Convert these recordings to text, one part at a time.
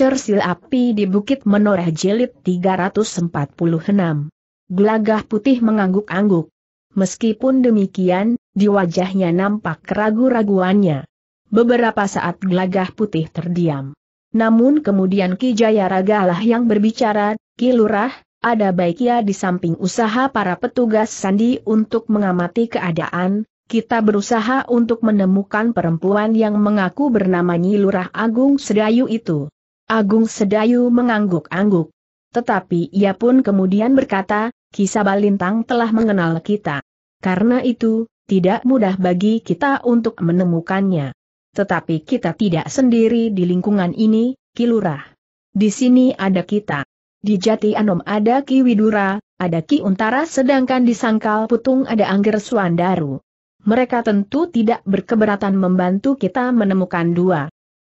Cersil api di Bukit Menoreh Jelit 346. Gelagah putih mengangguk-angguk. Meskipun demikian, di wajahnya nampak keragu-raguannya. Beberapa saat gelagah putih terdiam. Namun kemudian Ki Jayaragalah yang berbicara, Ki Lurah, ada baiknya di samping usaha para petugas sandi untuk mengamati keadaan, kita berusaha untuk menemukan perempuan yang mengaku bernama Nyi Lurah Agung Sedayu itu. Agung Sedayu mengangguk-angguk. Tetapi ia pun kemudian berkata, Kisah Balintang telah mengenal kita. Karena itu, tidak mudah bagi kita untuk menemukannya. Tetapi kita tidak sendiri di lingkungan ini, Kilurah. Di sini ada kita. Di Jati Anom ada Ki Widura, ada Ki Untara sedangkan di Sangkal Putung ada Angger Suandaru. Mereka tentu tidak berkeberatan membantu kita menemukan dua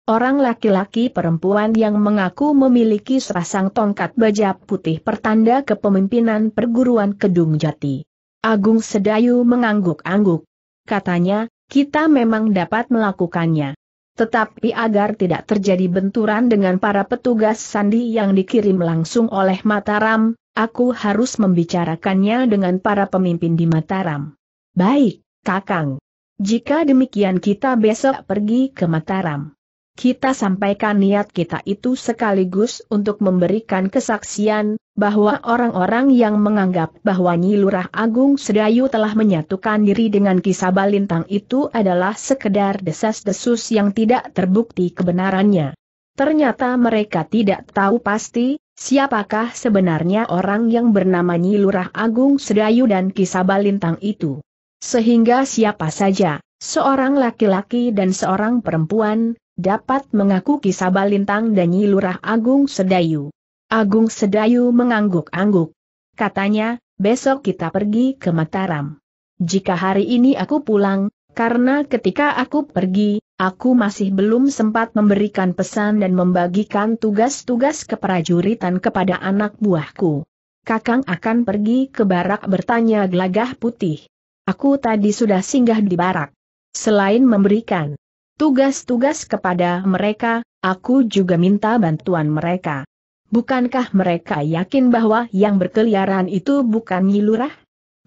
Orang laki-laki perempuan yang mengaku memiliki serasang tongkat baja putih pertanda kepemimpinan perguruan Kedung Jati. Agung Sedayu mengangguk-angguk. Katanya, kita memang dapat melakukannya. Tetapi agar tidak terjadi benturan dengan para petugas sandi yang dikirim langsung oleh Mataram, aku harus membicarakannya dengan para pemimpin di Mataram. Baik, Kakang. Jika demikian kita besok pergi ke Mataram kita sampaikan niat kita itu sekaligus untuk memberikan kesaksian, bahwa orang-orang yang menganggap bahwa Nyi Lurah Agung Sedayu telah menyatukan diri dengan kisah Balintang itu adalah sekedar desas-desus yang tidak terbukti kebenarannya. Ternyata mereka tidak tahu pasti, siapakah sebenarnya orang yang bernama Nyi Lurah Agung Sedayu dan kisah Balintang itu. Sehingga siapa saja, seorang laki-laki dan seorang perempuan, dapat mengaku kisah Balintang dan nyilurah Lurah Agung Sedayu. Agung Sedayu mengangguk-angguk. Katanya, besok kita pergi ke Mataram. Jika hari ini aku pulang, karena ketika aku pergi, aku masih belum sempat memberikan pesan dan membagikan tugas-tugas keprajuritan kepada anak buahku. Kakang akan pergi ke barak bertanya gelagah putih. Aku tadi sudah singgah di barak. Selain memberikan tugas-tugas kepada mereka, aku juga minta bantuan mereka. Bukankah mereka yakin bahwa yang berkeliaran itu bukan Nyilurah?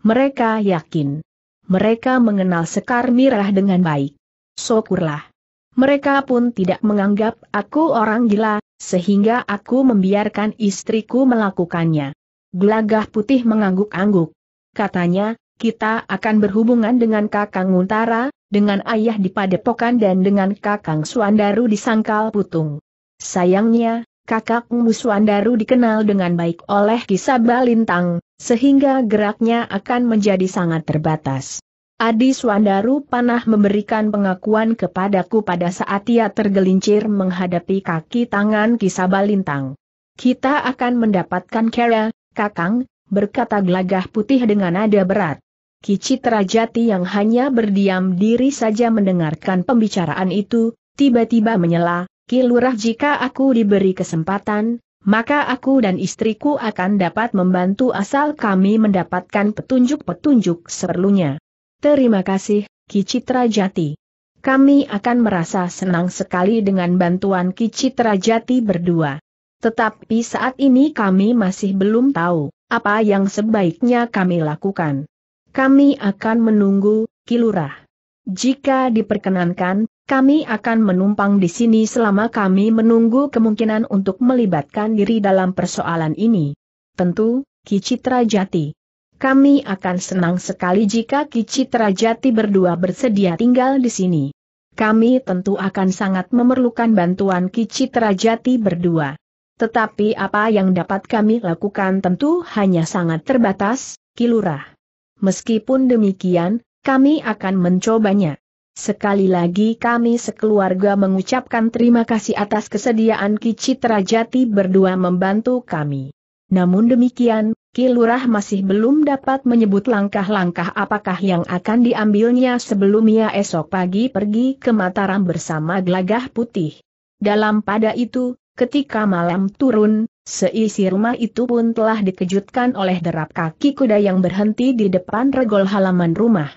Mereka yakin. Mereka mengenal Sekar Mirah dengan baik. Syukurlah. Mereka pun tidak menganggap aku orang gila, sehingga aku membiarkan istriku melakukannya. Gelagah putih mengangguk-angguk. Katanya, kita akan berhubungan dengan Kakang Untara, dengan ayah di padepokan dan dengan kakang Suandaru di Sangkal Putung. Sayangnya, kakakmu Suandaru dikenal dengan baik oleh kisah Balintang, sehingga geraknya akan menjadi sangat terbatas. Adi Suandaru panah memberikan pengakuan kepadaku pada saat ia tergelincir menghadapi kaki tangan kisah Balintang. Kita akan mendapatkan kera, kakang, berkata gelagah putih dengan nada berat. Kicit Rajati yang hanya berdiam diri saja mendengarkan pembicaraan itu, tiba-tiba menyela, Ki jika aku diberi kesempatan, maka aku dan istriku akan dapat membantu asal kami mendapatkan petunjuk-petunjuk seperlunya. Terima kasih, Ki Citra Jati. Kami akan merasa senang sekali dengan bantuan Ki Citra Jati berdua. Tetapi saat ini kami masih belum tahu apa yang sebaiknya kami lakukan. Kami akan menunggu, Kilurah. Jika diperkenankan, kami akan menumpang di sini selama kami menunggu kemungkinan untuk melibatkan diri dalam persoalan ini. Tentu, Kicitra Jati. Kami akan senang sekali jika Kicitra Jati berdua bersedia tinggal di sini. Kami tentu akan sangat memerlukan bantuan Kicitra Jati berdua. Tetapi apa yang dapat kami lakukan tentu hanya sangat terbatas, Kilurah. Meskipun demikian, kami akan mencobanya. Sekali lagi kami sekeluarga mengucapkan terima kasih atas kesediaan Ki Jati berdua membantu kami. Namun demikian, Kilurah masih belum dapat menyebut langkah-langkah apakah yang akan diambilnya sebelum ia esok pagi pergi ke Mataram bersama gelagah putih. Dalam pada itu, ketika malam turun, Seisi rumah itu pun telah dikejutkan oleh derap kaki kuda yang berhenti di depan regol halaman rumah.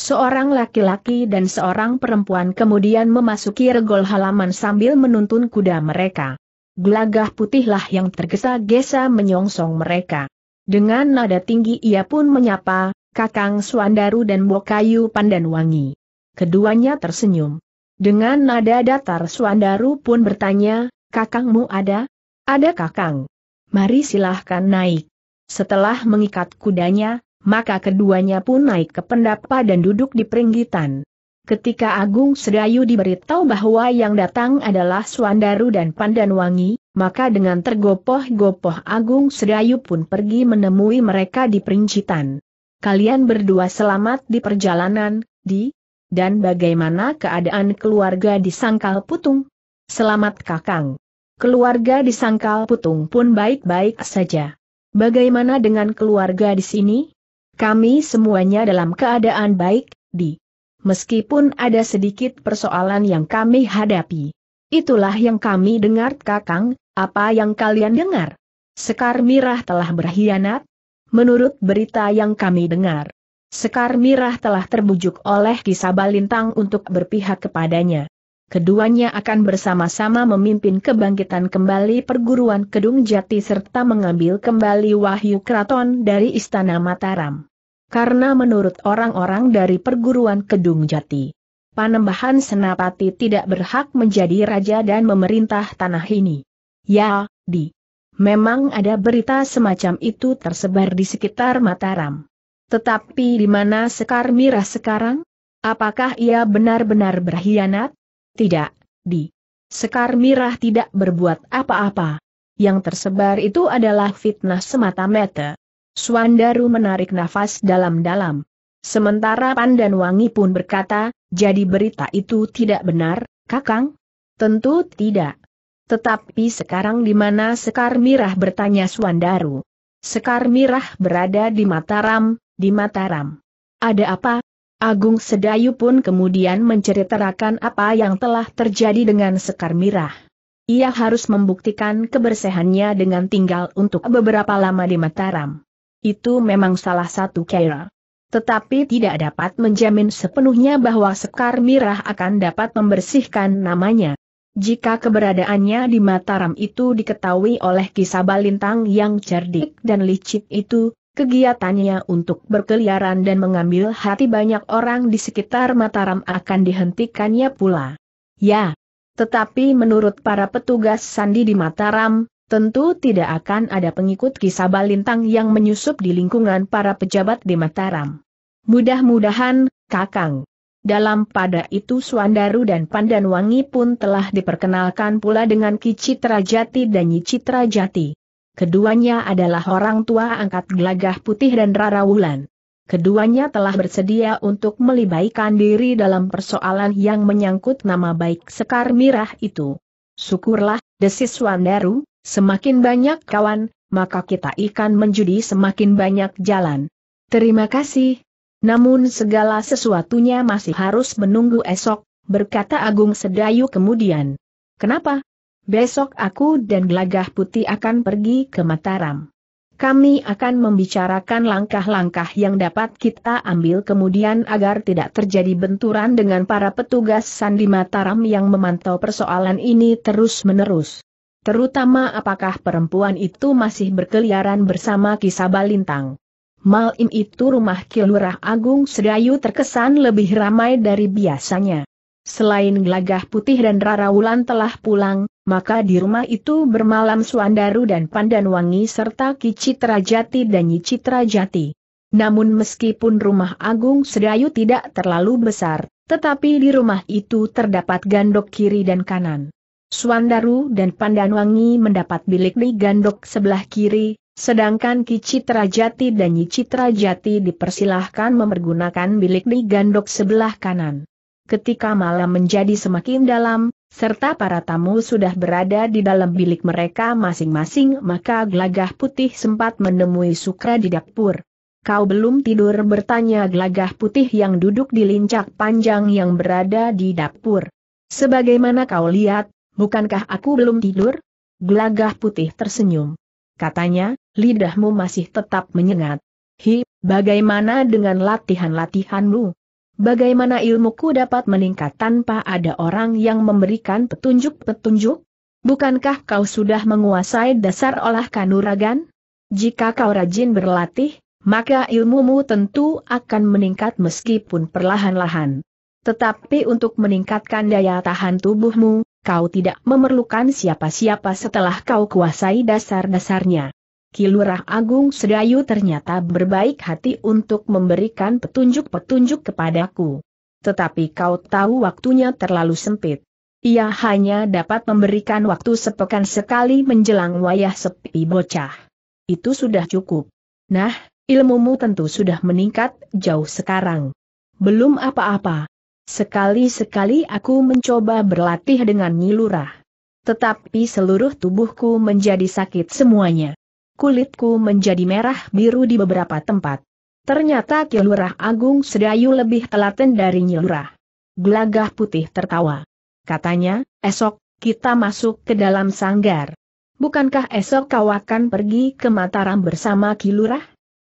Seorang laki-laki dan seorang perempuan kemudian memasuki regol halaman sambil menuntun kuda mereka. Gelagah putihlah yang tergesa-gesa menyongsong mereka. Dengan nada tinggi ia pun menyapa, Kakang Suandaru dan Bokayu Pandanwangi. Keduanya tersenyum. Dengan nada datar Suandaru pun bertanya, Kakangmu ada? Ada kakang. Mari silahkan naik. Setelah mengikat kudanya, maka keduanya pun naik ke pendapa dan duduk di peringgitan. Ketika Agung Sedayu diberitahu bahwa yang datang adalah Suandaru dan Pandanwangi, maka dengan tergopoh-gopoh Agung Sedayu pun pergi menemui mereka di perincitan. Kalian berdua selamat di perjalanan, di? Dan bagaimana keadaan keluarga di Sangkal Putung? Selamat Kakang. Keluarga di Sangkal Putung pun baik-baik saja. Bagaimana dengan keluarga di sini? Kami semuanya dalam keadaan baik, di. Meskipun ada sedikit persoalan yang kami hadapi. Itulah yang kami dengar kakang, apa yang kalian dengar? Sekar Mirah telah berkhianat? Menurut berita yang kami dengar. Sekar Mirah telah terbujuk oleh kisah Lintang untuk berpihak kepadanya keduanya akan bersama-sama memimpin kebangkitan kembali perguruan Kedung Jati serta mengambil kembali Wahyu Kraton dari Istana Mataram. Karena menurut orang-orang dari perguruan Kedung Jati, Panembahan Senapati tidak berhak menjadi raja dan memerintah tanah ini. Ya, di. Memang ada berita semacam itu tersebar di sekitar Mataram. Tetapi di mana Sekar Mirah sekarang? Apakah ia benar-benar berkhianat? Tidak, di. Sekar Mirah tidak berbuat apa-apa. Yang tersebar itu adalah fitnah semata-mata. Suandaru menarik nafas dalam-dalam. Sementara Pandan Wangi pun berkata, jadi berita itu tidak benar, Kakang? Tentu tidak. Tetapi sekarang di mana Sekar Mirah bertanya Suandaru. Sekar Mirah berada di Mataram, di Mataram. Ada apa, Agung Sedayu pun kemudian menceritakan apa yang telah terjadi dengan Sekar Mirah. Ia harus membuktikan kebersihannya dengan tinggal untuk beberapa lama di Mataram. Itu memang salah satu cara. Tetapi tidak dapat menjamin sepenuhnya bahwa Sekar Mirah akan dapat membersihkan namanya. Jika keberadaannya di Mataram itu diketahui oleh kisah balintang yang cerdik dan licik itu, Kegiatannya untuk berkeliaran dan mengambil hati banyak orang di sekitar Mataram akan dihentikannya pula. Ya, tetapi menurut para petugas sandi di Mataram, tentu tidak akan ada pengikut kisah balintang yang menyusup di lingkungan para pejabat di Mataram. Mudah-mudahan, Kakang. Dalam pada itu Suandaru dan Pandanwangi pun telah diperkenalkan pula dengan Kicitra Jati dan Nyicitra Jati. Keduanya adalah orang tua angkat Gelagah Putih dan Rara Wulan. Keduanya telah bersedia untuk melibaikan diri dalam persoalan yang menyangkut nama baik Sekar Mirah itu. Syukurlah, desis Wandaru, semakin banyak kawan, maka kita ikan menjudi semakin banyak jalan. Terima kasih. Namun segala sesuatunya masih harus menunggu esok, berkata Agung Sedayu kemudian. Kenapa? Besok aku dan Gelagah Putih akan pergi ke Mataram. Kami akan membicarakan langkah-langkah yang dapat kita ambil kemudian agar tidak terjadi benturan dengan para petugas Sandi Mataram yang memantau persoalan ini terus-menerus. Terutama apakah perempuan itu masih berkeliaran bersama kisah Balintang. Malim itu rumah Kilurah Agung Sedayu terkesan lebih ramai dari biasanya. Selain Gelagah Putih dan Rara Wulan telah pulang, maka di rumah itu bermalam Suandaru dan Pandan Wangi serta Kicitrajati Jati dan Nyicitra Jati. Namun meskipun rumah Agung Sedayu tidak terlalu besar, tetapi di rumah itu terdapat gandok kiri dan kanan. Suandaru dan Pandan Wangi mendapat bilik di gandok sebelah kiri, sedangkan Kicitrajati Jati dan Nyicitra Jati dipersilahkan mempergunakan bilik di gandok sebelah kanan ketika malam menjadi semakin dalam, serta para tamu sudah berada di dalam bilik mereka masing-masing maka Glagah putih sempat menemui Sukra di dapur. Kau belum tidur bertanya Glagah putih yang duduk di lincak panjang yang berada di dapur. Sebagaimana kau lihat, bukankah aku belum tidur? Glagah putih tersenyum. Katanya, lidahmu masih tetap menyengat. Hi, bagaimana dengan latihan-latihanmu? Bagaimana ilmuku dapat meningkat tanpa ada orang yang memberikan petunjuk-petunjuk? Bukankah kau sudah menguasai dasar olah kanuragan? Jika kau rajin berlatih, maka ilmumu tentu akan meningkat meskipun perlahan-lahan. Tetapi untuk meningkatkan daya tahan tubuhmu, kau tidak memerlukan siapa-siapa setelah kau kuasai dasar-dasarnya. Kilurah Agung Sedayu ternyata berbaik hati untuk memberikan petunjuk-petunjuk kepadaku. Tetapi kau tahu waktunya terlalu sempit. Ia hanya dapat memberikan waktu sepekan sekali menjelang wayah sepi bocah. Itu sudah cukup. Nah, ilmumu tentu sudah meningkat jauh sekarang. Belum apa-apa. Sekali-sekali aku mencoba berlatih dengan Nyilurah. Tetapi seluruh tubuhku menjadi sakit semuanya kulitku menjadi merah biru di beberapa tempat. Ternyata Kilurah Agung Sedayu lebih telaten dari Nyilurah. Gelagah putih tertawa. Katanya, esok, kita masuk ke dalam sanggar. Bukankah esok kau akan pergi ke Mataram bersama Kilurah?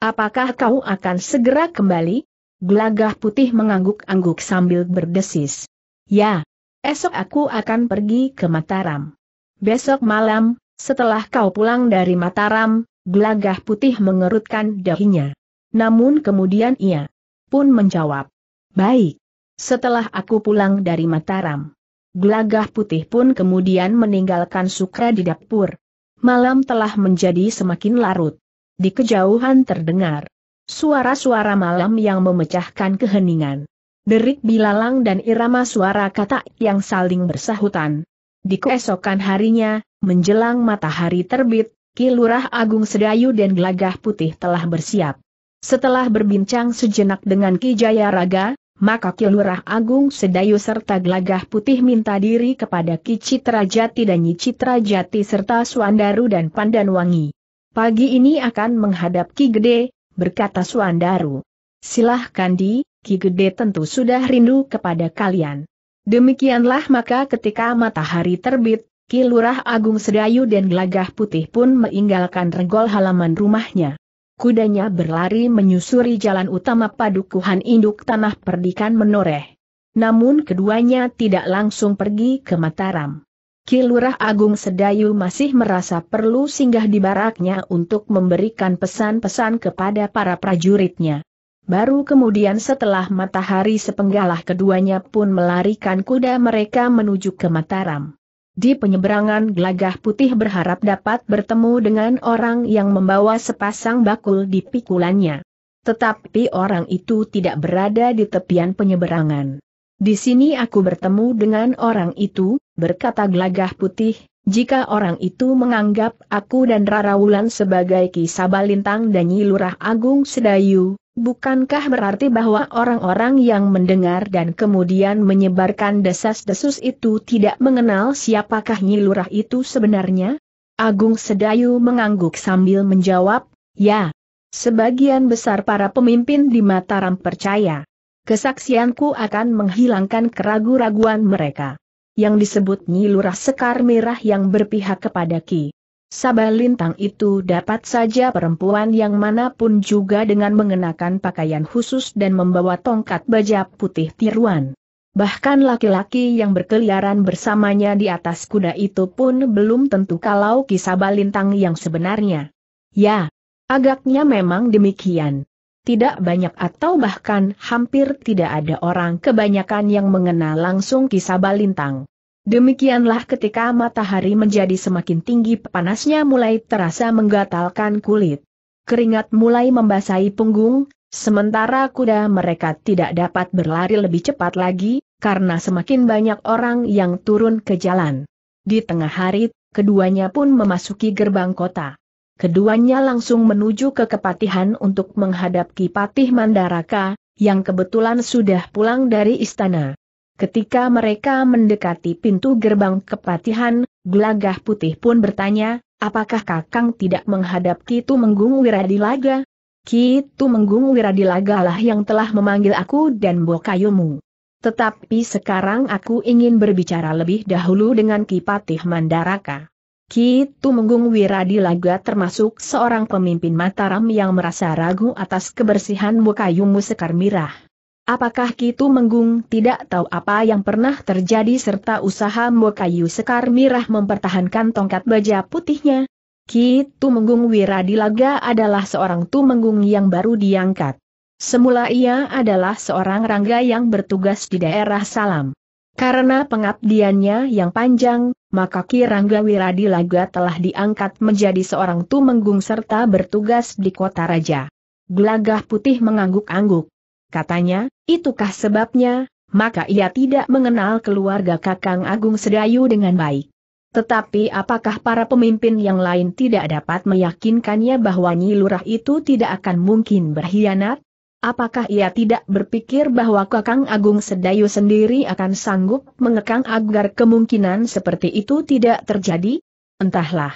Apakah kau akan segera kembali? Gelagah putih mengangguk-angguk sambil berdesis. Ya, esok aku akan pergi ke Mataram. Besok malam, setelah kau pulang dari Mataram, gelagah putih mengerutkan dahinya. Namun kemudian ia pun menjawab. Baik. Setelah aku pulang dari Mataram. Gelagah putih pun kemudian meninggalkan Sukra di dapur. Malam telah menjadi semakin larut. Di kejauhan terdengar suara-suara malam yang memecahkan keheningan. Derik bilalang dan irama suara kata yang saling bersahutan. Di keesokan harinya, Menjelang matahari terbit, Kilurah Agung Sedayu dan Gelagah Putih telah bersiap. Setelah berbincang sejenak dengan Ki Jaya Raga, maka Kilurah Agung Sedayu serta Gelagah Putih minta diri kepada Ki Citra Jati dan Nyi Citra Jati serta Suandaru dan Pandan Wangi. Pagi ini akan menghadap Ki Gede, berkata Suandaru. Silahkan di, Ki Gede tentu sudah rindu kepada kalian. Demikianlah maka ketika matahari terbit, Kilurah Agung Sedayu dan Gelagah Putih pun meninggalkan regol halaman rumahnya. Kudanya berlari menyusuri jalan utama Padukuhan Induk Tanah Perdikan Menoreh. Namun keduanya tidak langsung pergi ke Mataram. Kilurah Agung Sedayu masih merasa perlu singgah di baraknya untuk memberikan pesan-pesan kepada para prajuritnya. Baru kemudian setelah matahari sepenggalah keduanya pun melarikan kuda mereka menuju ke Mataram di penyeberangan gelagah putih berharap dapat bertemu dengan orang yang membawa sepasang bakul di pikulannya. Tetapi orang itu tidak berada di tepian penyeberangan. Di sini aku bertemu dengan orang itu, berkata gelagah putih, jika orang itu menganggap aku dan Rara Wulan sebagai kisah balintang dan nyilurah Agung Sedayu, Bukankah berarti bahwa orang-orang yang mendengar dan kemudian menyebarkan desas-desus itu tidak mengenal siapakah Nyi Lurah itu sebenarnya? Agung Sedayu mengangguk sambil menjawab, ya. Sebagian besar para pemimpin di Mataram percaya. Kesaksianku akan menghilangkan keragu-raguan mereka. Yang disebut Nyi Lurah Sekar Merah yang berpihak kepada Ki Sabah Lintang itu dapat saja perempuan yang manapun juga dengan mengenakan pakaian khusus dan membawa tongkat baja putih tiruan. Bahkan laki-laki yang berkeliaran bersamanya di atas kuda itu pun belum tentu kalau kisah Lintang yang sebenarnya. Ya, agaknya memang demikian. Tidak banyak atau bahkan hampir tidak ada orang kebanyakan yang mengenal langsung kisah Lintang. Demikianlah ketika matahari menjadi semakin tinggi panasnya mulai terasa menggatalkan kulit. Keringat mulai membasahi punggung, sementara kuda mereka tidak dapat berlari lebih cepat lagi, karena semakin banyak orang yang turun ke jalan. Di tengah hari, keduanya pun memasuki gerbang kota. Keduanya langsung menuju ke kepatihan untuk menghadapi Patih Mandaraka, yang kebetulan sudah pulang dari istana. Ketika mereka mendekati pintu gerbang kepatihan, gelagah putih pun bertanya, apakah Kakang tidak menghadap Kitu Menggung Wiradilaga? Kitu Menggung Wiradilaga lah yang telah memanggil aku dan Bokayumu. Tetapi sekarang aku ingin berbicara lebih dahulu dengan Kipatih Mandaraka. Kitu Menggung Wiradilaga termasuk seorang pemimpin Mataram yang merasa ragu atas kebersihan Bokayumu Sekar Mirah. Apakah Kitu Menggung tidak tahu apa yang pernah terjadi serta usaha Mokayu Sekar Mirah mempertahankan tongkat baja putihnya? Kitu Menggung Wiradilaga adalah seorang Tumenggung yang baru diangkat. Semula ia adalah seorang rangga yang bertugas di daerah Salam. Karena pengabdiannya yang panjang, maka Ki Rangga Wiradilaga telah diangkat menjadi seorang Tumenggung serta bertugas di kota raja. Gelagah putih mengangguk-angguk katanya, itukah sebabnya, maka ia tidak mengenal keluarga Kakang Agung Sedayu dengan baik. Tetapi apakah para pemimpin yang lain tidak dapat meyakinkannya bahwa Nyi Lurah itu tidak akan mungkin berkhianat? Apakah ia tidak berpikir bahwa Kakang Agung Sedayu sendiri akan sanggup mengekang agar kemungkinan seperti itu tidak terjadi? Entahlah.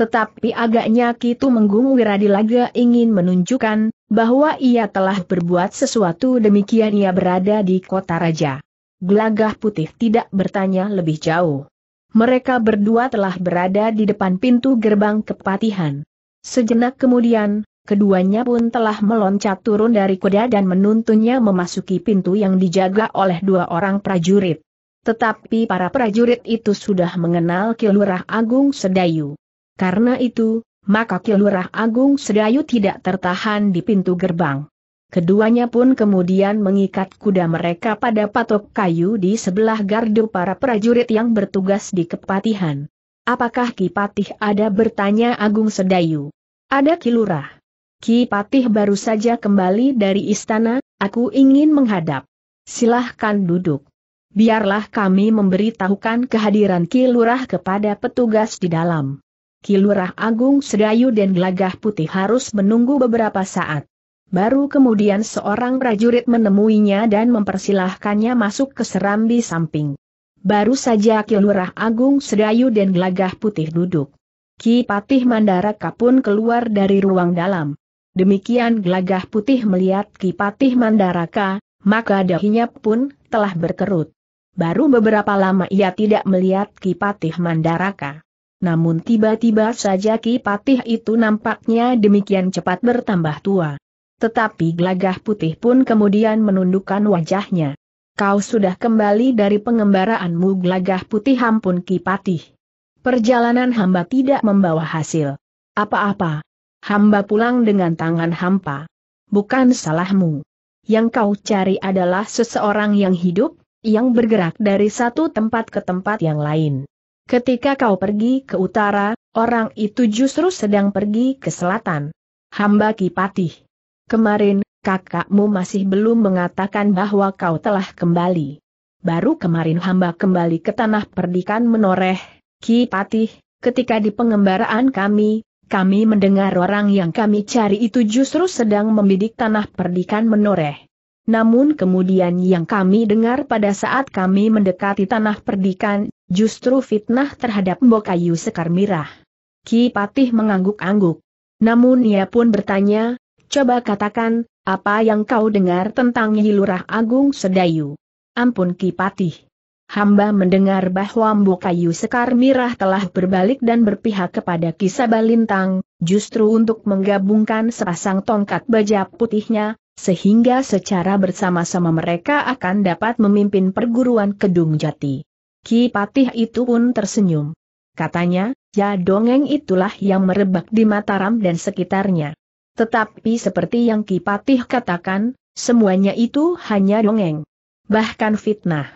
Tetapi agaknya Kitu Menggung Wiradilaga ingin menunjukkan bahwa ia telah berbuat sesuatu demikian ia berada di kota raja. Gelagah putih tidak bertanya lebih jauh. Mereka berdua telah berada di depan pintu gerbang kepatihan. Sejenak kemudian, keduanya pun telah meloncat turun dari kuda dan menuntunnya memasuki pintu yang dijaga oleh dua orang prajurit. Tetapi para prajurit itu sudah mengenal Kilurah Agung Sedayu. Karena itu, maka Kilurah Agung Sedayu tidak tertahan di pintu gerbang. Keduanya pun kemudian mengikat kuda mereka pada patok kayu di sebelah gardu para prajurit yang bertugas di kepatihan. Apakah Ki Patih ada bertanya Agung Sedayu? Ada Kilurah. Patih baru saja kembali dari istana, aku ingin menghadap. Silahkan duduk. Biarlah kami memberitahukan kehadiran Kilurah kepada petugas di dalam. Kilurah Agung Sedayu dan Gelagah Putih harus menunggu beberapa saat. Baru kemudian seorang prajurit menemuinya dan mempersilahkannya masuk ke serambi samping. Baru saja Kilurah Agung Sedayu dan Gelagah Putih duduk. Ki Patih Mandaraka pun keluar dari ruang dalam. Demikian Gelagah Putih melihat Ki Patih Mandaraka, maka dahinya pun telah berkerut. Baru beberapa lama ia tidak melihat Ki Patih Mandaraka namun tiba-tiba saja Ki Patih itu nampaknya demikian cepat bertambah tua. Tetapi glagah putih pun kemudian menundukkan wajahnya. Kau sudah kembali dari pengembaraanmu glagah putih ampun Ki Patih. Perjalanan hamba tidak membawa hasil. Apa-apa. Hamba pulang dengan tangan hampa. Bukan salahmu. Yang kau cari adalah seseorang yang hidup, yang bergerak dari satu tempat ke tempat yang lain. Ketika kau pergi ke utara, orang itu justru sedang pergi ke selatan. Hamba Kipatih. Kemarin, kakakmu masih belum mengatakan bahwa kau telah kembali. Baru kemarin hamba kembali ke tanah perdikan menoreh, Kipatih, ketika di pengembaraan kami, kami mendengar orang yang kami cari itu justru sedang membidik tanah perdikan menoreh. Namun kemudian yang kami dengar pada saat kami mendekati tanah perdikan Justru fitnah terhadap Ayu Sekar Mirah. Ki Patih mengangguk-angguk. Namun ia pun bertanya, coba katakan, apa yang kau dengar tentang Hilurah Agung Sedayu? Ampun Ki Patih. Hamba mendengar bahwa Ayu Sekar Mirah telah berbalik dan berpihak kepada Kisabalintang, justru untuk menggabungkan sepasang tongkat baja putihnya, sehingga secara bersama-sama mereka akan dapat memimpin perguruan Kedung Jati. Ki Patih itu pun tersenyum. Katanya, ya dongeng itulah yang merebak di Mataram dan sekitarnya. Tetapi seperti yang Ki Patih katakan, semuanya itu hanya dongeng. Bahkan fitnah.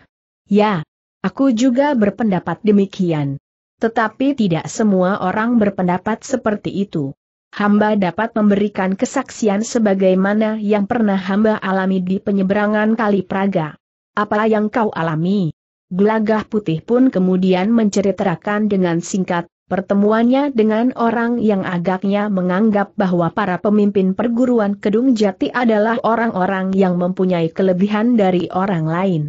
Ya, aku juga berpendapat demikian. Tetapi tidak semua orang berpendapat seperti itu hamba dapat memberikan kesaksian sebagaimana yang pernah hamba alami di penyeberangan Kali Praga. Apa yang kau alami? Gelagah putih pun kemudian menceritakan dengan singkat, pertemuannya dengan orang yang agaknya menganggap bahwa para pemimpin perguruan Kedung Jati adalah orang-orang yang mempunyai kelebihan dari orang lain.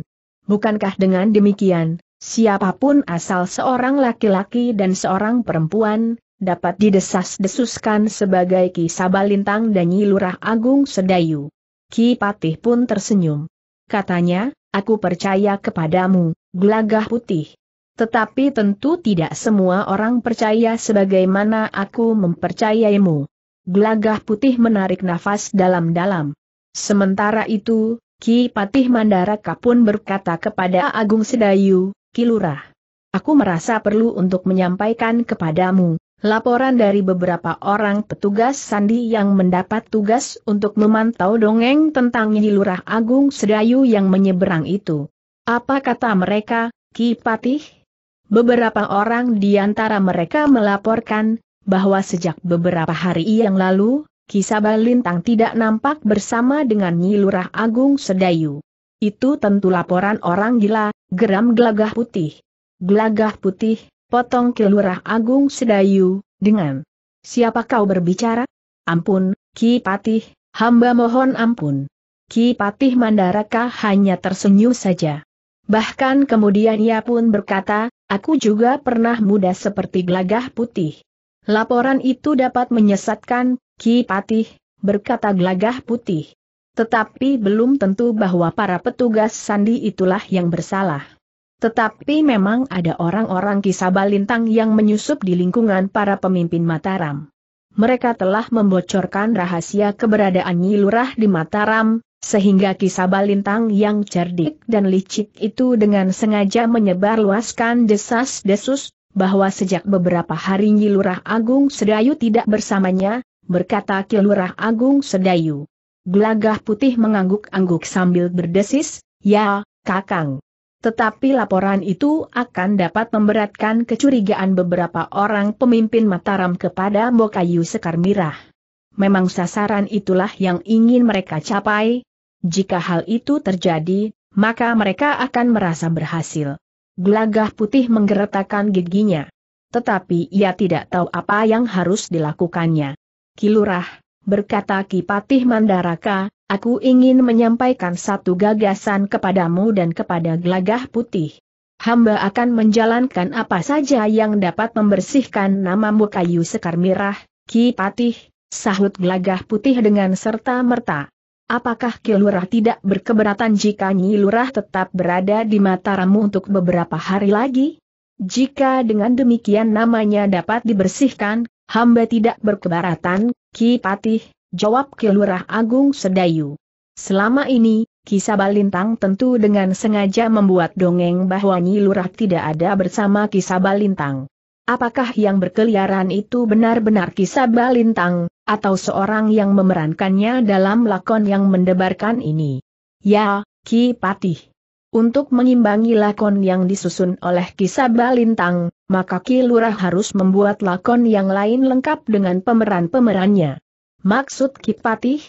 Bukankah dengan demikian, siapapun asal seorang laki-laki dan seorang perempuan, dapat didesas-desuskan sebagai Ki Sabalintang dan Nyi Lurah Agung Sedayu. Ki Patih pun tersenyum. Katanya, aku percaya kepadamu, gelagah putih. Tetapi tentu tidak semua orang percaya sebagaimana aku mempercayaimu. Gelagah putih menarik nafas dalam-dalam. Sementara itu, Ki Patih Mandaraka pun berkata kepada Agung Sedayu, Kilurah. Aku merasa perlu untuk menyampaikan kepadamu, laporan dari beberapa orang petugas sandi yang mendapat tugas untuk memantau dongeng tentang Nyi Lurah Agung Sedayu yang menyeberang itu. Apa kata mereka, Ki Patih? Beberapa orang di antara mereka melaporkan, bahwa sejak beberapa hari yang lalu, Ki Lintang tidak nampak bersama dengan Nyi Lurah Agung Sedayu. Itu tentu laporan orang gila, geram gelagah putih. Gelagah putih, potong Lurah Agung Sedayu, dengan Siapa kau berbicara? Ampun, Ki Patih, hamba mohon ampun. Ki Patih Mandaraka hanya tersenyum saja. Bahkan kemudian ia pun berkata, aku juga pernah muda seperti gelagah putih. Laporan itu dapat menyesatkan, Ki Patih, berkata gelagah putih. Tetapi belum tentu bahwa para petugas sandi itulah yang bersalah. Tetapi memang ada orang-orang kisah balintang yang menyusup di lingkungan para pemimpin Mataram mereka telah membocorkan rahasia keberadaan Nyilurah di Mataram, sehingga kisah Balintang yang cerdik dan licik itu dengan sengaja menyebarluaskan desas-desus, bahwa sejak beberapa hari Nyilurah Agung Sedayu tidak bersamanya, berkata Kilurah Agung Sedayu. Gelagah putih mengangguk-angguk sambil berdesis, ya, kakang. Tetapi laporan itu akan dapat memberatkan kecurigaan beberapa orang pemimpin Mataram kepada Mokayu Sekar Mirah. Memang sasaran itulah yang ingin mereka capai. Jika hal itu terjadi, maka mereka akan merasa berhasil. Gelagah putih menggeretakkan giginya. Tetapi ia tidak tahu apa yang harus dilakukannya. Kilurah, berkata Kipatih Mandaraka, Aku ingin menyampaikan satu gagasan kepadamu dan kepada gelagah putih. Hamba akan menjalankan apa saja yang dapat membersihkan namamu kayu sekar mirah, Ki Patih, sahut gelagah putih dengan serta merta. Apakah Ki tidak berkeberatan jika Nyi Lurah tetap berada di Mataramu untuk beberapa hari lagi? Jika dengan demikian namanya dapat dibersihkan, hamba tidak berkeberatan, Ki Patih, jawab Kilurah Agung Sedayu. Selama ini, Kisah Balintang tentu dengan sengaja membuat dongeng bahwa Nyi Lurah tidak ada bersama Kisah Balintang. Apakah yang berkeliaran itu benar-benar Kisah Balintang, atau seorang yang memerankannya dalam lakon yang mendebarkan ini? Ya, Ki Patih. Untuk mengimbangi lakon yang disusun oleh Kisah Balintang, maka Ki Lurah harus membuat lakon yang lain lengkap dengan pemeran-pemerannya. Maksud Kipatih?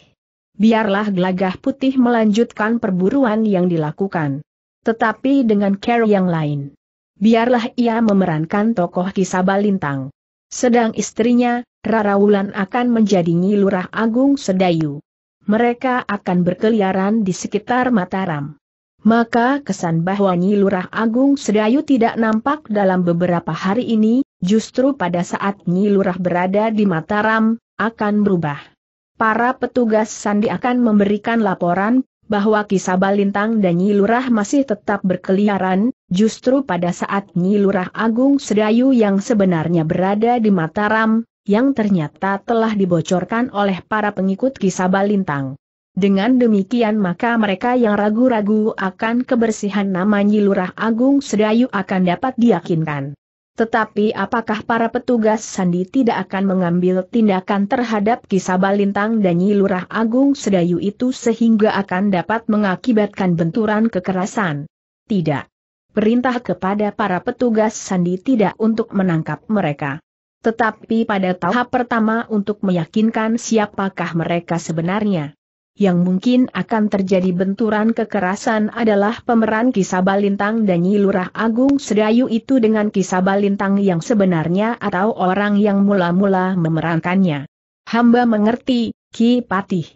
Biarlah gelagah putih melanjutkan perburuan yang dilakukan. Tetapi dengan care yang lain. Biarlah ia memerankan tokoh kisah Balintang, Sedang istrinya, Rara Wulan akan menjadi Nyi Lurah Agung Sedayu. Mereka akan berkeliaran di sekitar Mataram. Maka kesan bahwa Nyi Lurah Agung Sedayu tidak nampak dalam beberapa hari ini, justru pada saat Nyi Lurah berada di Mataram, akan berubah. Para petugas sandi akan memberikan laporan bahwa Kisaba Lintang dan Nyi Lurah masih tetap berkeliaran, justru pada saat Nyi Lurah Agung Sedayu yang sebenarnya berada di Mataram, yang ternyata telah dibocorkan oleh para pengikut Kisaba Lintang. Dengan demikian maka mereka yang ragu-ragu akan kebersihan nama Nyi Lurah Agung Sedayu akan dapat diyakinkan. Tetapi apakah para petugas Sandi tidak akan mengambil tindakan terhadap kisah Balintang dan Nyi Lurah Agung Sedayu itu sehingga akan dapat mengakibatkan benturan kekerasan? Tidak. Perintah kepada para petugas Sandi tidak untuk menangkap mereka. Tetapi pada tahap pertama untuk meyakinkan siapakah mereka sebenarnya yang mungkin akan terjadi benturan kekerasan adalah pemeran Kisabalintang dan Nyi Agung Sedayu itu dengan Kisabalintang yang sebenarnya atau orang yang mula-mula memerankannya. Hamba mengerti, Ki Patih.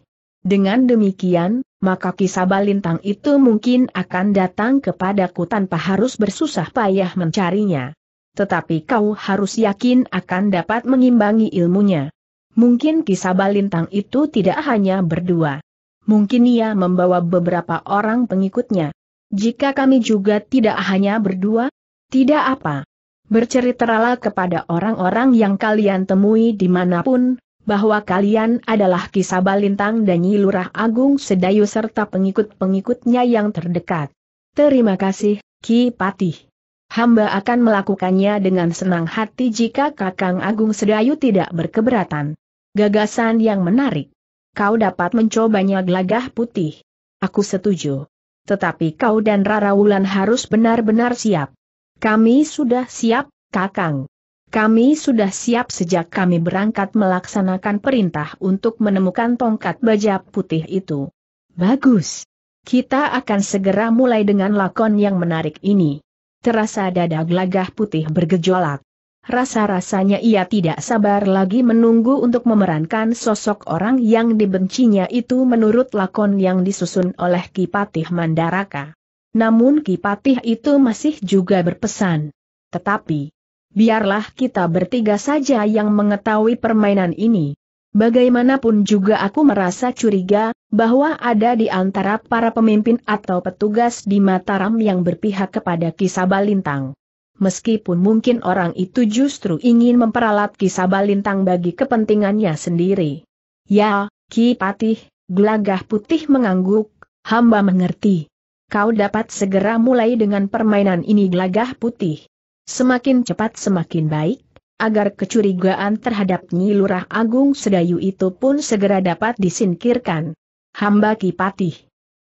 Dengan demikian, maka Kisabalintang itu mungkin akan datang kepadaku tanpa harus bersusah payah mencarinya. Tetapi kau harus yakin akan dapat mengimbangi ilmunya. Mungkin Kisabalintang itu tidak hanya berdua mungkin ia membawa beberapa orang pengikutnya. Jika kami juga tidak hanya berdua, tidak apa. Berceritalah kepada orang-orang yang kalian temui dimanapun, bahwa kalian adalah Kisaba Lintang dan Nyi Lurah Agung Sedayu serta pengikut-pengikutnya yang terdekat. Terima kasih, Ki Patih. Hamba akan melakukannya dengan senang hati jika Kakang Agung Sedayu tidak berkeberatan. Gagasan yang menarik kau dapat mencobanya gelagah putih. Aku setuju. Tetapi kau dan Rara Wulan harus benar-benar siap. Kami sudah siap, Kakang. Kami sudah siap sejak kami berangkat melaksanakan perintah untuk menemukan tongkat baja putih itu. Bagus. Kita akan segera mulai dengan lakon yang menarik ini. Terasa dada gelagah putih bergejolak. Rasa-rasanya ia tidak sabar lagi menunggu untuk memerankan sosok orang yang dibencinya itu menurut lakon yang disusun oleh Kipatih Mandaraka. Namun Kipatih itu masih juga berpesan. Tetapi, biarlah kita bertiga saja yang mengetahui permainan ini. Bagaimanapun juga aku merasa curiga, bahwa ada di antara para pemimpin atau petugas di Mataram yang berpihak kepada Kisabalintang meskipun mungkin orang itu justru ingin memperalat kisah balintang bagi kepentingannya sendiri. Ya, Ki Patih, gelagah putih mengangguk, hamba mengerti. Kau dapat segera mulai dengan permainan ini gelagah putih. Semakin cepat semakin baik, agar kecurigaan terhadap Nyi Lurah Agung Sedayu itu pun segera dapat disingkirkan. Hamba Ki Patih.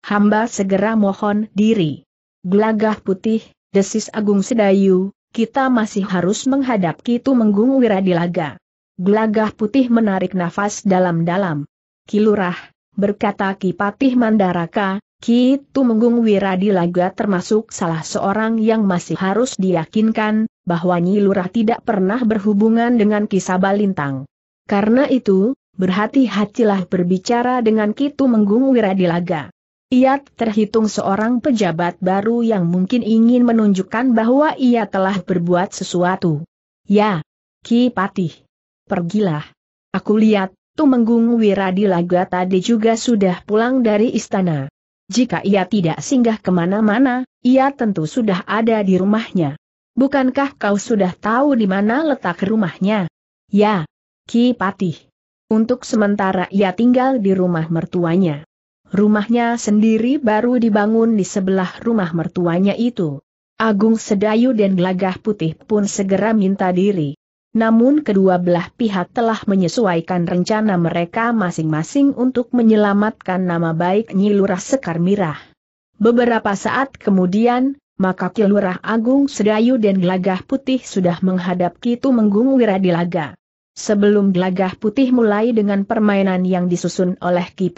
Hamba segera mohon diri. Gelagah putih, desis Agung Sedayu, kita masih harus menghadap Kitu Menggung Wiradilaga. Gelagah putih menarik nafas dalam-dalam. Kilurah, berkata Kipatih Mandaraka, Kitu Menggung Wiradilaga termasuk salah seorang yang masih harus diyakinkan, bahwa Nyi Lurah tidak pernah berhubungan dengan Ki Sabalintang. Karena itu, berhati-hatilah berbicara dengan Kitu Menggung Wiradilaga. Ia terhitung seorang pejabat baru yang mungkin ingin menunjukkan bahwa ia telah berbuat sesuatu. Ya, Ki Patih. Pergilah. Aku lihat, Tumenggung Wiradilaga tadi juga sudah pulang dari istana. Jika ia tidak singgah kemana-mana, ia tentu sudah ada di rumahnya. Bukankah kau sudah tahu di mana letak rumahnya? Ya, Ki Patih. Untuk sementara ia tinggal di rumah mertuanya. Rumahnya sendiri baru dibangun di sebelah rumah mertuanya itu. Agung Sedayu dan Gelagah Putih pun segera minta diri. Namun kedua belah pihak telah menyesuaikan rencana mereka masing-masing untuk menyelamatkan nama baik Nyi Lurah Sekar Mirah. Beberapa saat kemudian, maka Ki Agung Sedayu dan Gelagah Putih sudah menghadap Kitu Menggung Wiradilaga. Sebelum Gelagah Putih mulai dengan permainan yang disusun oleh Ki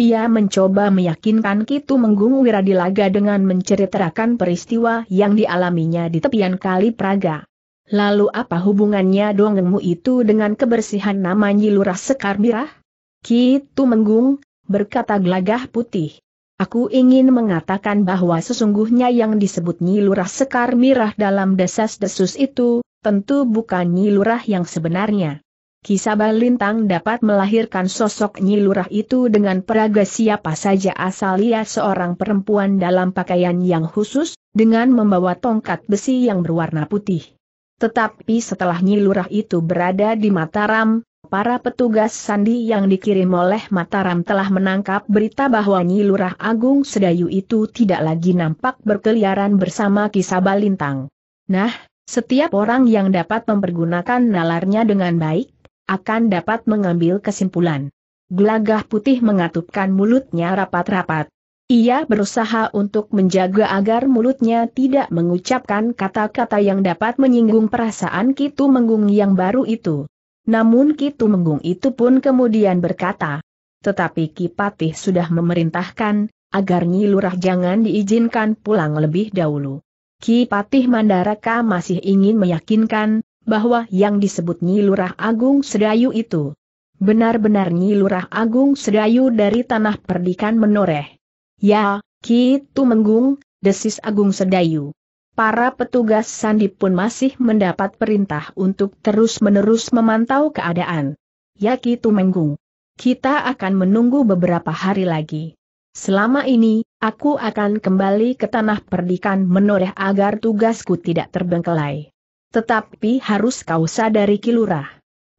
ia mencoba meyakinkan Kitu Menggung Wiradilaga dengan menceritakan peristiwa yang dialaminya di tepian Kali Praga. Lalu apa hubungannya dongengmu itu dengan kebersihan nama Lurah Sekar Mirah? Kitu Menggung, berkata gelagah putih. Aku ingin mengatakan bahwa sesungguhnya yang disebut Nyi Lurah Sekar Mirah dalam desas-desus itu, tentu bukan Nyi Lurah yang sebenarnya. Kisabah Lintang dapat melahirkan sosok Nyilurah itu dengan peraga siapa saja asal ia seorang perempuan dalam pakaian yang khusus, dengan membawa tongkat besi yang berwarna putih. Tetapi setelah Nyilurah itu berada di Mataram, para petugas sandi yang dikirim oleh Mataram telah menangkap berita bahwa Nyi Lurah Agung Sedayu itu tidak lagi nampak berkeliaran bersama kisah Lintang. Nah, setiap orang yang dapat mempergunakan nalarnya dengan baik, akan dapat mengambil kesimpulan. Gelagah putih mengatupkan mulutnya rapat-rapat. Ia berusaha untuk menjaga agar mulutnya tidak mengucapkan kata-kata yang dapat menyinggung perasaan Kitu Menggung yang baru itu. Namun Kitu Menggung itu pun kemudian berkata, tetapi Kipatih sudah memerintahkan, agar Nyi Lurah jangan diizinkan pulang lebih dahulu. Kipatih Mandaraka masih ingin meyakinkan, bahwa yang disebut Nyi Lurah Agung Sedayu itu benar-benar Nyi Lurah Agung Sedayu dari tanah perdikan menoreh. Ya, ki Menggung, desis Agung Sedayu. Para petugas sandi pun masih mendapat perintah untuk terus-menerus memantau keadaan. Ya ki Menggung. Kita akan menunggu beberapa hari lagi. Selama ini, aku akan kembali ke tanah perdikan menoreh agar tugasku tidak terbengkelai. Tetapi harus kau sadari kilurah.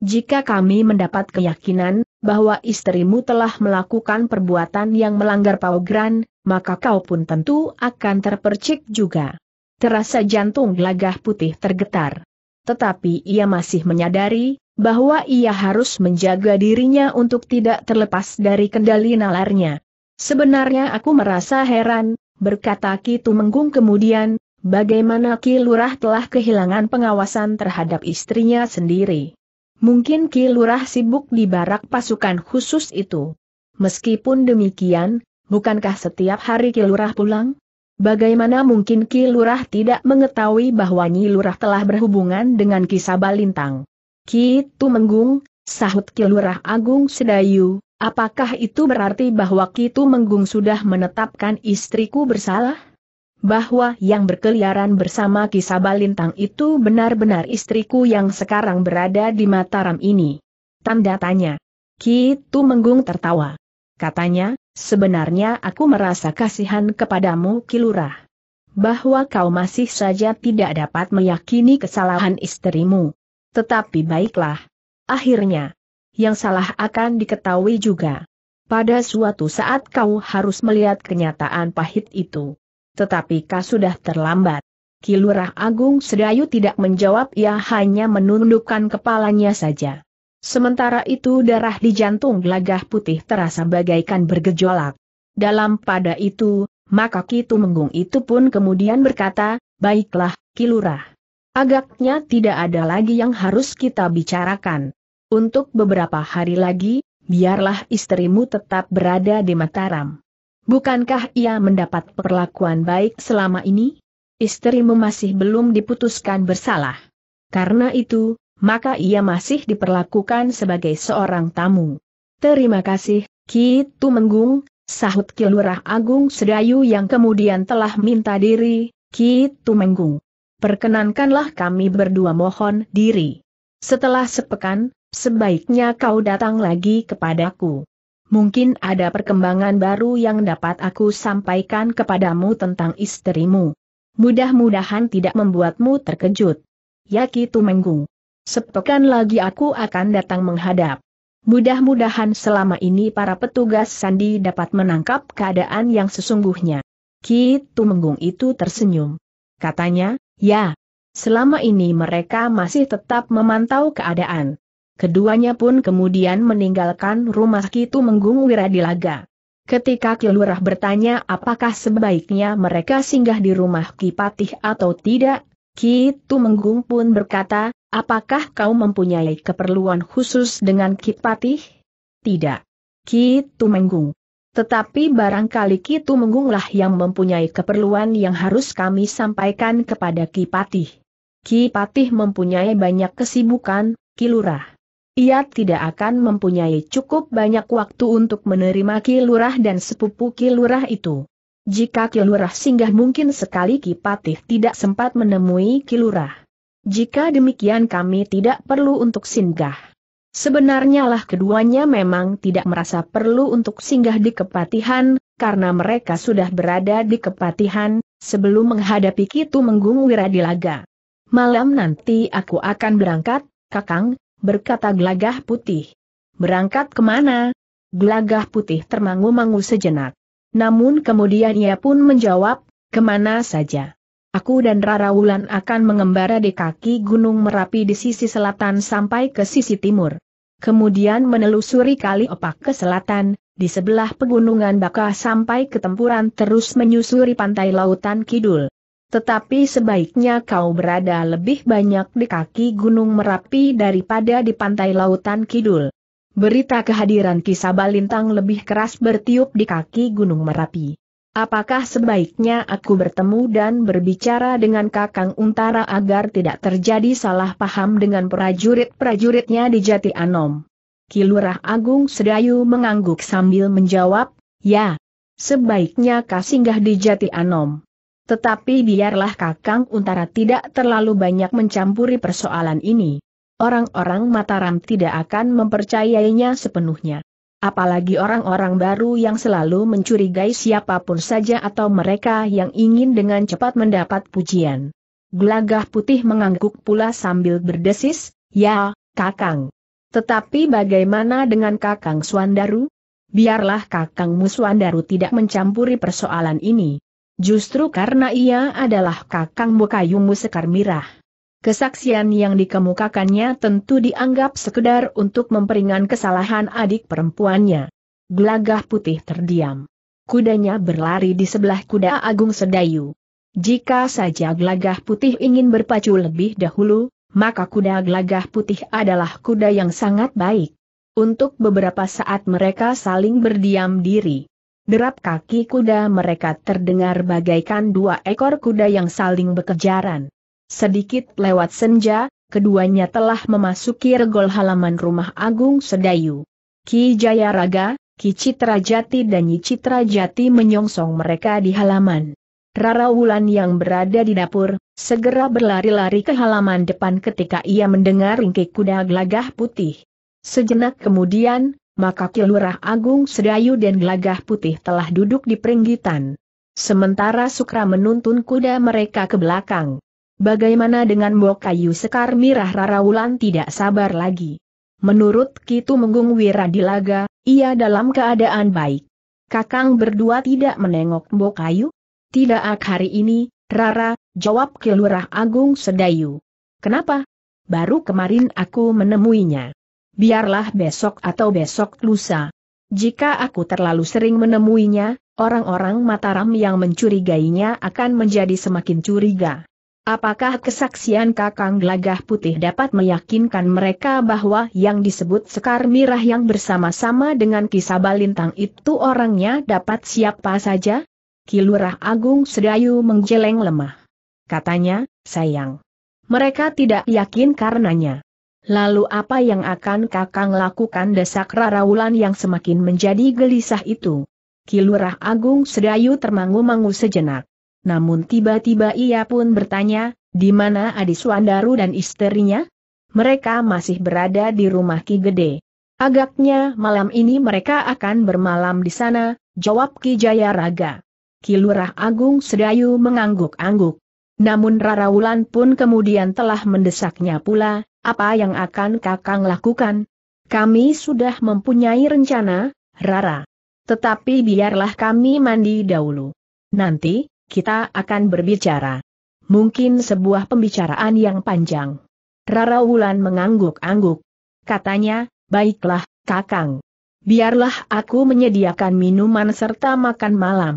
Jika kami mendapat keyakinan bahwa istrimu telah melakukan perbuatan yang melanggar paugran, maka kau pun tentu akan terpercik juga. Terasa jantung gelagah putih tergetar. Tetapi ia masih menyadari bahwa ia harus menjaga dirinya untuk tidak terlepas dari kendali nalarnya. Sebenarnya aku merasa heran, berkata Kitu Tumenggung kemudian, Bagaimana Ki Lurah telah kehilangan pengawasan terhadap istrinya sendiri. Mungkin Ki Lurah sibuk di barak pasukan khusus itu. Meskipun demikian, bukankah setiap hari Ki Lurah pulang? Bagaimana mungkin Ki Lurah tidak mengetahui bahwa Nyi Lurah telah berhubungan dengan Ki Sabalintang? Ki Menggung, sahut Ki Lurah Agung Sedayu, apakah itu berarti bahwa Ki Menggung sudah menetapkan istriku bersalah? bahwa yang berkeliaran bersama Kisabalintang itu benar-benar istriku yang sekarang berada di Mataram ini. Tanda tanya. Kitu Menggung tertawa. Katanya, sebenarnya aku merasa kasihan kepadamu Kilurah. Bahwa kau masih saja tidak dapat meyakini kesalahan istrimu. Tetapi baiklah. Akhirnya, yang salah akan diketahui juga. Pada suatu saat kau harus melihat kenyataan pahit itu tetapi kau sudah terlambat. Kilurah Agung Sedayu tidak menjawab ia hanya menundukkan kepalanya saja. Sementara itu darah di jantung gelagah putih terasa bagaikan bergejolak. Dalam pada itu, maka Ki Menggung itu pun kemudian berkata, baiklah, Kilurah. Agaknya tidak ada lagi yang harus kita bicarakan. Untuk beberapa hari lagi, biarlah istrimu tetap berada di Mataram. Bukankah ia mendapat perlakuan baik selama ini? Istrimu masih belum diputuskan bersalah. Karena itu, maka ia masih diperlakukan sebagai seorang tamu. Terima kasih, Ki Tumenggung, sahut Kilurah Agung Sedayu yang kemudian telah minta diri, Ki Tumenggung. Perkenankanlah kami berdua mohon diri. Setelah sepekan, sebaiknya kau datang lagi kepadaku. Mungkin ada perkembangan baru yang dapat aku sampaikan kepadamu tentang istrimu. Mudah-mudahan tidak membuatmu terkejut. Yaki Tumenggung. Sepekan lagi aku akan datang menghadap. Mudah-mudahan selama ini para petugas Sandi dapat menangkap keadaan yang sesungguhnya. Ki Tumenggung itu tersenyum. Katanya, ya. Selama ini mereka masih tetap memantau keadaan. Keduanya pun kemudian meninggalkan rumah Kitu Menggung Wiradilaga. Ketika Kilurah bertanya apakah sebaiknya mereka singgah di rumah Kipatih atau tidak, Kitu Menggung pun berkata, apakah kau mempunyai keperluan khusus dengan Kipatih? Tidak. Kitu Menggung. Tetapi barangkali Kitu Menggunglah yang mempunyai keperluan yang harus kami sampaikan kepada Kipatih. Kipatih mempunyai banyak kesibukan, Kilurah ia tidak akan mempunyai cukup banyak waktu untuk menerima kilurah dan sepupu kilurah itu. Jika kilurah singgah mungkin sekali Kipatih tidak sempat menemui kilurah. Jika demikian kami tidak perlu untuk singgah. Sebenarnya lah keduanya memang tidak merasa perlu untuk singgah di kepatihan, karena mereka sudah berada di kepatihan, sebelum menghadapi Kitu Menggung Wiradilaga. Malam nanti aku akan berangkat, Kakang, berkata gelagah putih. Berangkat kemana? Gelagah putih termangu-mangu sejenak. Namun kemudian ia pun menjawab, kemana saja. Aku dan Rara Wulan akan mengembara di kaki Gunung Merapi di sisi selatan sampai ke sisi timur. Kemudian menelusuri kali opak ke selatan, di sebelah pegunungan Baka sampai ke tempuran terus menyusuri pantai lautan kidul. Tetapi sebaiknya kau berada lebih banyak di kaki Gunung Merapi daripada di pantai Lautan Kidul. Berita kehadiran Kisabalintang lebih keras bertiup di kaki Gunung Merapi. Apakah sebaiknya aku bertemu dan berbicara dengan Kakang Untara agar tidak terjadi salah paham dengan prajurit-prajuritnya di Jati Anom? Kilurah Agung Sedayu mengangguk sambil menjawab, ya. Sebaiknya kau singgah di Jati Anom. Tetapi biarlah Kakang Untara tidak terlalu banyak mencampuri persoalan ini. Orang-orang Mataram tidak akan mempercayainya sepenuhnya. Apalagi orang-orang baru yang selalu mencurigai siapapun saja atau mereka yang ingin dengan cepat mendapat pujian. Gelagah putih mengangguk pula sambil berdesis, ya, kakang. Tetapi bagaimana dengan kakang Swandaru? Biarlah kakangmu Swandaru tidak mencampuri persoalan ini justru karena ia adalah kakang Bokayumu Sekar Mirah. Kesaksian yang dikemukakannya tentu dianggap sekedar untuk memperingan kesalahan adik perempuannya. Gelagah putih terdiam. Kudanya berlari di sebelah kuda Agung Sedayu. Jika saja gelagah putih ingin berpacu lebih dahulu, maka kuda gelagah putih adalah kuda yang sangat baik. Untuk beberapa saat mereka saling berdiam diri. Derap kaki kuda mereka terdengar bagaikan dua ekor kuda yang saling bekejaran. Sedikit lewat senja, keduanya telah memasuki regol halaman rumah Agung Sedayu. Ki Jayaraga, Ki Citrajati dan Nyi Citrajati menyongsong mereka di halaman. Rara Wulan yang berada di dapur, segera berlari-lari ke halaman depan ketika ia mendengar ringkik kuda gelagah putih. Sejenak kemudian, maka Kilurah Agung Sedayu dan Gelagah Putih telah duduk di peringgitan. Sementara Sukra menuntun kuda mereka ke belakang. Bagaimana dengan Bokayu Sekar Mirah Rarawulan tidak sabar lagi. Menurut Kitu Menggung Wiradilaga, ia dalam keadaan baik. Kakang berdua tidak menengok Bokayu? Tidak ak hari ini, Rara, jawab Kilurah Agung Sedayu. Kenapa? Baru kemarin aku menemuinya biarlah besok atau besok lusa. Jika aku terlalu sering menemuinya, orang-orang Mataram yang mencurigainya akan menjadi semakin curiga. Apakah kesaksian Kakang Gelagah Putih dapat meyakinkan mereka bahwa yang disebut Sekar Mirah yang bersama-sama dengan kisah Balintang itu orangnya dapat siapa saja? Kilurah Agung Sedayu menggeleng lemah. Katanya, sayang. Mereka tidak yakin karenanya. Lalu apa yang akan Kakang lakukan desak Wulan yang semakin menjadi gelisah itu? Kilurah Agung Sedayu termangu-mangu sejenak. Namun tiba-tiba ia pun bertanya, di mana Adi Suandaru dan istrinya? Mereka masih berada di rumah Ki Gede. Agaknya malam ini mereka akan bermalam di sana, jawab Ki Jaya Raga. Kilurah Agung Sedayu mengangguk-angguk. Namun Wulan pun kemudian telah mendesaknya pula, apa yang akan Kakang lakukan? Kami sudah mempunyai rencana, Rara. Tetapi biarlah kami mandi dahulu. Nanti, kita akan berbicara. Mungkin sebuah pembicaraan yang panjang. Rara Wulan mengangguk-angguk. Katanya, baiklah, Kakang. Biarlah aku menyediakan minuman serta makan malam.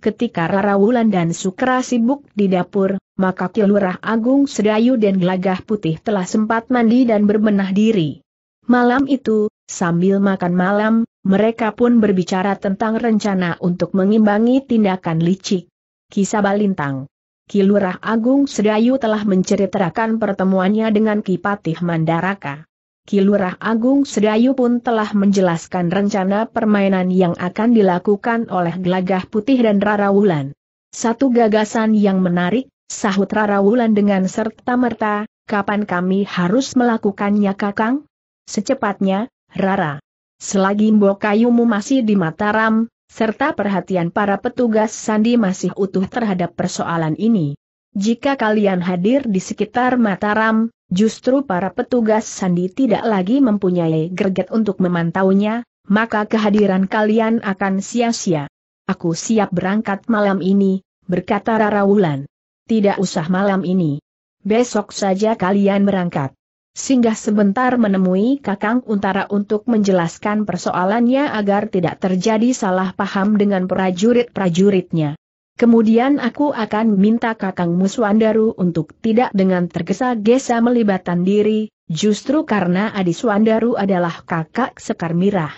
Ketika Rara Wulan dan Sukra sibuk di dapur, maka Kilurah Agung Sedayu dan Gelagah Putih telah sempat mandi dan berbenah diri. Malam itu, sambil makan malam, mereka pun berbicara tentang rencana untuk mengimbangi tindakan licik. Kisah Balintang Kilurah Agung Sedayu telah menceritakan pertemuannya dengan Kipatih Mandaraka. Kilurah Agung Sedayu pun telah menjelaskan rencana permainan yang akan dilakukan oleh Gelagah Putih dan Rara Wulan. Satu gagasan yang menarik, sahut Rara Wulan dengan serta-merta, kapan kami harus melakukannya kakang? Secepatnya, Rara. Selagi mbok kayumu masih di Mataram, serta perhatian para petugas sandi masih utuh terhadap persoalan ini. Jika kalian hadir di sekitar Mataram, justru para petugas sandi tidak lagi mempunyai greget untuk memantaunya, maka kehadiran kalian akan sia-sia. Aku siap berangkat malam ini, berkata Rara Wulan tidak usah malam ini. Besok saja kalian berangkat. Singgah sebentar menemui Kakang Untara untuk menjelaskan persoalannya agar tidak terjadi salah paham dengan prajurit-prajuritnya. Kemudian aku akan minta Kakang Muswandaru untuk tidak dengan tergesa-gesa melibatkan diri, justru karena Adi Swandaru adalah kakak Sekar Mirah.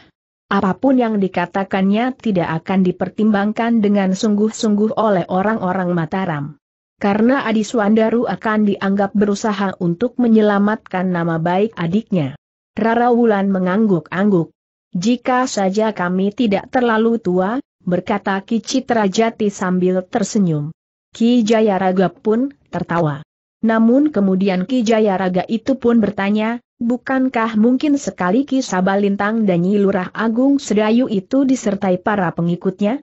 Apapun yang dikatakannya tidak akan dipertimbangkan dengan sungguh-sungguh oleh orang-orang Mataram karena Adi Suandaru akan dianggap berusaha untuk menyelamatkan nama baik adiknya. Rara Wulan mengangguk-angguk. Jika saja kami tidak terlalu tua, berkata Ki Citrajati sambil tersenyum. Ki Jayaraga pun tertawa. Namun kemudian Ki Jayaraga itu pun bertanya, bukankah mungkin sekali Ki Sabalintang dan Nyi Lurah Agung Sedayu itu disertai para pengikutnya?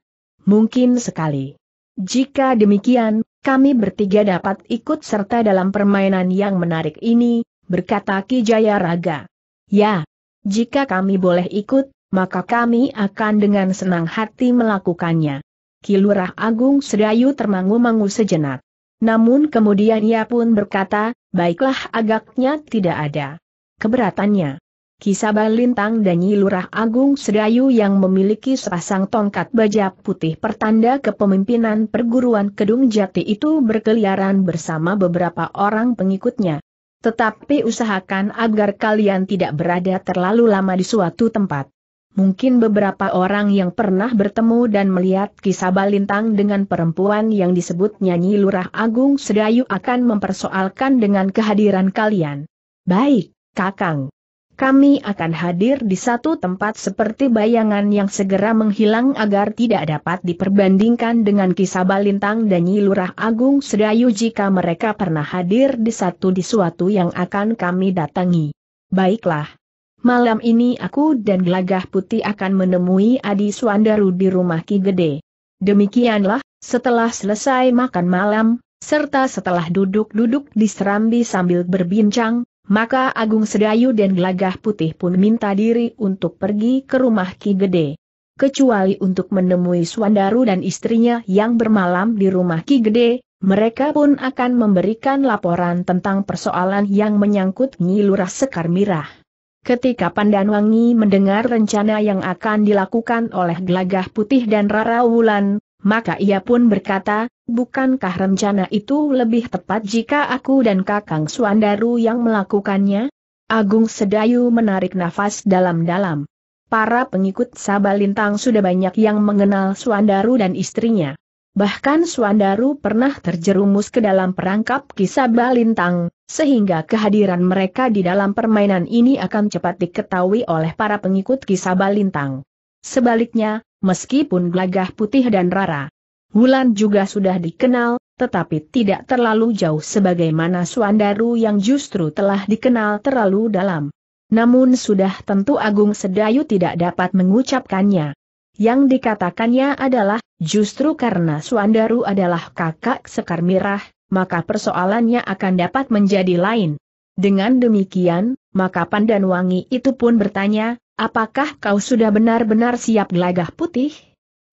Mungkin sekali. Jika demikian, kami bertiga dapat ikut serta dalam permainan yang menarik ini, berkata Ki Jaya Raga. Ya, jika kami boleh ikut, maka kami akan dengan senang hati melakukannya. Kilurah Agung Sedayu termangu-mangu sejenak. Namun kemudian ia pun berkata, baiklah agaknya tidak ada keberatannya. Kisaba Lintang dan Nyi Lurah Agung Sedayu yang memiliki sepasang tongkat baja putih pertanda kepemimpinan perguruan Kedung Jati itu berkeliaran bersama beberapa orang pengikutnya. Tetapi usahakan agar kalian tidak berada terlalu lama di suatu tempat. Mungkin beberapa orang yang pernah bertemu dan melihat kisah Balintang dengan perempuan yang disebut Nyanyi Lurah Agung Sedayu akan mempersoalkan dengan kehadiran kalian. Baik, Kakang kami akan hadir di satu tempat seperti bayangan yang segera menghilang agar tidak dapat diperbandingkan dengan kisah Balintang dan Nyi Agung Sedayu jika mereka pernah hadir di satu di suatu yang akan kami datangi. Baiklah. Malam ini aku dan Gelagah Putih akan menemui Adi Suandaru di rumah Ki Gede. Demikianlah, setelah selesai makan malam, serta setelah duduk-duduk di serambi sambil berbincang, maka Agung Sedayu dan Gelagah Putih pun minta diri untuk pergi ke rumah Ki Gede. Kecuali untuk menemui Suandaru dan istrinya yang bermalam di rumah Ki Gede, mereka pun akan memberikan laporan tentang persoalan yang menyangkut Nyi Lurah Sekar Mirah. Ketika Pandanwangi mendengar rencana yang akan dilakukan oleh Gelagah Putih dan Rara Wulan, maka ia pun berkata, Bukankah rencana itu lebih tepat jika aku dan Kakang Suandaru yang melakukannya? Agung Sedayu menarik nafas dalam-dalam. Para pengikut Sabalintang sudah banyak yang mengenal Suandaru dan istrinya. Bahkan Suandaru pernah terjerumus ke dalam perangkap Balintang, sehingga kehadiran mereka di dalam permainan ini akan cepat diketahui oleh para pengikut kisah Balintang. Sebaliknya, meskipun Glagah Putih dan Rara Wulan juga sudah dikenal, tetapi tidak terlalu jauh sebagaimana Suandaru yang justru telah dikenal terlalu dalam. Namun sudah tentu Agung Sedayu tidak dapat mengucapkannya. Yang dikatakannya adalah, justru karena Suandaru adalah kakak Sekar Mirah, maka persoalannya akan dapat menjadi lain. Dengan demikian, maka Pandan Wangi itu pun bertanya, apakah kau sudah benar-benar siap gelagah putih?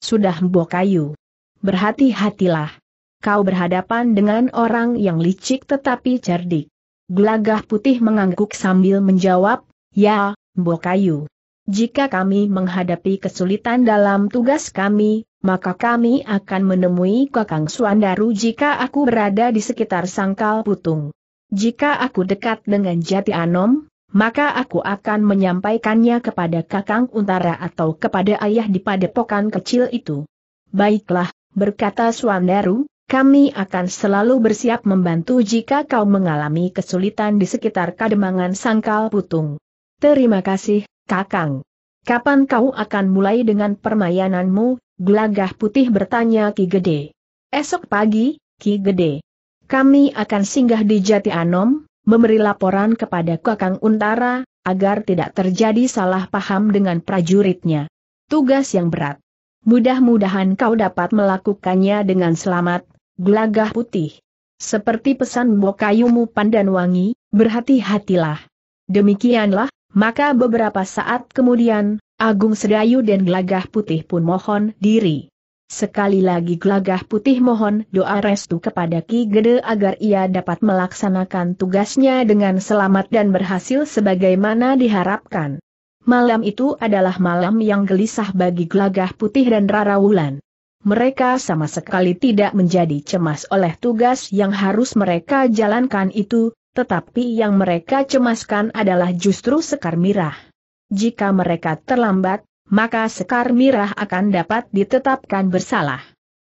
Sudah mbo kayu. Berhati-hatilah. Kau berhadapan dengan orang yang licik tetapi cerdik. Gelagah putih mengangguk sambil menjawab, Ya, Mbo Kayu. Jika kami menghadapi kesulitan dalam tugas kami, maka kami akan menemui Kakang Suandaru jika aku berada di sekitar sangkal putung. Jika aku dekat dengan Jati Anom, maka aku akan menyampaikannya kepada Kakang Untara atau kepada ayah di padepokan kecil itu. Baiklah, berkata Swandaru, kami akan selalu bersiap membantu jika kau mengalami kesulitan di sekitar kademangan sangkal putung. Terima kasih, Kakang. Kapan kau akan mulai dengan permayananmu? Gelagah putih bertanya Ki Gede. Esok pagi, Ki Gede. Kami akan singgah di Jati Anom, memberi laporan kepada Kakang Untara, agar tidak terjadi salah paham dengan prajuritnya. Tugas yang berat. Mudah-mudahan kau dapat melakukannya dengan selamat, gelagah putih. Seperti pesan bokayumu pandan wangi, berhati-hatilah. Demikianlah, maka beberapa saat kemudian, Agung Sedayu dan gelagah putih pun mohon diri. Sekali lagi gelagah putih mohon doa restu kepada Ki Gede agar ia dapat melaksanakan tugasnya dengan selamat dan berhasil sebagaimana diharapkan. Malam itu adalah malam yang gelisah bagi Gelagah Putih dan Rara Wulan. Mereka sama sekali tidak menjadi cemas oleh tugas yang harus mereka jalankan itu, tetapi yang mereka cemaskan adalah justru Sekar Mirah. Jika mereka terlambat, maka Sekar Mirah akan dapat ditetapkan bersalah.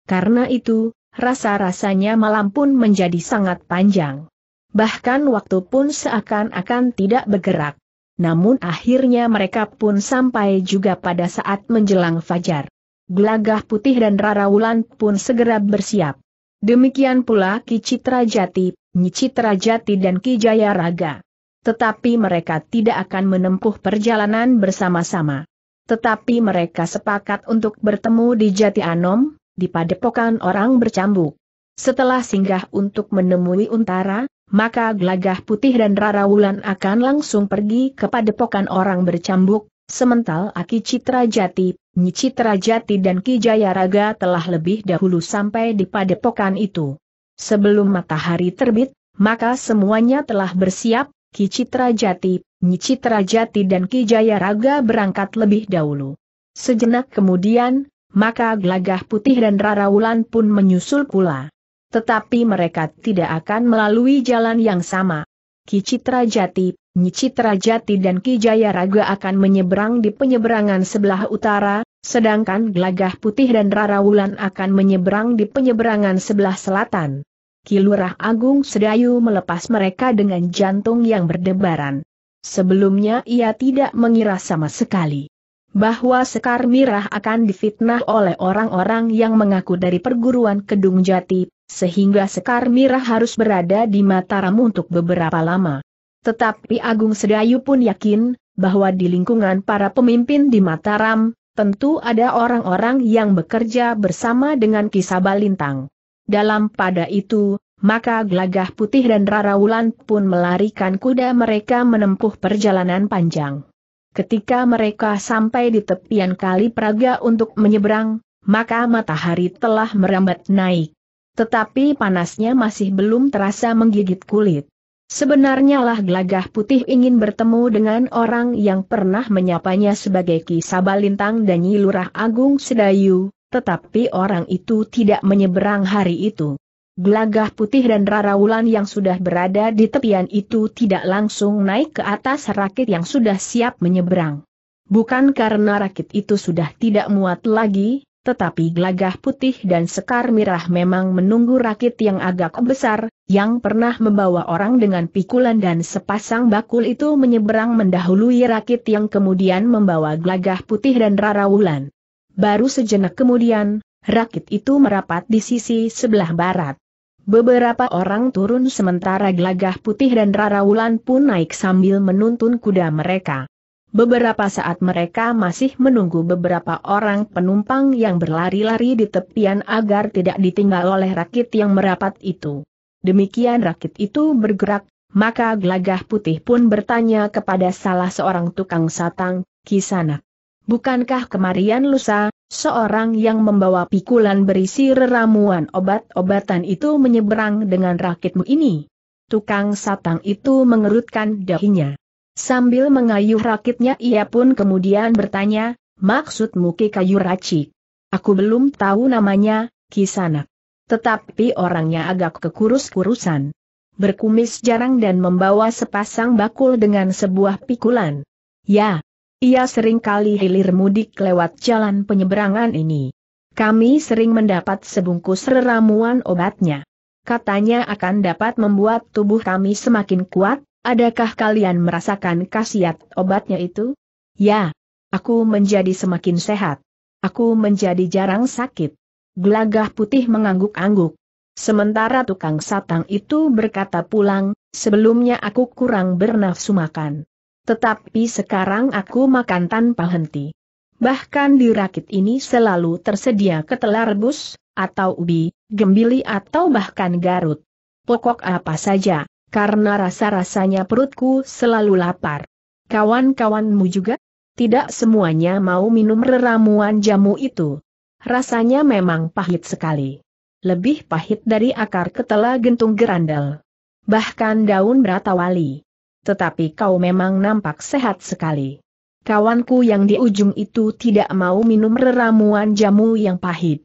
Karena itu, rasa-rasanya malam pun menjadi sangat panjang. Bahkan waktu pun seakan-akan tidak bergerak namun akhirnya mereka pun sampai juga pada saat menjelang fajar. Gelagah putih dan Rara Wulan pun segera bersiap. Demikian pula Ki Citra Jati, Nyi Citra Jati dan Ki Jaya Raga. Tetapi mereka tidak akan menempuh perjalanan bersama-sama. Tetapi mereka sepakat untuk bertemu di Jati Anom, di padepokan orang bercambuk. Setelah singgah untuk menemui Untara, maka Glagah Putih dan Rara Wulan akan langsung pergi kepada padepokan orang bercambuk, semental Aki Citra Jati, Nyi Citra Jati dan Ki Jayaraga telah lebih dahulu sampai di padepokan itu. Sebelum matahari terbit, maka semuanya telah bersiap, Ki Citra Jati, Nyi Citra Jati dan Ki Jayaraga berangkat lebih dahulu. Sejenak kemudian, maka Glagah Putih dan Rara Wulan pun menyusul pula tetapi mereka tidak akan melalui jalan yang sama. Ki Citra Jati, Nyi Citra Jati dan Ki Jaya Raga akan menyeberang di penyeberangan sebelah utara, sedangkan Gelagah Putih dan Rara Wulan akan menyeberang di penyeberangan sebelah selatan. Ki Lurah Agung Sedayu melepas mereka dengan jantung yang berdebaran. Sebelumnya ia tidak mengira sama sekali bahwa Sekar Mirah akan difitnah oleh orang-orang yang mengaku dari perguruan Kedung Jati, sehingga Sekar Mirah harus berada di Mataram untuk beberapa lama. Tetapi Agung Sedayu pun yakin, bahwa di lingkungan para pemimpin di Mataram, tentu ada orang-orang yang bekerja bersama dengan kisah Balintang. Dalam pada itu, maka Gelagah Putih dan Rara Wulan pun melarikan kuda mereka menempuh perjalanan panjang. Ketika mereka sampai di tepian kali Praga untuk menyeberang, maka matahari telah merambat naik. Tetapi panasnya masih belum terasa menggigit kulit. Sebenarnya lah gelagah putih ingin bertemu dengan orang yang pernah menyapanya sebagai Ki Sabalintang dan Nyi Agung Sedayu, tetapi orang itu tidak menyeberang hari itu. Gelagah putih dan rarawulan yang sudah berada di tepian itu tidak langsung naik ke atas rakit yang sudah siap menyeberang. Bukan karena rakit itu sudah tidak muat lagi, tetapi gelagah putih dan sekar mirah memang menunggu rakit yang agak besar, yang pernah membawa orang dengan pikulan dan sepasang bakul itu menyeberang mendahului rakit yang kemudian membawa gelagah putih dan rarawulan. Baru sejenak kemudian, rakit itu merapat di sisi sebelah barat. Beberapa orang turun sementara gelagah putih dan rarawulan pun naik sambil menuntun kuda mereka. Beberapa saat mereka masih menunggu beberapa orang penumpang yang berlari-lari di tepian agar tidak ditinggal oleh rakit yang merapat itu. Demikian rakit itu bergerak, maka gelagah putih pun bertanya kepada salah seorang tukang satang, kisana, Bukankah kemarian lusa, seorang yang membawa pikulan berisi reramuan obat-obatan itu menyeberang dengan rakitmu ini? Tukang satang itu mengerutkan dahinya. Sambil mengayuh rakitnya ia pun kemudian bertanya, maksudmu Ki Kayu Raci? Aku belum tahu namanya, Kisanak. Tetapi orangnya agak kekurus-kurusan. Berkumis jarang dan membawa sepasang bakul dengan sebuah pikulan. Ya, ia sering kali hilir mudik lewat jalan penyeberangan ini. Kami sering mendapat sebungkus ramuan obatnya. Katanya akan dapat membuat tubuh kami semakin kuat, Adakah kalian merasakan khasiat obatnya itu? Ya, aku menjadi semakin sehat. Aku menjadi jarang sakit. Gelagah putih mengangguk-angguk. Sementara tukang satang itu berkata pulang, sebelumnya aku kurang bernafsu makan. Tetapi sekarang aku makan tanpa henti. Bahkan di rakit ini selalu tersedia ketela rebus, atau ubi, gembili atau bahkan garut. Pokok apa saja, karena rasa-rasanya perutku selalu lapar. Kawan-kawanmu juga? Tidak semuanya mau minum reramuan jamu itu. Rasanya memang pahit sekali. Lebih pahit dari akar ketela gentung gerandel. Bahkan daun beratawali. Tetapi kau memang nampak sehat sekali. Kawanku yang di ujung itu tidak mau minum reramuan jamu yang pahit.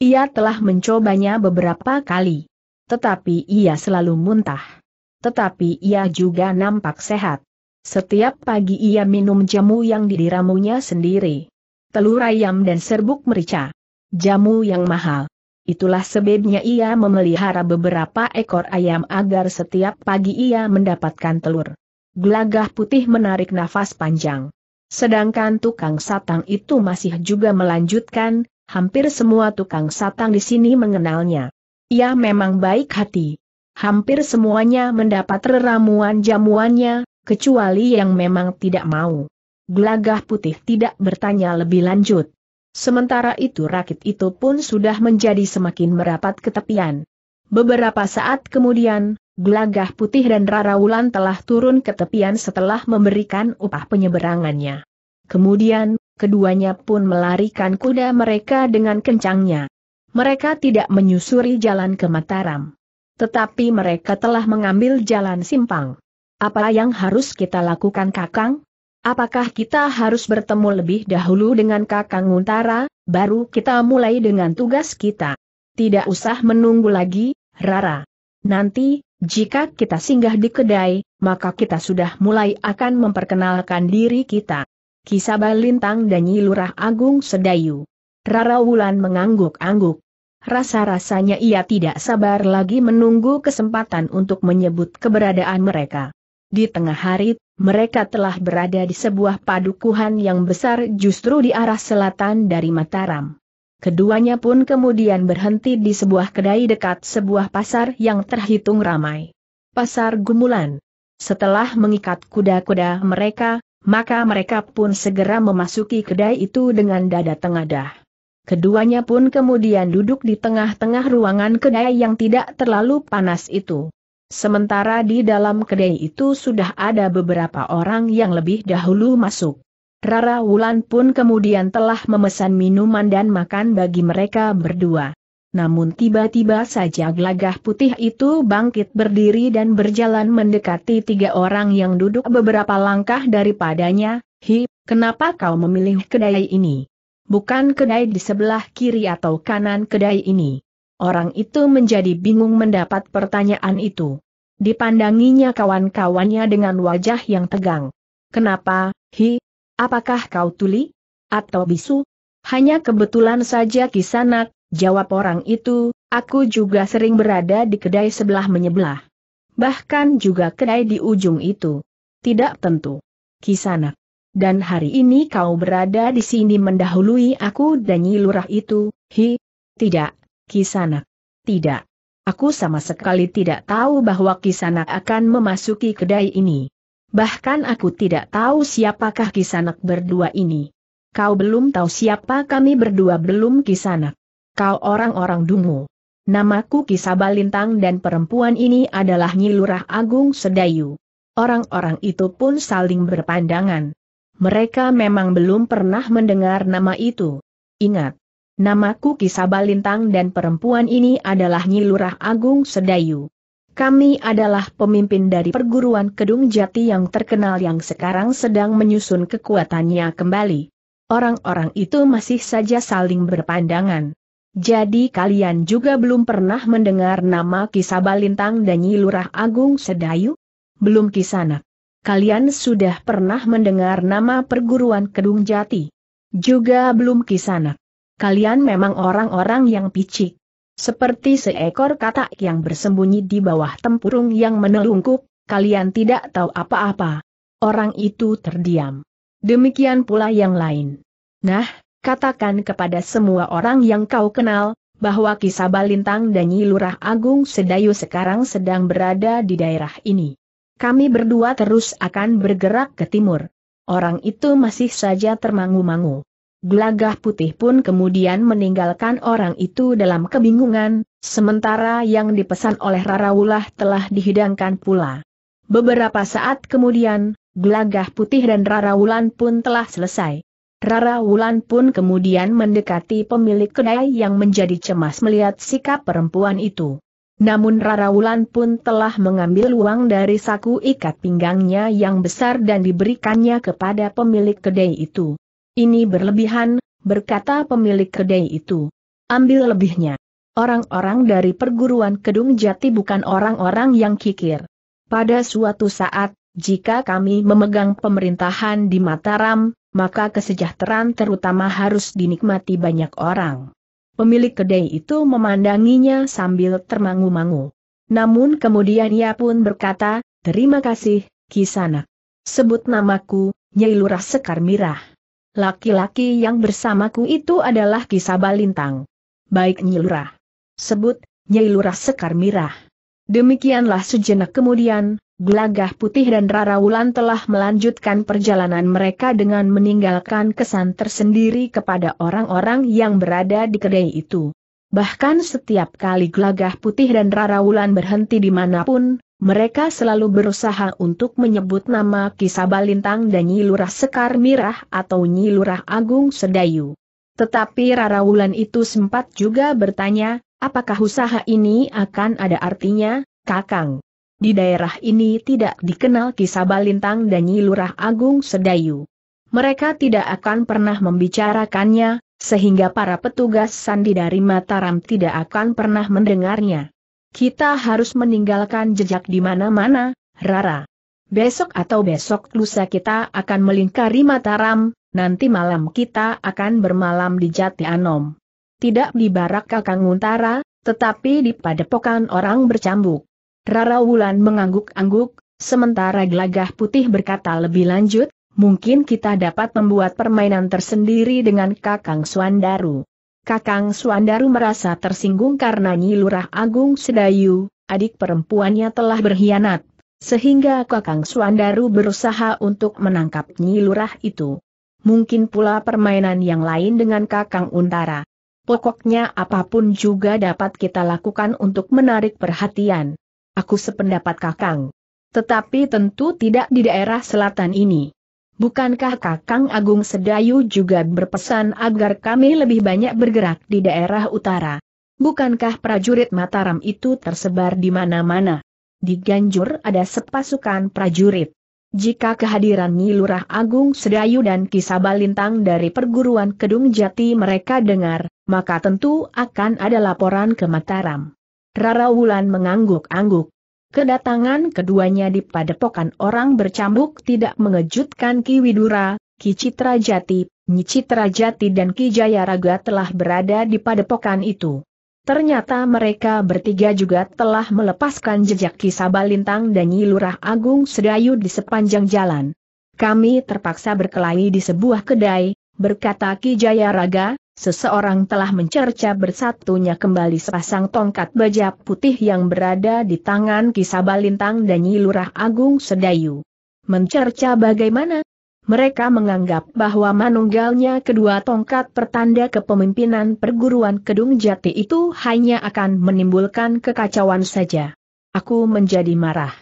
Ia telah mencobanya beberapa kali. Tetapi ia selalu muntah tetapi ia juga nampak sehat. Setiap pagi ia minum jamu yang didiramunya sendiri. Telur ayam dan serbuk merica. Jamu yang mahal. Itulah sebabnya ia memelihara beberapa ekor ayam agar setiap pagi ia mendapatkan telur. Gelagah putih menarik nafas panjang. Sedangkan tukang satang itu masih juga melanjutkan, hampir semua tukang satang di sini mengenalnya. Ia memang baik hati, hampir semuanya mendapat ramuan jamuannya, kecuali yang memang tidak mau. Gelagah putih tidak bertanya lebih lanjut. Sementara itu rakit itu pun sudah menjadi semakin merapat ke tepian. Beberapa saat kemudian, Gelagah Putih dan Rara Wulan telah turun ke tepian setelah memberikan upah penyeberangannya. Kemudian, keduanya pun melarikan kuda mereka dengan kencangnya. Mereka tidak menyusuri jalan ke Mataram. Tetapi mereka telah mengambil jalan simpang. Apa yang harus kita lakukan Kakang? Apakah kita harus bertemu lebih dahulu dengan Kakang Untara, baru kita mulai dengan tugas kita? Tidak usah menunggu lagi, Rara. Nanti, jika kita singgah di kedai, maka kita sudah mulai akan memperkenalkan diri kita. Kisah Balintang dan Nyi Lurah Agung Sedayu. Rara Wulan mengangguk-angguk rasa-rasanya ia tidak sabar lagi menunggu kesempatan untuk menyebut keberadaan mereka. Di tengah hari, mereka telah berada di sebuah padukuhan yang besar justru di arah selatan dari Mataram. Keduanya pun kemudian berhenti di sebuah kedai dekat sebuah pasar yang terhitung ramai. Pasar Gumulan. Setelah mengikat kuda-kuda mereka, maka mereka pun segera memasuki kedai itu dengan dada tengadah. Keduanya pun kemudian duduk di tengah-tengah ruangan kedai yang tidak terlalu panas itu. Sementara di dalam kedai itu sudah ada beberapa orang yang lebih dahulu masuk. Rara Wulan pun kemudian telah memesan minuman dan makan bagi mereka berdua. Namun tiba-tiba saja gelagah putih itu bangkit berdiri dan berjalan mendekati tiga orang yang duduk beberapa langkah daripadanya. Hi, kenapa kau memilih kedai ini? bukan kedai di sebelah kiri atau kanan kedai ini. Orang itu menjadi bingung mendapat pertanyaan itu. Dipandanginya kawan-kawannya dengan wajah yang tegang. Kenapa, Hi? Apakah kau tuli? Atau bisu? Hanya kebetulan saja kisanak, jawab orang itu, aku juga sering berada di kedai sebelah menyebelah. Bahkan juga kedai di ujung itu. Tidak tentu. Kisanak dan hari ini kau berada di sini mendahului aku dan Nyi itu, hi, tidak, Kisanak, tidak. Aku sama sekali tidak tahu bahwa Kisanak akan memasuki kedai ini. Bahkan aku tidak tahu siapakah Kisanak berdua ini. Kau belum tahu siapa kami berdua belum Kisanak. Kau orang-orang dungu. Namaku Kisabalintang dan perempuan ini adalah Nyi Agung Sedayu. Orang-orang itu pun saling berpandangan mereka memang belum pernah mendengar nama itu. Ingat, namaku Kisabalintang dan perempuan ini adalah Nyilurah Agung Sedayu. Kami adalah pemimpin dari perguruan Kedung Jati yang terkenal yang sekarang sedang menyusun kekuatannya kembali. Orang-orang itu masih saja saling berpandangan. Jadi kalian juga belum pernah mendengar nama Kisabalintang dan Nyilurah Agung Sedayu? Belum kisanak kalian sudah pernah mendengar nama perguruan Kedung Jati. Juga belum kisanak. Kalian memang orang-orang yang picik. Seperti seekor katak yang bersembunyi di bawah tempurung yang menelungkup, kalian tidak tahu apa-apa. Orang itu terdiam. Demikian pula yang lain. Nah, katakan kepada semua orang yang kau kenal, bahwa kisah Balintang dan Nyi Lurah Agung Sedayu sekarang sedang berada di daerah ini kami berdua terus akan bergerak ke timur. Orang itu masih saja termangu-mangu. Gelagah putih pun kemudian meninggalkan orang itu dalam kebingungan, sementara yang dipesan oleh Raraulah telah dihidangkan pula. Beberapa saat kemudian, Gelagah putih dan Rarawulan pun telah selesai. Rarawulan pun kemudian mendekati pemilik kedai yang menjadi cemas melihat sikap perempuan itu. Namun Rara Wulan pun telah mengambil uang dari saku ikat pinggangnya yang besar dan diberikannya kepada pemilik kedai itu. Ini berlebihan, berkata pemilik kedai itu. Ambil lebihnya. Orang-orang dari perguruan Kedung Jati bukan orang-orang yang kikir. Pada suatu saat, jika kami memegang pemerintahan di Mataram, maka kesejahteraan terutama harus dinikmati banyak orang. Pemilik kedai itu memandanginya sambil termangu-mangu. Namun kemudian ia pun berkata, terima kasih, Kisanak. Sebut namaku, Nyai Lurah Sekar Mirah. Laki-laki yang bersamaku itu adalah Kisabalintang. Baik Nyai Lurah. Sebut, Nyai Lurah Sekar Mirah. Demikianlah sejenak kemudian, Gelagah Putih dan Rara Wulan telah melanjutkan perjalanan mereka dengan meninggalkan kesan tersendiri kepada orang-orang yang berada di kedai itu. Bahkan setiap kali Gelagah Putih dan Rara Wulan berhenti dimanapun, mereka selalu berusaha untuk menyebut nama Kisabalintang dan Nyi Lurah Sekar Mirah atau Nyi Lurah Agung Sedayu. Tetapi Rara Wulan itu sempat juga bertanya, apakah usaha ini akan ada artinya, Kakang? Di daerah ini tidak dikenal kisah Balintang dan Nyi Agung Sedayu. Mereka tidak akan pernah membicarakannya, sehingga para petugas sandi dari Mataram tidak akan pernah mendengarnya. Kita harus meninggalkan jejak di mana-mana, Rara. Besok atau besok lusa kita akan melingkari Mataram, nanti malam kita akan bermalam di Jati Anom. Tidak di barak Kakang Untara, tetapi di padepokan orang bercambuk. Rara Wulan mengangguk-angguk, sementara Glagah putih berkata lebih lanjut, mungkin kita dapat membuat permainan tersendiri dengan Kakang Suandaru. Kakang Suandaru merasa tersinggung karena Nyi Lurah Agung Sedayu, adik perempuannya telah berkhianat, sehingga Kakang Suandaru berusaha untuk menangkap Nyi Lurah itu. Mungkin pula permainan yang lain dengan Kakang Untara. Pokoknya apapun juga dapat kita lakukan untuk menarik perhatian. Aku sependapat Kakang. Tetapi tentu tidak di daerah selatan ini. Bukankah Kakang Agung Sedayu juga berpesan agar kami lebih banyak bergerak di daerah utara? Bukankah prajurit Mataram itu tersebar di mana-mana? Di Ganjur ada sepasukan prajurit. Jika kehadiran Nyi Lurah Agung Sedayu dan Kisabalintang dari perguruan Kedung Jati mereka dengar, maka tentu akan ada laporan ke Mataram. Rara Wulan mengangguk-angguk. Kedatangan keduanya di padepokan orang bercambuk tidak mengejutkan Ki Widura, Ki Citra Jati, Nyi Citra Jati dan Ki Jayaraga telah berada di padepokan itu. Ternyata mereka bertiga juga telah melepaskan jejak Ki Sabalintang dan Nyi Lurah Agung Sedayu di sepanjang jalan. Kami terpaksa berkelahi di sebuah kedai, berkata Ki Jayaraga, seseorang telah mencerca bersatunya kembali sepasang tongkat baja putih yang berada di tangan Kisabalintang dan Nyi Lurah Agung Sedayu. Mencerca bagaimana? Mereka menganggap bahwa manunggalnya kedua tongkat pertanda kepemimpinan perguruan Kedung Jati itu hanya akan menimbulkan kekacauan saja. Aku menjadi marah.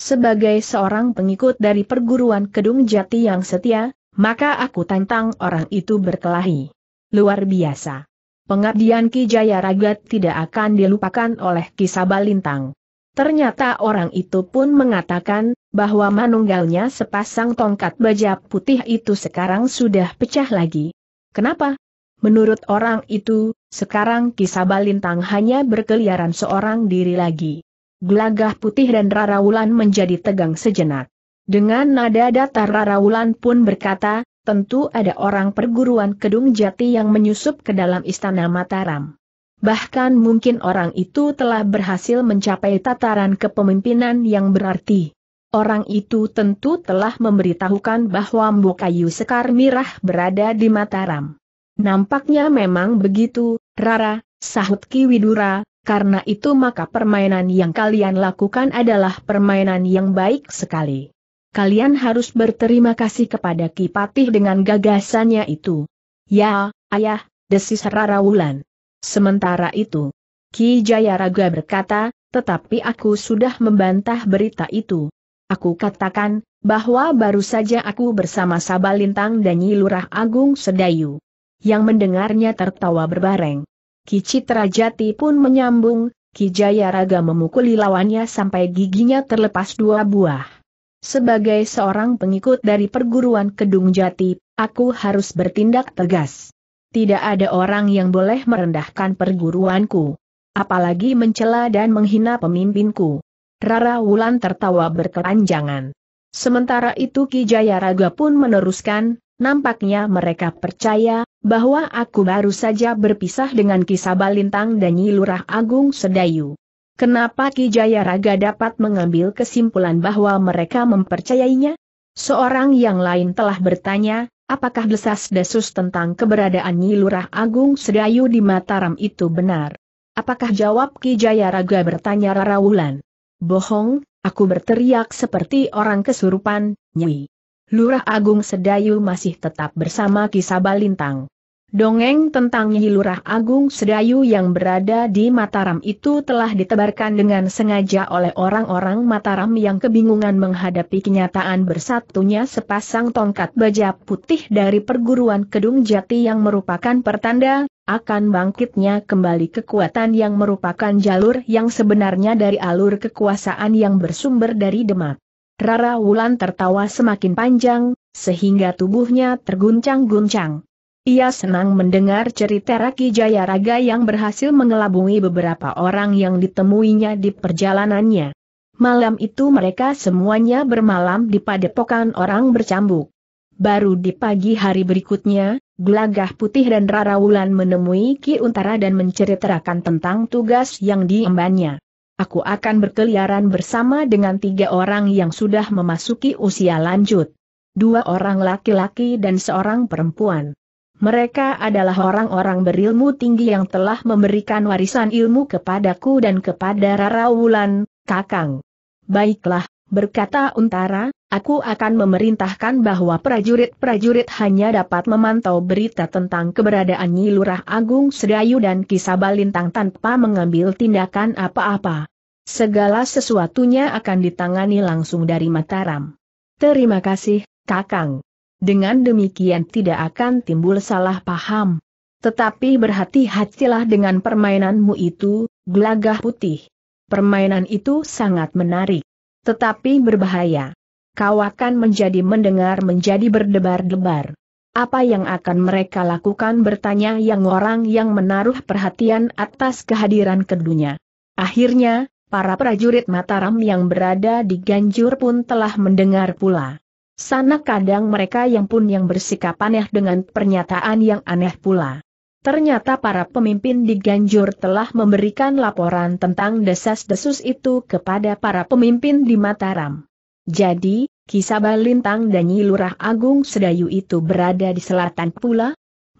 Sebagai seorang pengikut dari perguruan Kedung Jati yang setia, maka aku tantang orang itu berkelahi luar biasa. Pengabdian Ki Jaya Ragat tidak akan dilupakan oleh Ki Sabalintang. Ternyata orang itu pun mengatakan, bahwa manunggalnya sepasang tongkat baja putih itu sekarang sudah pecah lagi. Kenapa? Menurut orang itu, sekarang Ki Sabalintang hanya berkeliaran seorang diri lagi. Gelagah putih dan Rara Wulan menjadi tegang sejenak. Dengan nada datar Rara Wulan pun berkata, tentu ada orang perguruan Kedung Jati yang menyusup ke dalam istana Mataram. Bahkan mungkin orang itu telah berhasil mencapai tataran kepemimpinan yang berarti. Orang itu tentu telah memberitahukan bahwa Mbokayu Sekar Mirah berada di Mataram. Nampaknya memang begitu, Rara, sahut Ki Widura, karena itu maka permainan yang kalian lakukan adalah permainan yang baik sekali kalian harus berterima kasih kepada Kipatih dengan gagasannya itu. Ya, ayah, desis Rara Wulan. Sementara itu, Ki Jayaraga berkata, tetapi aku sudah membantah berita itu. Aku katakan, bahwa baru saja aku bersama Sabalintang dan Nyi Lurah Agung Sedayu. Yang mendengarnya tertawa berbareng. Ki Jati pun menyambung, Ki Jayaraga memukuli lawannya sampai giginya terlepas dua buah. Sebagai seorang pengikut dari perguruan Kedung Jati, aku harus bertindak tegas. Tidak ada orang yang boleh merendahkan perguruanku. Apalagi mencela dan menghina pemimpinku. Rara Wulan tertawa berkepanjangan. Sementara itu Ki Jayaraga pun meneruskan, nampaknya mereka percaya, bahwa aku baru saja berpisah dengan Ki Sabalintang dan Nyi Lurah Agung Sedayu. Kenapa Ki Jayaraga dapat mengambil kesimpulan bahwa mereka mempercayainya? Seorang yang lain telah bertanya, apakah desas-desus tentang keberadaan Nyi Lurah Agung Sedayu di Mataram itu benar? Apakah jawab Ki Jayaraga bertanya Rara Wulan? Bohong, aku berteriak seperti orang kesurupan, Nyi. Lurah Agung Sedayu masih tetap bersama Ki Sabalintang. Dongeng tentang Nyi Lurah Agung Sedayu yang berada di Mataram itu telah ditebarkan dengan sengaja oleh orang-orang Mataram yang kebingungan menghadapi kenyataan bersatunya sepasang tongkat baja putih dari perguruan Kedung Jati yang merupakan pertanda akan bangkitnya kembali kekuatan yang merupakan jalur yang sebenarnya dari alur kekuasaan yang bersumber dari Demak. Rara Wulan tertawa semakin panjang, sehingga tubuhnya terguncang-guncang. Ia senang mendengar cerita Raki Jayaraga yang berhasil mengelabui beberapa orang yang ditemuinya di perjalanannya. Malam itu mereka semuanya bermalam di padepokan orang bercambuk. Baru di pagi hari berikutnya, Gelagah Putih dan Rara Wulan menemui Ki Untara dan menceritakan tentang tugas yang diembannya. Aku akan berkeliaran bersama dengan tiga orang yang sudah memasuki usia lanjut. Dua orang laki-laki dan seorang perempuan. Mereka adalah orang-orang berilmu tinggi yang telah memberikan warisan ilmu kepadaku dan kepada Rara Wulan, Kakang. Baiklah, berkata Untara, aku akan memerintahkan bahwa prajurit-prajurit hanya dapat memantau berita tentang keberadaan Nyi Lurah Agung Sedayu dan Kisabalintang tanpa mengambil tindakan apa-apa. Segala sesuatunya akan ditangani langsung dari Mataram. Terima kasih, Kakang. Dengan demikian tidak akan timbul salah paham. Tetapi berhati-hatilah dengan permainanmu itu, gelagah putih. Permainan itu sangat menarik. Tetapi berbahaya. Kau akan menjadi mendengar menjadi berdebar-debar. Apa yang akan mereka lakukan bertanya yang orang yang menaruh perhatian atas kehadiran kedunya. Akhirnya, para prajurit Mataram yang berada di Ganjur pun telah mendengar pula. Sana kadang mereka yang pun yang bersikap aneh dengan pernyataan yang aneh pula. Ternyata para pemimpin di Ganjur telah memberikan laporan tentang desas-desus itu kepada para pemimpin di Mataram. Jadi, kisah lintang dan Nyi Lurah Agung Sedayu itu berada di selatan pula?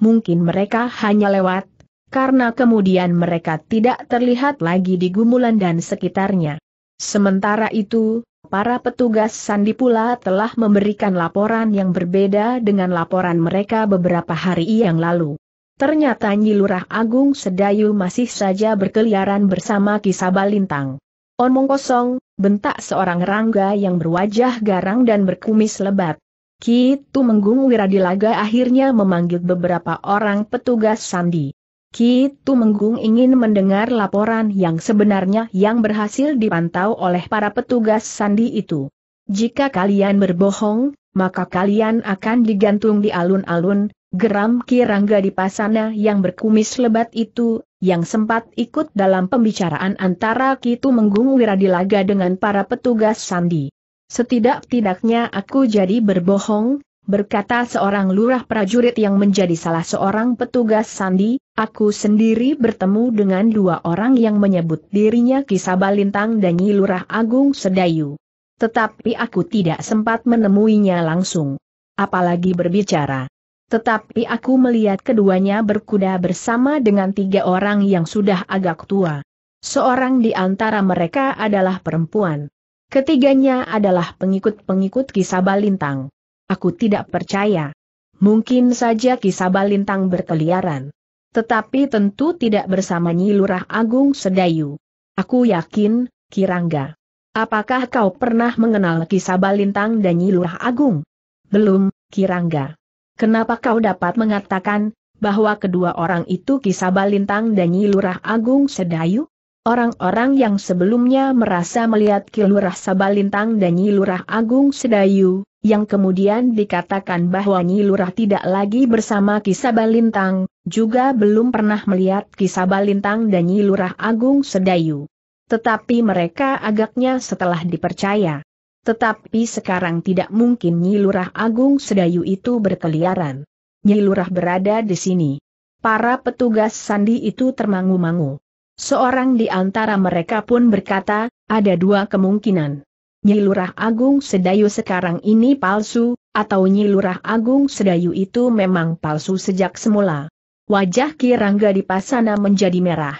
Mungkin mereka hanya lewat, karena kemudian mereka tidak terlihat lagi di Gumulan dan sekitarnya. Sementara itu, Para petugas Sandi pula telah memberikan laporan yang berbeda dengan laporan mereka beberapa hari yang lalu. Ternyata Nyi Lurah Agung Sedayu masih saja berkeliaran bersama kisah balintang. Omong kosong, bentak seorang rangga yang berwajah garang dan berkumis lebat. Kitu Menggung Wiradilaga akhirnya memanggil beberapa orang petugas Sandi. Ki Tumenggung ingin mendengar laporan yang sebenarnya yang berhasil dipantau oleh para petugas sandi itu. Jika kalian berbohong, maka kalian akan digantung di alun-alun, geram Kirangga Rangga di pasana yang berkumis lebat itu, yang sempat ikut dalam pembicaraan antara Ki Tumenggung Wiradilaga dengan para petugas sandi. Setidak-tidaknya aku jadi berbohong, berkata seorang lurah prajurit yang menjadi salah seorang petugas sandi, aku sendiri bertemu dengan dua orang yang menyebut dirinya Kisabalintang dan Nyi Lurah Agung Sedayu. Tetapi aku tidak sempat menemuinya langsung. Apalagi berbicara. Tetapi aku melihat keduanya berkuda bersama dengan tiga orang yang sudah agak tua. Seorang di antara mereka adalah perempuan. Ketiganya adalah pengikut-pengikut Kisabalintang. Aku tidak percaya. Mungkin saja kisah balintang berkeliaran. Tetapi tentu tidak bersama Nyi Lurah Agung Sedayu. Aku yakin, Kirangga. Apakah kau pernah mengenal kisah balintang dan Nyi Lurah Agung? Belum, Kirangga. Kenapa kau dapat mengatakan bahwa kedua orang itu kisah balintang dan Nyi Lurah Agung Sedayu? Orang-orang yang sebelumnya merasa melihat Kilurah Sabalintang dan Nyilurah Agung Sedayu, yang kemudian dikatakan bahwa Nyilurah tidak lagi bersama Kisabalintang, juga belum pernah melihat Kisabalintang dan Nyilurah Agung Sedayu. Tetapi mereka agaknya setelah dipercaya. Tetapi sekarang tidak mungkin Nyilurah Agung Sedayu itu berkeliaran. Nyilurah berada di sini. Para petugas sandi itu termangu-mangu. Seorang di antara mereka pun berkata, ada dua kemungkinan. Nyilurah Agung Sedayu sekarang ini palsu, atau Nyilurah Agung Sedayu itu memang palsu sejak semula. Wajah Kirangga di pasana menjadi merah.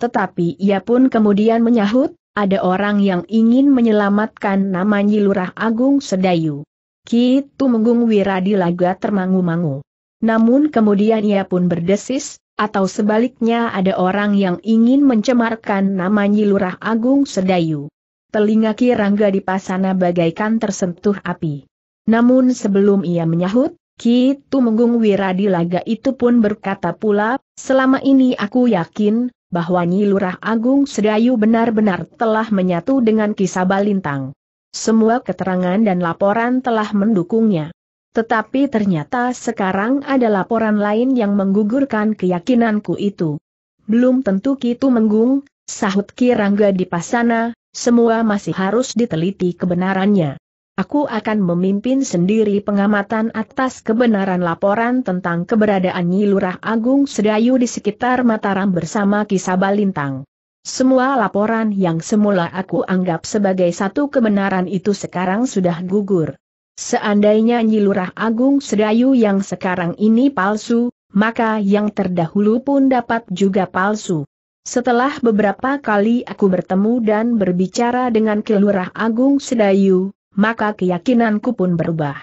Tetapi ia pun kemudian menyahut, ada orang yang ingin menyelamatkan nama Nyilurah Agung Sedayu. Ki Tumenggung Wiradi laga termangu-mangu. Namun kemudian ia pun berdesis, atau sebaliknya ada orang yang ingin mencemarkan nama Lurah Agung Sedayu. Telinga Kirangga di pasana bagaikan tersentuh api. Namun sebelum ia menyahut, Ki Tumenggung Wiradilaga itu pun berkata pula, selama ini aku yakin, bahwa Nyi Lurah Agung Sedayu benar-benar telah menyatu dengan kisah Balintang. Semua keterangan dan laporan telah mendukungnya. Tetapi ternyata sekarang ada laporan lain yang menggugurkan keyakinanku itu. Belum tentu kita Menggung, sahut Kirangga di pasana, semua masih harus diteliti kebenarannya. Aku akan memimpin sendiri pengamatan atas kebenaran laporan tentang keberadaan Nyi Lurah Agung Sedayu di sekitar Mataram bersama Kisabalintang. Semua laporan yang semula aku anggap sebagai satu kebenaran itu sekarang sudah gugur. Seandainya Nyi Lurah Agung Sedayu yang sekarang ini palsu, maka yang terdahulu pun dapat juga palsu. Setelah beberapa kali aku bertemu dan berbicara dengan kelurah Agung Sedayu, maka keyakinanku pun berubah.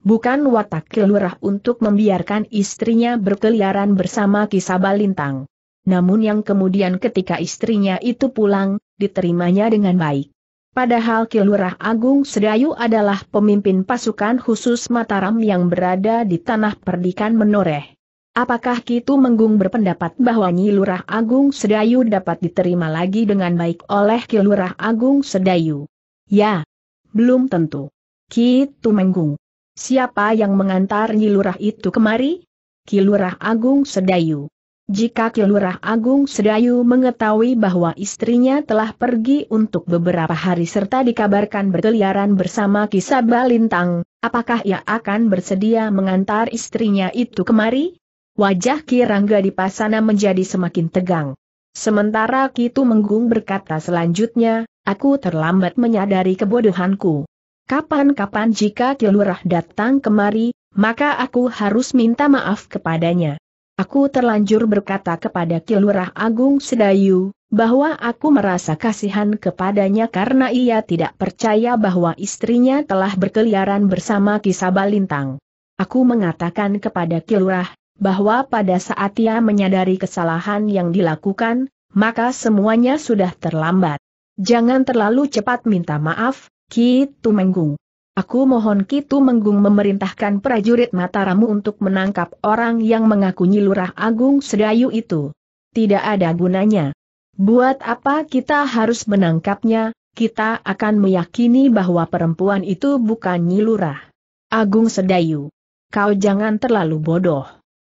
Bukan watak kelurah untuk membiarkan istrinya berkeliaran bersama Kisaba Lintang. Namun yang kemudian ketika istrinya itu pulang, diterimanya dengan baik. Padahal Kilurah Agung Sedayu adalah pemimpin pasukan khusus Mataram yang berada di tanah perdikan menoreh. Apakah Kitu Menggung berpendapat bahwa Nyi Lurah Agung Sedayu dapat diterima lagi dengan baik oleh Kilurah Agung Sedayu? Ya, belum tentu. Kitu Menggung. Siapa yang mengantar Nyi Lurah itu kemari? Kilurah Agung Sedayu. Jika Kilurah Agung Sedayu mengetahui bahwa istrinya telah pergi untuk beberapa hari serta dikabarkan berkeliaran bersama kisah Balintang, apakah ia akan bersedia mengantar istrinya itu kemari? Wajah Kirangga di pasana menjadi semakin tegang. Sementara Kitu Menggung berkata selanjutnya, aku terlambat menyadari kebodohanku. Kapan-kapan jika Kilurah datang kemari, maka aku harus minta maaf kepadanya. Aku terlanjur berkata kepada Kilurah Agung Sedayu, bahwa aku merasa kasihan kepadanya karena ia tidak percaya bahwa istrinya telah berkeliaran bersama Kisabalintang. Aku mengatakan kepada Kilurah, bahwa pada saat ia menyadari kesalahan yang dilakukan, maka semuanya sudah terlambat. Jangan terlalu cepat minta maaf, Ki Tumenggung. Aku mohon Kitu Menggung memerintahkan prajurit Mataramu untuk menangkap orang yang mengaku Lurah Agung Sedayu itu. Tidak ada gunanya. Buat apa kita harus menangkapnya, kita akan meyakini bahwa perempuan itu bukan Lurah Agung Sedayu. Kau jangan terlalu bodoh.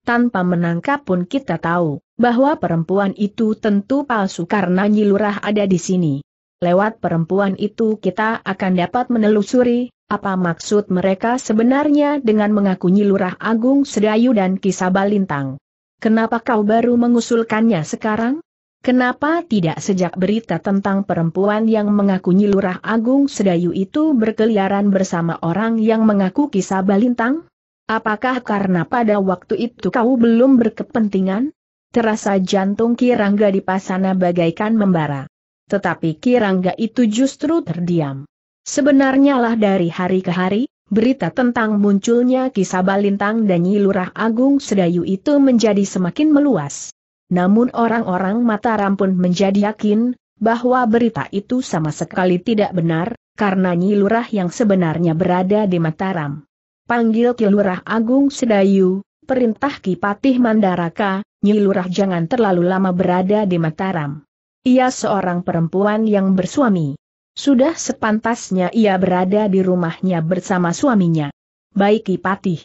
Tanpa menangkap pun kita tahu bahwa perempuan itu tentu palsu karena Lurah ada di sini. Lewat perempuan itu kita akan dapat menelusuri apa maksud mereka sebenarnya dengan mengakui Lurah Agung Sedayu dan Kisabalintang? Kenapa kau baru mengusulkannya sekarang? Kenapa tidak sejak berita tentang perempuan yang mengaku Lurah Agung Sedayu itu berkeliaran bersama orang yang mengaku kisah balintang? Apakah karena pada waktu itu kau belum berkepentingan? Terasa jantung Kirangga di pasana bagaikan membara. Tetapi Kirangga itu justru terdiam. Sebenarnya lah dari hari ke hari, berita tentang munculnya kisah Balintang dan Nyi Lurah Agung Sedayu itu menjadi semakin meluas. Namun orang-orang Mataram pun menjadi yakin, bahwa berita itu sama sekali tidak benar, karena Nyi Lurah yang sebenarnya berada di Mataram. Panggil Ki Lurah Agung Sedayu, perintah Ki Patih Mandaraka, Nyi Lurah jangan terlalu lama berada di Mataram. Ia seorang perempuan yang bersuami. Sudah sepantasnya ia berada di rumahnya bersama suaminya. Baik Kipatih.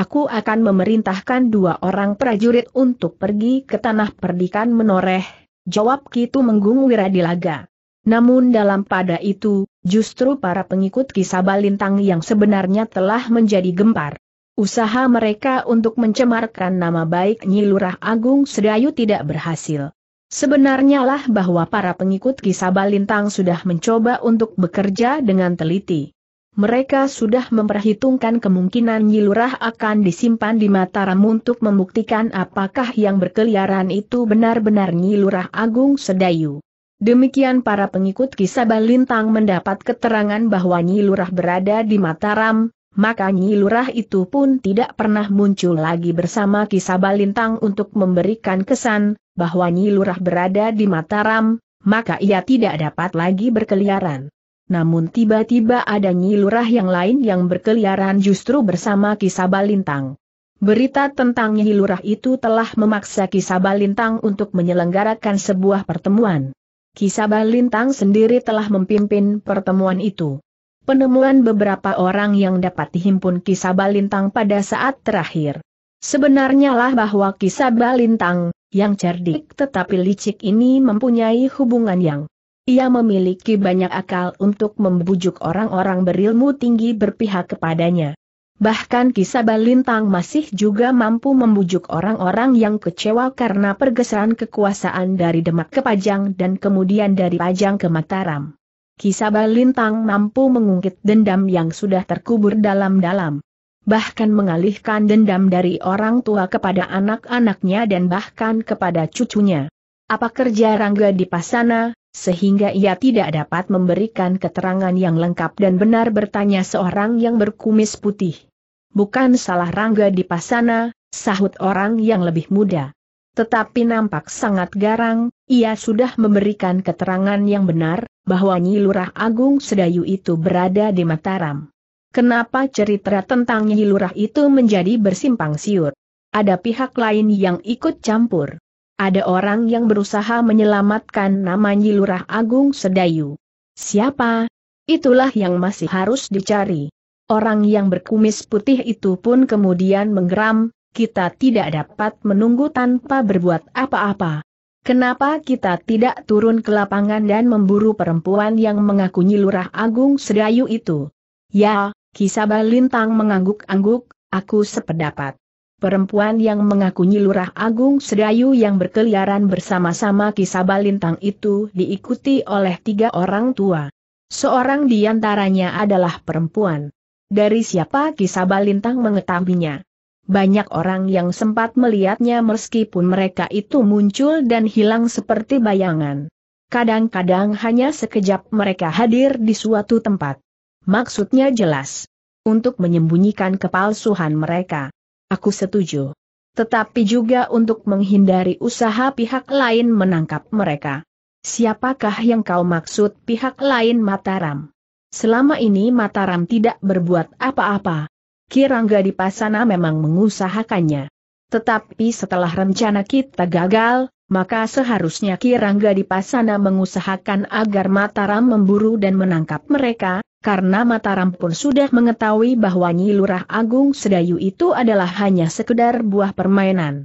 Aku akan memerintahkan dua orang prajurit untuk pergi ke tanah perdikan menoreh, jawab Kitu Menggung Wiradilaga. Namun dalam pada itu, justru para pengikut kisah balintang yang sebenarnya telah menjadi gempar. Usaha mereka untuk mencemarkan nama baik Nyi Lurah Agung Sedayu tidak berhasil. Sebenarnya lah bahwa para pengikut kisah Balintang sudah mencoba untuk bekerja dengan teliti. Mereka sudah memperhitungkan kemungkinan Nyilurah akan disimpan di Mataram untuk membuktikan apakah yang berkeliaran itu benar-benar Nyilurah Agung Sedayu. Demikian para pengikut kisah Balintang mendapat keterangan bahwa Nyilurah berada di Mataram, maka Nyilurah itu pun tidak pernah muncul lagi bersama kisah Balintang untuk memberikan kesan, bahwa Nyi Lurah berada di Mataram, maka ia tidak dapat lagi berkeliaran. Namun tiba-tiba ada Nyi Lurah yang lain yang berkeliaran justru bersama Kisabalintang. Berita tentang Nyi Lurah itu telah memaksa Kisabalintang untuk menyelenggarakan sebuah pertemuan. Kisabalintang sendiri telah memimpin pertemuan itu. Penemuan beberapa orang yang dapat dihimpun Kisabalintang pada saat terakhir. Sebenarnya lah bahwa Kisabalintang, yang cerdik tetapi licik ini mempunyai hubungan yang ia memiliki banyak akal untuk membujuk orang-orang berilmu tinggi berpihak kepadanya. Bahkan kisah Balintang masih juga mampu membujuk orang-orang yang kecewa karena pergeseran kekuasaan dari Demak ke Pajang dan kemudian dari Pajang ke Mataram. Kisah Balintang mampu mengungkit dendam yang sudah terkubur dalam-dalam bahkan mengalihkan dendam dari orang tua kepada anak-anaknya dan bahkan kepada cucunya. Apa kerja Rangga di Pasana, sehingga ia tidak dapat memberikan keterangan yang lengkap dan benar bertanya seorang yang berkumis putih. Bukan salah Rangga di Pasana, sahut orang yang lebih muda. Tetapi nampak sangat garang, ia sudah memberikan keterangan yang benar, bahwa Nyi Lurah Agung Sedayu itu berada di Mataram. Kenapa cerita tentang Nyi Lurah itu menjadi bersimpang siur? Ada pihak lain yang ikut campur. Ada orang yang berusaha menyelamatkan nama Nyi Lurah Agung Sedayu. Siapa? Itulah yang masih harus dicari. Orang yang berkumis putih itu pun kemudian menggeram, kita tidak dapat menunggu tanpa berbuat apa-apa. Kenapa kita tidak turun ke lapangan dan memburu perempuan yang mengaku Nyi Lurah Agung Sedayu itu? Ya, Kisabah Lintang mengangguk-angguk, aku sependapat. Perempuan yang mengakuni Lurah Agung Sedayu yang berkeliaran bersama-sama Kisabah Lintang itu diikuti oleh tiga orang tua. Seorang di antaranya adalah perempuan. Dari siapa Kisabah Lintang mengetahuinya? Banyak orang yang sempat melihatnya meskipun mereka itu muncul dan hilang seperti bayangan. Kadang-kadang hanya sekejap mereka hadir di suatu tempat. Maksudnya jelas. Untuk menyembunyikan kepalsuhan mereka. Aku setuju. Tetapi juga untuk menghindari usaha pihak lain menangkap mereka. Siapakah yang kau maksud pihak lain Mataram? Selama ini Mataram tidak berbuat apa-apa. Kirangga di Pasana memang mengusahakannya. Tetapi setelah rencana kita gagal, maka seharusnya Kirangga di Pasana mengusahakan agar Mataram memburu dan menangkap mereka, karena Mataram pun sudah mengetahui bahwa Nyi Lurah Agung Sedayu itu adalah hanya sekedar buah permainan.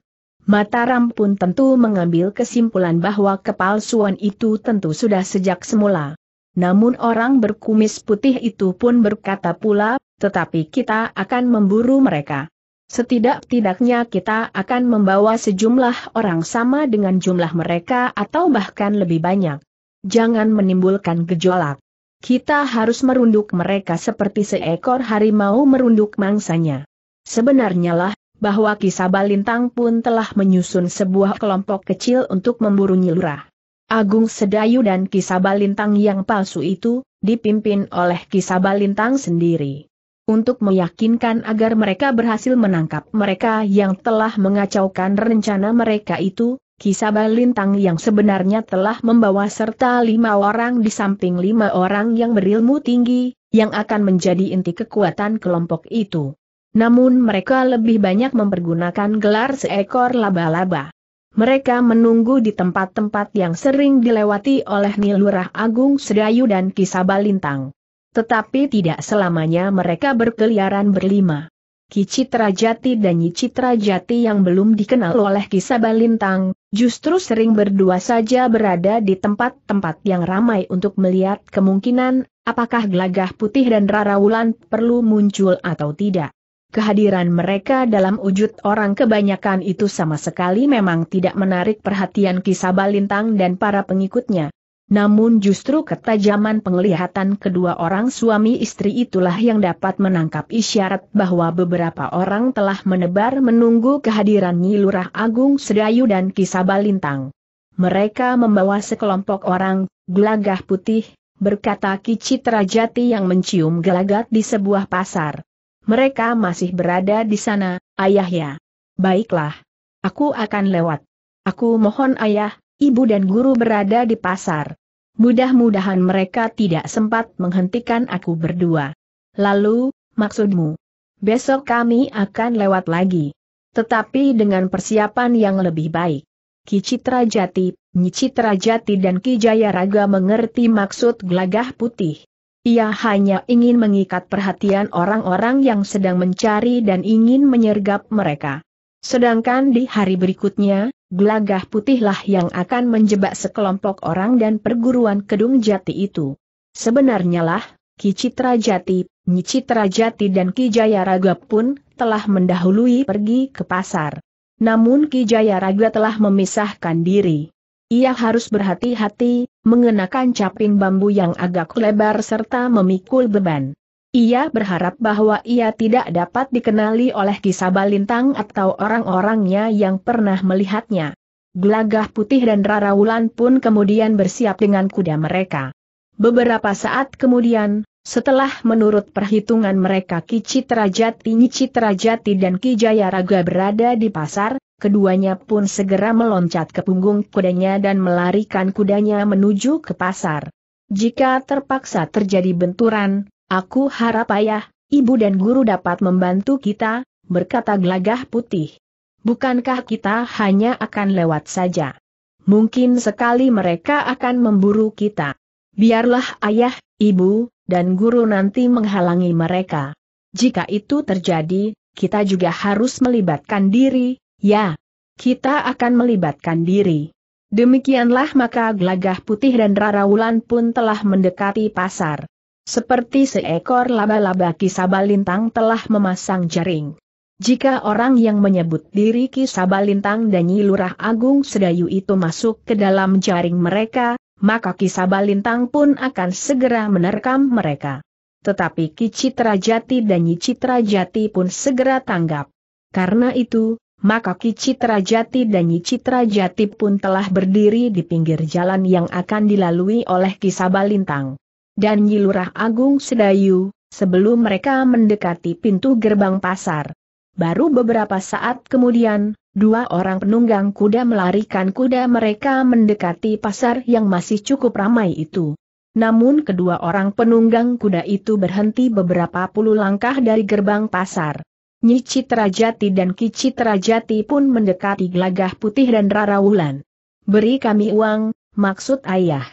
Mataram pun tentu mengambil kesimpulan bahwa kepalsuan itu tentu sudah sejak semula. Namun orang berkumis putih itu pun berkata pula, tetapi kita akan memburu mereka. Setidak-tidaknya kita akan membawa sejumlah orang sama dengan jumlah mereka atau bahkan lebih banyak. Jangan menimbulkan gejolak. Kita harus merunduk mereka seperti seekor harimau merunduk mangsanya. Sebenarnya lah, bahwa kisah Balintang pun telah menyusun sebuah kelompok kecil untuk memburu Nyilurah. Agung Sedayu dan kisah Balintang yang palsu itu, dipimpin oleh kisah Balintang sendiri. Untuk meyakinkan agar mereka berhasil menangkap mereka yang telah mengacaukan rencana mereka itu, Kisaba Lintang yang sebenarnya telah membawa serta lima orang di samping lima orang yang berilmu tinggi, yang akan menjadi inti kekuatan kelompok itu. Namun mereka lebih banyak mempergunakan gelar seekor laba-laba. Mereka menunggu di tempat-tempat yang sering dilewati oleh Nilurah Agung Sedayu dan Kisaba Lintang. Tetapi tidak selamanya mereka berkeliaran berlima. Kicitra Jati dan Citra Jati yang belum dikenal oleh Kisaba Lintang, Justru sering berdua saja berada di tempat-tempat yang ramai untuk melihat kemungkinan apakah gelagah putih dan rarawulan perlu muncul atau tidak. Kehadiran mereka dalam wujud orang kebanyakan itu sama sekali memang tidak menarik perhatian Kisabalintang dan para pengikutnya. Namun justru ketajaman penglihatan kedua orang suami istri itulah yang dapat menangkap isyarat bahwa beberapa orang telah menebar menunggu kehadiran Nyi Lurah Agung Sedayu dan Kisabalintang. Mereka membawa sekelompok orang, gelagah putih, berkata Kicit Rajati yang mencium gelagat di sebuah pasar. Mereka masih berada di sana, ayah ya. Baiklah. Aku akan lewat. Aku mohon ayah, ibu dan guru berada di pasar. Mudah-mudahan mereka tidak sempat menghentikan aku berdua. Lalu, maksudmu? Besok kami akan lewat lagi. Tetapi dengan persiapan yang lebih baik. Ki Citra Jati, Nyi Citra Jati dan Ki Jaya Raga mengerti maksud gelagah putih. Ia hanya ingin mengikat perhatian orang-orang yang sedang mencari dan ingin menyergap mereka. Sedangkan di hari berikutnya, gelagah putihlah yang akan menjebak sekelompok orang dan perguruan Kedung Jati itu. Sebenarnya lah, Ki Citra Jati, Nyi Citra Jati dan Ki Jaya pun telah mendahului pergi ke pasar. Namun Ki Jaya telah memisahkan diri. Ia harus berhati-hati, mengenakan caping bambu yang agak lebar serta memikul beban. Ia berharap bahwa ia tidak dapat dikenali oleh kisah balintang atau orang-orangnya yang pernah melihatnya. Gelagah putih dan rarawulan pun kemudian bersiap dengan kuda mereka. Beberapa saat kemudian, setelah menurut perhitungan mereka Ki Citra Jati, Nyi Citra Jati dan Ki Jayaraga berada di pasar, keduanya pun segera meloncat ke punggung kudanya dan melarikan kudanya menuju ke pasar. Jika terpaksa terjadi benturan, Aku harap ayah, ibu dan guru dapat membantu kita, berkata gelagah putih. Bukankah kita hanya akan lewat saja? Mungkin sekali mereka akan memburu kita. Biarlah ayah, ibu, dan guru nanti menghalangi mereka. Jika itu terjadi, kita juga harus melibatkan diri, ya. Kita akan melibatkan diri. Demikianlah maka gelagah putih dan Rara Wulan pun telah mendekati pasar. Seperti seekor laba-laba Kisabalintang telah memasang jaring. Jika orang yang menyebut diri Kisabalintang dan Nyi Lurah Agung Sedayu itu masuk ke dalam jaring mereka, maka Kisabalintang pun akan segera menerkam mereka. Tetapi Ki Jati dan Nyi Jati pun segera tanggap. Karena itu, maka Ki Jati dan Nyi Jati pun telah berdiri di pinggir jalan yang akan dilalui oleh Kisabalintang dan Yilurah Agung Sedayu, sebelum mereka mendekati pintu gerbang pasar. Baru beberapa saat kemudian, dua orang penunggang kuda melarikan kuda mereka mendekati pasar yang masih cukup ramai itu. Namun kedua orang penunggang kuda itu berhenti beberapa puluh langkah dari gerbang pasar. Nyi Citrajati dan Ki Citrajati pun mendekati gelagah putih dan Rara Wulan. Beri kami uang, maksud ayah.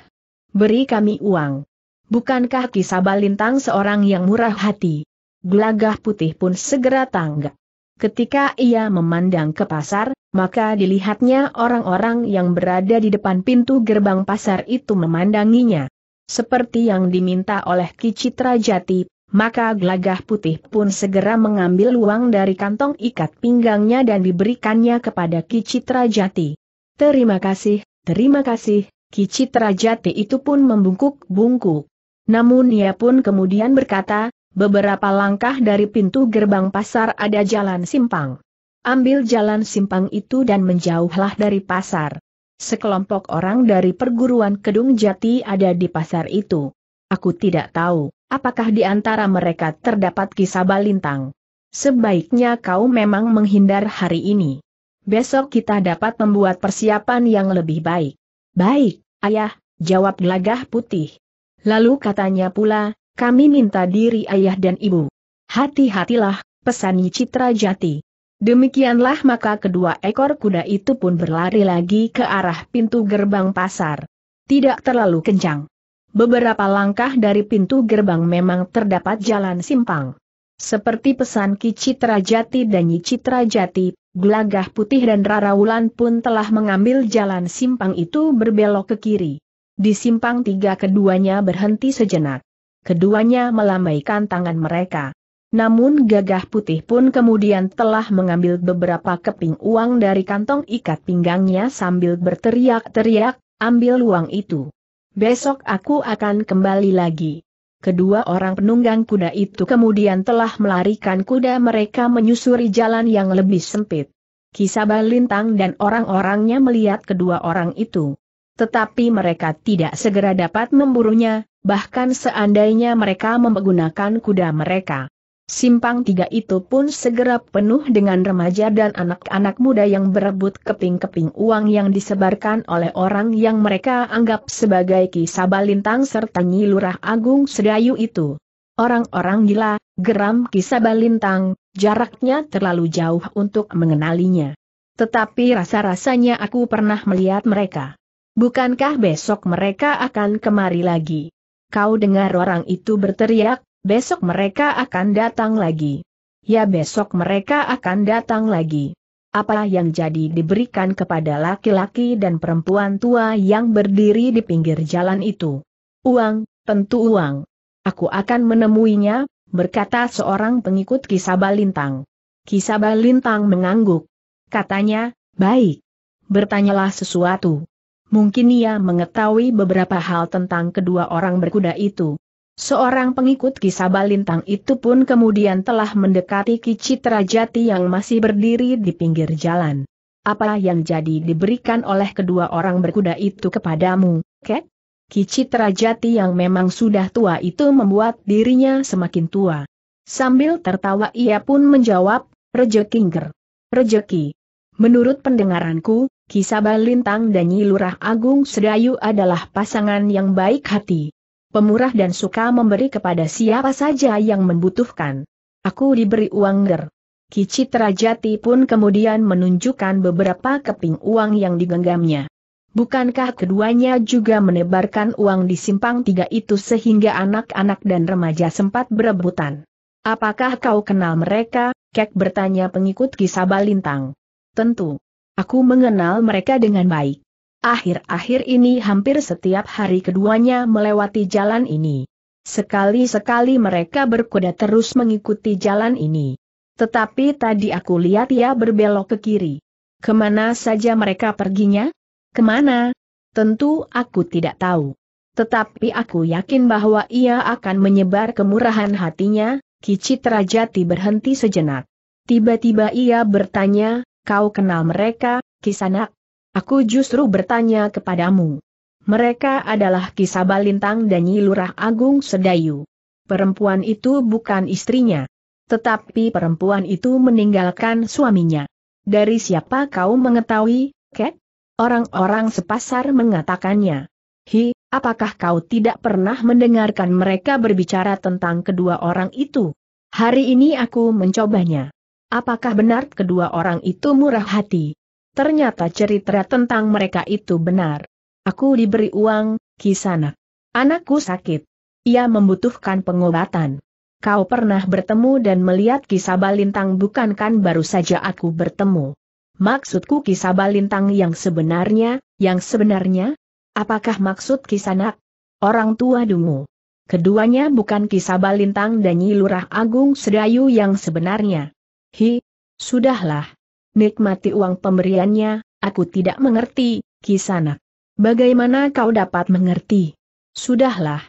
Beri kami uang. Bukankah kisah Balintang seorang yang murah hati? Gelagah putih pun segera tanggap. Ketika ia memandang ke pasar, maka dilihatnya orang-orang yang berada di depan pintu gerbang pasar itu memandanginya. Seperti yang diminta oleh Kicitra Jati, maka gelagah putih pun segera mengambil uang dari kantong ikat pinggangnya dan diberikannya kepada Kicitra Jati. Terima kasih, terima kasih, Kicitra Jati itu pun membungkuk-bungkuk. Namun ia pun kemudian berkata, beberapa langkah dari pintu gerbang pasar ada jalan simpang. Ambil jalan simpang itu dan menjauhlah dari pasar. Sekelompok orang dari perguruan Kedung Jati ada di pasar itu. Aku tidak tahu, apakah di antara mereka terdapat kisah balintang. Sebaiknya kau memang menghindar hari ini. Besok kita dapat membuat persiapan yang lebih baik. Baik, ayah, jawab gelagah putih. Lalu katanya pula, kami minta diri ayah dan ibu. Hati-hatilah, pesan Citra Jati. Demikianlah maka kedua ekor kuda itu pun berlari lagi ke arah pintu gerbang pasar. Tidak terlalu kencang. Beberapa langkah dari pintu gerbang memang terdapat jalan simpang. Seperti pesan Ki Citra Jati dan Nyi Citra Jati, Gelagah Putih dan Rara Wulan pun telah mengambil jalan simpang itu berbelok ke kiri. Di simpang tiga keduanya berhenti sejenak. Keduanya melambaikan tangan mereka. Namun gagah putih pun kemudian telah mengambil beberapa keping uang dari kantong ikat pinggangnya sambil berteriak-teriak, ambil uang itu. Besok aku akan kembali lagi. Kedua orang penunggang kuda itu kemudian telah melarikan kuda mereka menyusuri jalan yang lebih sempit. Kisah Balintang dan orang-orangnya melihat kedua orang itu. Tetapi mereka tidak segera dapat memburunya, bahkan seandainya mereka menggunakan kuda mereka. Simpang tiga itu pun segera penuh dengan remaja dan anak-anak muda yang berebut keping-keping uang yang disebarkan oleh orang yang mereka anggap sebagai kisah Lintang serta nyilurah Agung Sedayu itu. Orang-orang gila, geram kisah Lintang, jaraknya terlalu jauh untuk mengenalinya. Tetapi rasa-rasanya aku pernah melihat mereka. Bukankah besok mereka akan kemari lagi? Kau dengar orang itu berteriak, besok mereka akan datang lagi. Ya besok mereka akan datang lagi. Apa yang jadi diberikan kepada laki-laki dan perempuan tua yang berdiri di pinggir jalan itu? Uang, tentu uang. Aku akan menemuinya, berkata seorang pengikut Kisaba Lintang. Kisaba Lintang mengangguk. Katanya, baik. Bertanyalah sesuatu mungkin ia mengetahui beberapa hal tentang kedua orang berkuda itu. Seorang pengikut kisah balintang itu pun kemudian telah mendekati Kicitra Jati yang masih berdiri di pinggir jalan. Apa yang jadi diberikan oleh kedua orang berkuda itu kepadamu, Kek? Kicitra Jati yang memang sudah tua itu membuat dirinya semakin tua. Sambil tertawa ia pun menjawab, Rejeki Nger. Rejeki. Menurut pendengaranku, Kisabah Lintang dan Nyi Agung Sedayu adalah pasangan yang baik hati. Pemurah dan suka memberi kepada siapa saja yang membutuhkan. Aku diberi uang ger. Kicit Rajati pun kemudian menunjukkan beberapa keping uang yang digenggamnya. Bukankah keduanya juga menebarkan uang di simpang tiga itu sehingga anak-anak dan remaja sempat berebutan? Apakah kau kenal mereka? Kek bertanya pengikut Kisah Lintang. Tentu. Aku mengenal mereka dengan baik. Akhir-akhir ini hampir setiap hari keduanya melewati jalan ini. Sekali-sekali mereka berkuda terus mengikuti jalan ini. Tetapi tadi aku lihat ia berbelok ke kiri. Kemana saja mereka perginya? Kemana? Tentu aku tidak tahu. Tetapi aku yakin bahwa ia akan menyebar kemurahan hatinya, Kicit Rajati berhenti sejenak. Tiba-tiba ia bertanya, Kau kenal mereka, Kisanak? Aku justru bertanya kepadamu. Mereka adalah Kisah Balintang dan Nyi Lurah Agung Sedayu. Perempuan itu bukan istrinya. Tetapi perempuan itu meninggalkan suaminya. Dari siapa kau mengetahui, Ket? Orang-orang sepasar mengatakannya. Hi, apakah kau tidak pernah mendengarkan mereka berbicara tentang kedua orang itu? Hari ini aku mencobanya. Apakah benar kedua orang itu murah hati? Ternyata cerita tentang mereka itu benar. Aku diberi uang, kisanak. Anakku sakit. Ia membutuhkan pengobatan. Kau pernah bertemu dan melihat kisah balintang bukankan baru saja aku bertemu. Maksudku kisah balintang yang sebenarnya, yang sebenarnya? Apakah maksud kisanak? Orang tua dungu. Keduanya bukan kisah balintang dan Nyi Lurah Agung Sedayu yang sebenarnya. Hi, sudahlah. Nikmati uang pemberiannya, aku tidak mengerti, kisanak. Bagaimana kau dapat mengerti? Sudahlah.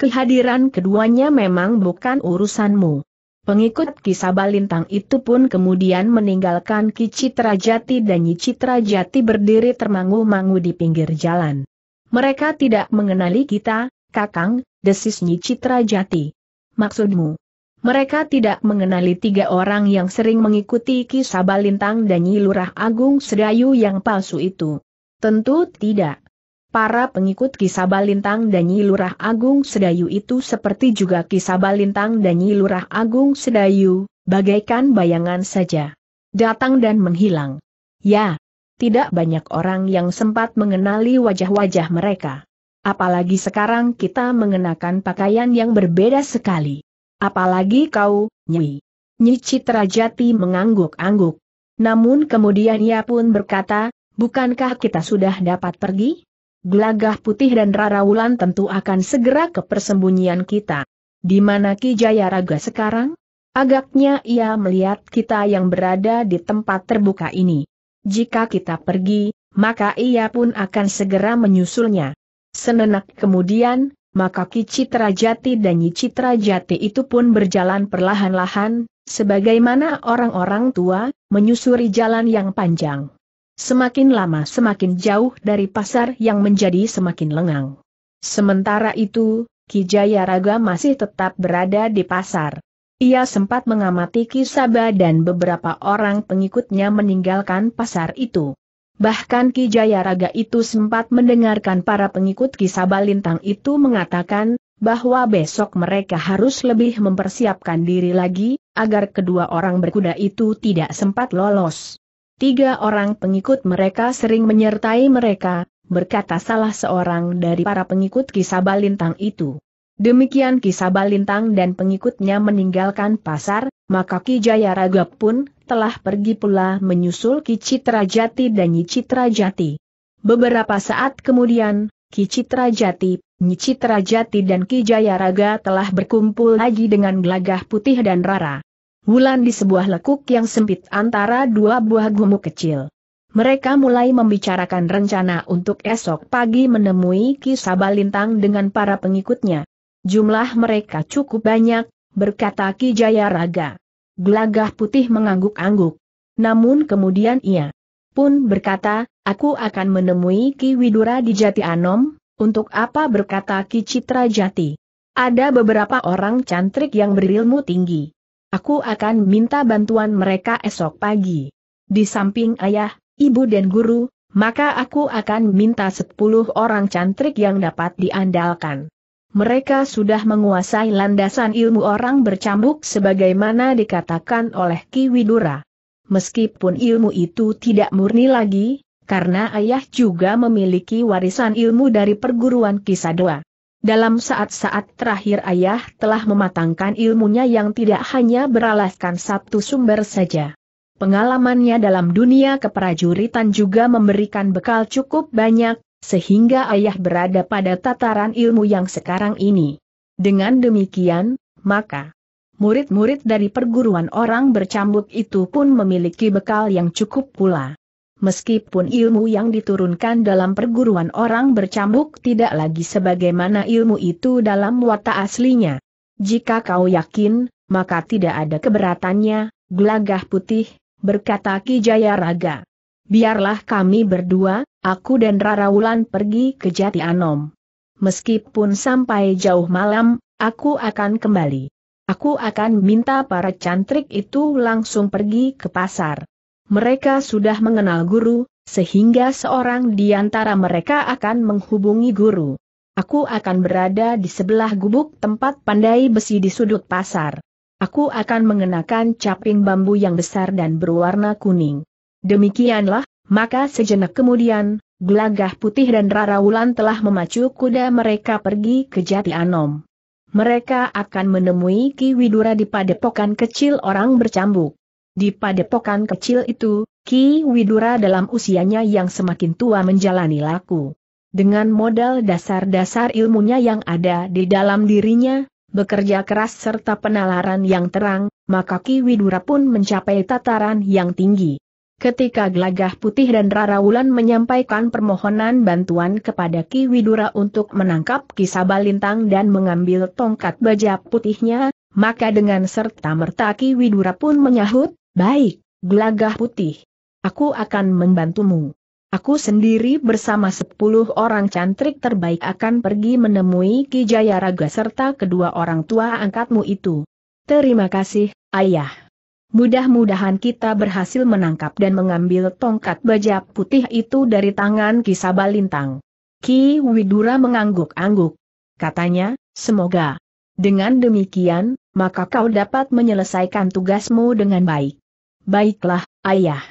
Kehadiran keduanya memang bukan urusanmu. Pengikut kisah balintang itu pun kemudian meninggalkan Ki Jati dan Nyi Jati berdiri termangu-mangu di pinggir jalan. Mereka tidak mengenali kita, Kakang, desis Nyi Jati. Maksudmu? Mereka tidak mengenali tiga orang yang sering mengikuti kisah Balintang dan Nyi Lurah Agung Sedayu yang palsu itu. Tentu tidak. Para pengikut kisah Balintang dan Nyi Lurah Agung Sedayu itu seperti juga kisah Balintang dan Nyi Lurah Agung Sedayu, bagaikan bayangan saja. Datang dan menghilang. Ya, tidak banyak orang yang sempat mengenali wajah-wajah mereka. Apalagi sekarang kita mengenakan pakaian yang berbeda sekali. Apalagi kau, Nyi. Nyi Citrajati mengangguk-angguk. Namun kemudian ia pun berkata, bukankah kita sudah dapat pergi? Gelagah putih dan Rara Wulan tentu akan segera ke persembunyian kita. Di mana Ki Jaya Raga sekarang? Agaknya ia melihat kita yang berada di tempat terbuka ini. Jika kita pergi, maka ia pun akan segera menyusulnya. Senenak kemudian, maka Ki Citra Jati dan Nyi Citra Jati itu pun berjalan perlahan-lahan, sebagaimana orang-orang tua, menyusuri jalan yang panjang. Semakin lama semakin jauh dari pasar yang menjadi semakin lengang. Sementara itu, Ki Jayaraga masih tetap berada di pasar. Ia sempat mengamati Ki Saba dan beberapa orang pengikutnya meninggalkan pasar itu. Bahkan Ki Jayaraga itu sempat mendengarkan para pengikut kisah Lintang itu mengatakan, bahwa besok mereka harus lebih mempersiapkan diri lagi, agar kedua orang berkuda itu tidak sempat lolos. Tiga orang pengikut mereka sering menyertai mereka, berkata salah seorang dari para pengikut kisah Lintang itu. Demikian kisah Balintang dan pengikutnya meninggalkan pasar, maka Ki Jayaraga pun telah pergi pula menyusul Ki Citrajati dan Nyi Citrajati. Beberapa saat kemudian, Ki Citrajati, Nyi Citrajati dan Ki Jayaraga telah berkumpul lagi dengan Gelagah Putih dan Rara. Wulan di sebuah lekuk yang sempit antara dua buah gumuk kecil. Mereka mulai membicarakan rencana untuk esok pagi menemui Ki Sabalintang dengan para pengikutnya. Jumlah mereka cukup banyak, berkata Ki Jayaraga. Gelagah putih mengangguk-angguk. Namun kemudian ia pun berkata, aku akan menemui Ki Widura di Jati Anom, untuk apa berkata Ki Citra Jati. Ada beberapa orang cantrik yang berilmu tinggi. Aku akan minta bantuan mereka esok pagi. Di samping ayah, ibu dan guru, maka aku akan minta 10 orang cantrik yang dapat diandalkan mereka sudah menguasai landasan ilmu orang bercambuk sebagaimana dikatakan oleh Ki Widura. Meskipun ilmu itu tidak murni lagi, karena ayah juga memiliki warisan ilmu dari perguruan Kisadoa. Dalam saat-saat terakhir ayah telah mematangkan ilmunya yang tidak hanya beralaskan satu sumber saja. Pengalamannya dalam dunia keprajuritan juga memberikan bekal cukup banyak, sehingga ayah berada pada tataran ilmu yang sekarang ini. Dengan demikian, maka murid-murid dari perguruan orang bercambuk itu pun memiliki bekal yang cukup pula. Meskipun ilmu yang diturunkan dalam perguruan orang bercambuk tidak lagi sebagaimana ilmu itu dalam watak aslinya. Jika kau yakin, maka tidak ada keberatannya, gelagah putih, berkata Ki Jayaraga biarlah kami berdua, aku dan Rara Wulan pergi ke Jati Anom. Meskipun sampai jauh malam, aku akan kembali. Aku akan minta para cantrik itu langsung pergi ke pasar. Mereka sudah mengenal guru, sehingga seorang di antara mereka akan menghubungi guru. Aku akan berada di sebelah gubuk tempat pandai besi di sudut pasar. Aku akan mengenakan caping bambu yang besar dan berwarna kuning. Demikianlah, maka sejenak kemudian, Gelagah Putih dan Rara Wulan telah memacu kuda mereka pergi ke Jati Anom. Mereka akan menemui Ki Widura di padepokan kecil orang bercambuk. Di padepokan kecil itu, Ki Widura dalam usianya yang semakin tua menjalani laku. Dengan modal dasar-dasar ilmunya yang ada di dalam dirinya, bekerja keras serta penalaran yang terang, maka Ki Widura pun mencapai tataran yang tinggi. Ketika Glagah Putih dan Rara Wulan menyampaikan permohonan bantuan kepada Ki Widura untuk menangkap Ki Sabalintang dan mengambil tongkat baja putihnya, maka dengan serta merta Ki Widura pun menyahut, Baik, Glagah Putih. Aku akan membantumu. Aku sendiri bersama sepuluh orang cantrik terbaik akan pergi menemui Ki Jayaraga serta kedua orang tua angkatmu itu. Terima kasih, Ayah. Mudah-mudahan kita berhasil menangkap dan mengambil tongkat baja putih itu dari tangan Kisabalintang. Ki Widura mengangguk-angguk. Katanya, semoga. Dengan demikian, maka kau dapat menyelesaikan tugasmu dengan baik. Baiklah, ayah.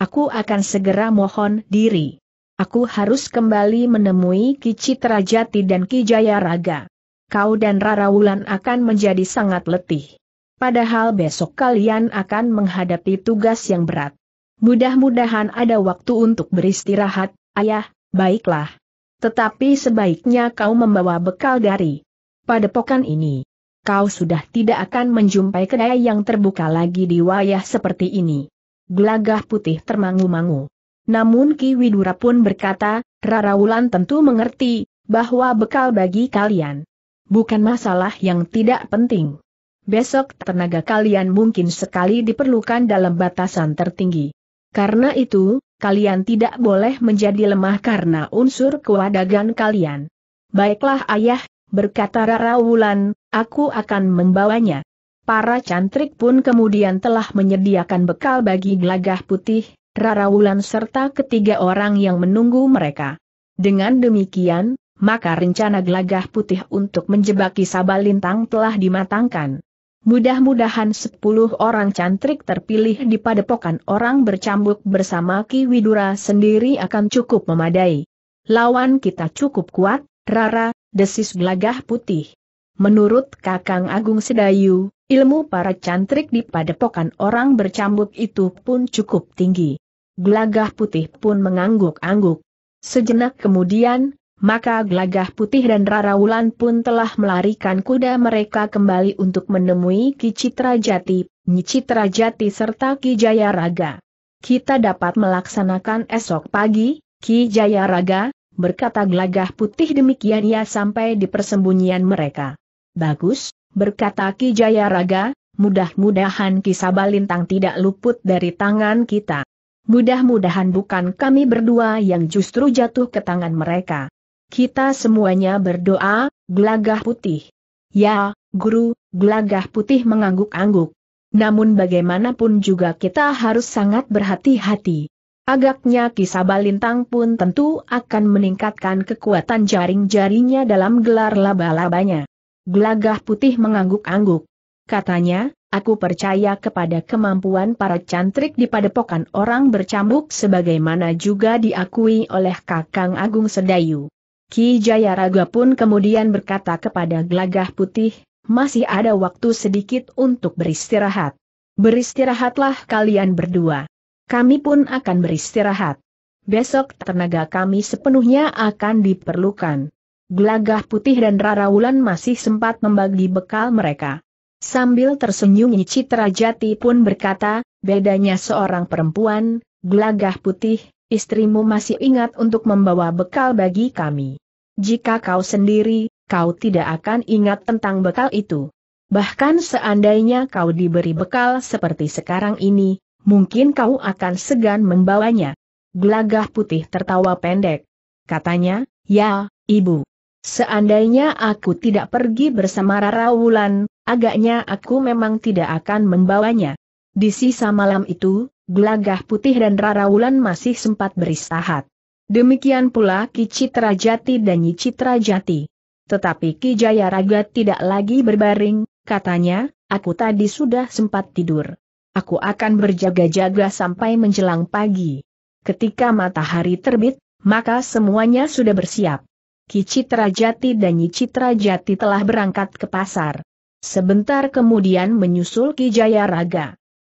Aku akan segera mohon diri. Aku harus kembali menemui Ki Citrajati dan Ki Jayaraga. Kau dan Rara Wulan akan menjadi sangat letih. Padahal besok kalian akan menghadapi tugas yang berat. Mudah-mudahan ada waktu untuk beristirahat, ayah, baiklah. Tetapi sebaiknya kau membawa bekal dari padepokan ini. Kau sudah tidak akan menjumpai kedai yang terbuka lagi di wayah seperti ini. Gelagah putih termangu-mangu. Namun Ki Widura pun berkata, Raraulan tentu mengerti, bahwa bekal bagi kalian. Bukan masalah yang tidak penting. Besok tenaga kalian mungkin sekali diperlukan dalam batasan tertinggi. Karena itu, kalian tidak boleh menjadi lemah karena unsur kewadagan kalian. Baiklah ayah, berkata Rara Wulan, aku akan membawanya. Para cantrik pun kemudian telah menyediakan bekal bagi Glagah putih, Rara Wulan serta ketiga orang yang menunggu mereka. Dengan demikian, maka rencana Glagah putih untuk menjebaki Sabalintang telah dimatangkan. Mudah-mudahan sepuluh orang cantrik terpilih di padepokan orang bercambuk bersama Ki Widura sendiri akan cukup memadai. Lawan kita cukup kuat, Rara, desis gelagah putih. Menurut Kakang Agung Sedayu, ilmu para cantrik di padepokan orang bercambuk itu pun cukup tinggi. Gelagah putih pun mengangguk-angguk. Sejenak kemudian, maka Glagah Putih dan Rara Wulan pun telah melarikan kuda mereka kembali untuk menemui Ki Citra Jati, Nyi Citra Jati serta Ki Jaya Raga. Kita dapat melaksanakan esok pagi, Ki Jaya Raga, berkata Glagah Putih demikian ia sampai di persembunyian mereka. Bagus, berkata Ki Jaya Raga, mudah-mudahan Ki Sabalintang tidak luput dari tangan kita. Mudah-mudahan bukan kami berdua yang justru jatuh ke tangan mereka. Kita semuanya berdoa, gelagah putih. Ya, guru, gelagah putih mengangguk-angguk. Namun bagaimanapun juga kita harus sangat berhati-hati. Agaknya kisah lintang pun tentu akan meningkatkan kekuatan jaring-jarinya dalam gelar laba-labanya. Gelagah putih mengangguk-angguk. Katanya, aku percaya kepada kemampuan para cantrik di padepokan orang bercambuk sebagaimana juga diakui oleh Kakang Agung Sedayu. Ki Jayaraga pun kemudian berkata kepada Glagah Putih, masih ada waktu sedikit untuk beristirahat. Beristirahatlah kalian berdua. Kami pun akan beristirahat. Besok tenaga kami sepenuhnya akan diperlukan. Glagah Putih dan Raraulan masih sempat membagi bekal mereka. Sambil tersenyum Citra Jati pun berkata, bedanya seorang perempuan, Glagah Putih, istrimu masih ingat untuk membawa bekal bagi kami. Jika kau sendiri, kau tidak akan ingat tentang bekal itu. Bahkan seandainya kau diberi bekal seperti sekarang ini, mungkin kau akan segan membawanya. Gelagah putih tertawa pendek. Katanya, ya, ibu. Seandainya aku tidak pergi bersama Rara Wulan, agaknya aku memang tidak akan membawanya. Di sisa malam itu, Gelagah Putih dan Rara Wulan masih sempat beristirahat. Demikian pula Ki Citra Jati dan Nyi Citra Jati. Tetapi Ki Jaya tidak lagi berbaring, katanya, aku tadi sudah sempat tidur. Aku akan berjaga-jaga sampai menjelang pagi. Ketika matahari terbit, maka semuanya sudah bersiap. Ki Citra Jati dan Nyi Citra Jati telah berangkat ke pasar. Sebentar kemudian menyusul Ki Jaya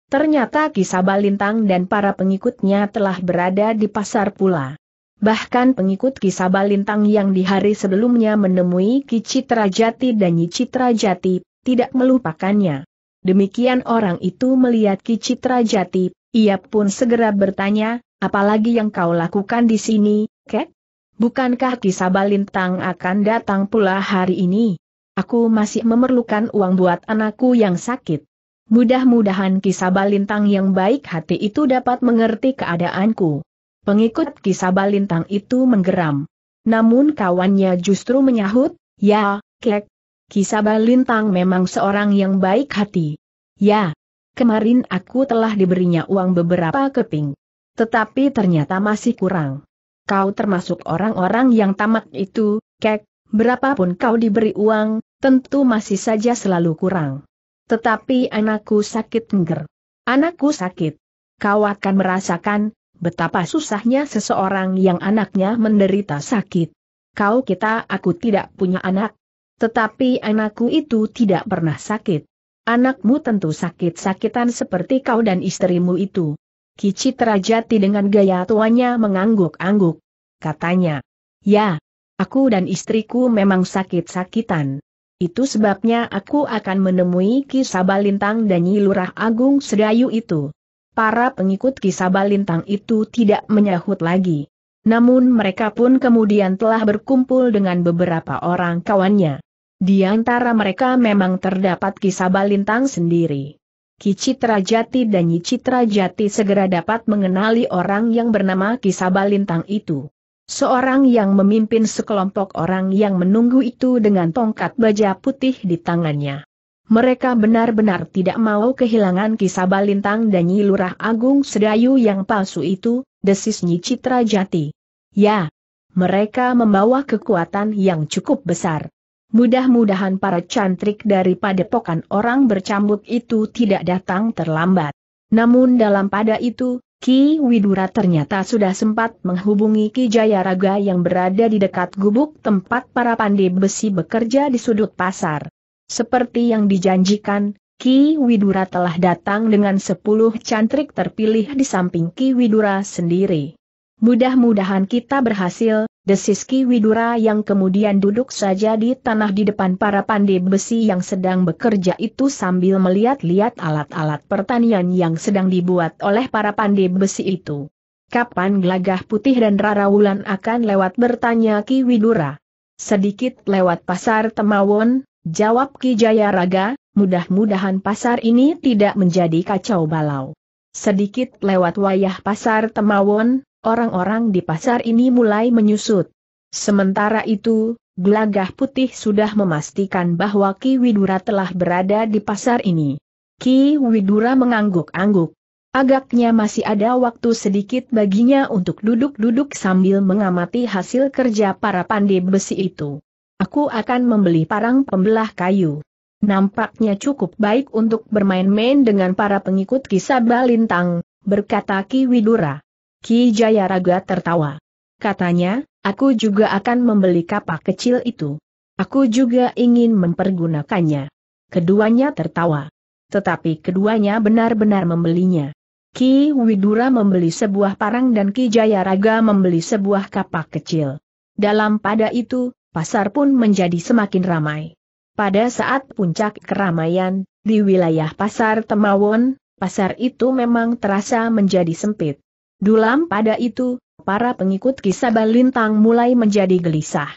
Ternyata Ki Sabalintang dan para pengikutnya telah berada di pasar pula. Bahkan pengikut kisah balintang yang di hari sebelumnya menemui Ki Citrajati dan Nyi Citrajati, tidak melupakannya. Demikian orang itu melihat Ki Citrajati, ia pun segera bertanya, apalagi yang kau lakukan di sini, kek? Bukankah kisah balintang akan datang pula hari ini? Aku masih memerlukan uang buat anakku yang sakit. Mudah-mudahan kisah balintang yang baik hati itu dapat mengerti keadaanku. Pengikut kisah balintang itu menggeram. Namun kawannya justru menyahut, ya, kek. Kisah balintang memang seorang yang baik hati. Ya, kemarin aku telah diberinya uang beberapa keping. Tetapi ternyata masih kurang. Kau termasuk orang-orang yang tamak itu, kek, berapapun kau diberi uang, tentu masih saja selalu kurang. Tetapi anakku sakit ngger. Anakku sakit. Kau akan merasakan, Betapa susahnya seseorang yang anaknya menderita sakit. Kau kita aku tidak punya anak. Tetapi anakku itu tidak pernah sakit. Anakmu tentu sakit-sakitan seperti kau dan istrimu itu. Kici terajati dengan gaya tuanya mengangguk-angguk. Katanya, ya, aku dan istriku memang sakit-sakitan. Itu sebabnya aku akan menemui Ki Sabalintang dan Nyi Lurah Agung Sedayu itu para pengikut kisah balintang itu tidak menyahut lagi. Namun mereka pun kemudian telah berkumpul dengan beberapa orang kawannya. Di antara mereka memang terdapat kisah balintang sendiri. Kicitra Jati dan Yicitra Jati segera dapat mengenali orang yang bernama kisah balintang itu. Seorang yang memimpin sekelompok orang yang menunggu itu dengan tongkat baja putih di tangannya. Mereka benar-benar tidak mau kehilangan kisah Balintang dan Nyi Lurah Agung Sedayu yang palsu itu, desis Nyi Citra Jati. Ya, mereka membawa kekuatan yang cukup besar. Mudah-mudahan para cantrik dari padepokan orang bercambuk itu tidak datang terlambat. Namun dalam pada itu, Ki Widura ternyata sudah sempat menghubungi Ki Jayaraga yang berada di dekat gubuk tempat para pandai besi bekerja di sudut pasar. Seperti yang dijanjikan, Ki Widura telah datang dengan sepuluh cantrik terpilih di samping Ki Widura sendiri. Mudah-mudahan kita berhasil, desis Ki Widura yang kemudian duduk saja di tanah di depan para pandai besi yang sedang bekerja itu sambil melihat-lihat alat-alat pertanian yang sedang dibuat oleh para pandai besi itu. Kapan Gelagah Putih dan rara wulan akan lewat bertanya Ki Widura? Sedikit lewat pasar Temawon, Jawab Ki Raga, mudah-mudahan pasar ini tidak menjadi kacau balau. Sedikit lewat wayah pasar Temawon, orang-orang di pasar ini mulai menyusut. Sementara itu, Gelagah Putih sudah memastikan bahwa Ki Widura telah berada di pasar ini. Ki Widura mengangguk-angguk. Agaknya masih ada waktu sedikit baginya untuk duduk-duduk sambil mengamati hasil kerja para pandai besi itu. Aku akan membeli parang pembelah kayu. Nampaknya cukup baik untuk bermain-main dengan para pengikut kisah balintang, berkata Ki Widura. Ki Jayaraga tertawa. Katanya, aku juga akan membeli kapak kecil itu. Aku juga ingin mempergunakannya. Keduanya tertawa. Tetapi keduanya benar-benar membelinya. Ki Widura membeli sebuah parang dan Ki Jayaraga membeli sebuah kapak kecil. Dalam pada itu, pasar pun menjadi semakin ramai. Pada saat puncak keramaian, di wilayah pasar Temawon, pasar itu memang terasa menjadi sempit. Dalam pada itu, para pengikut kisah Lintang mulai menjadi gelisah.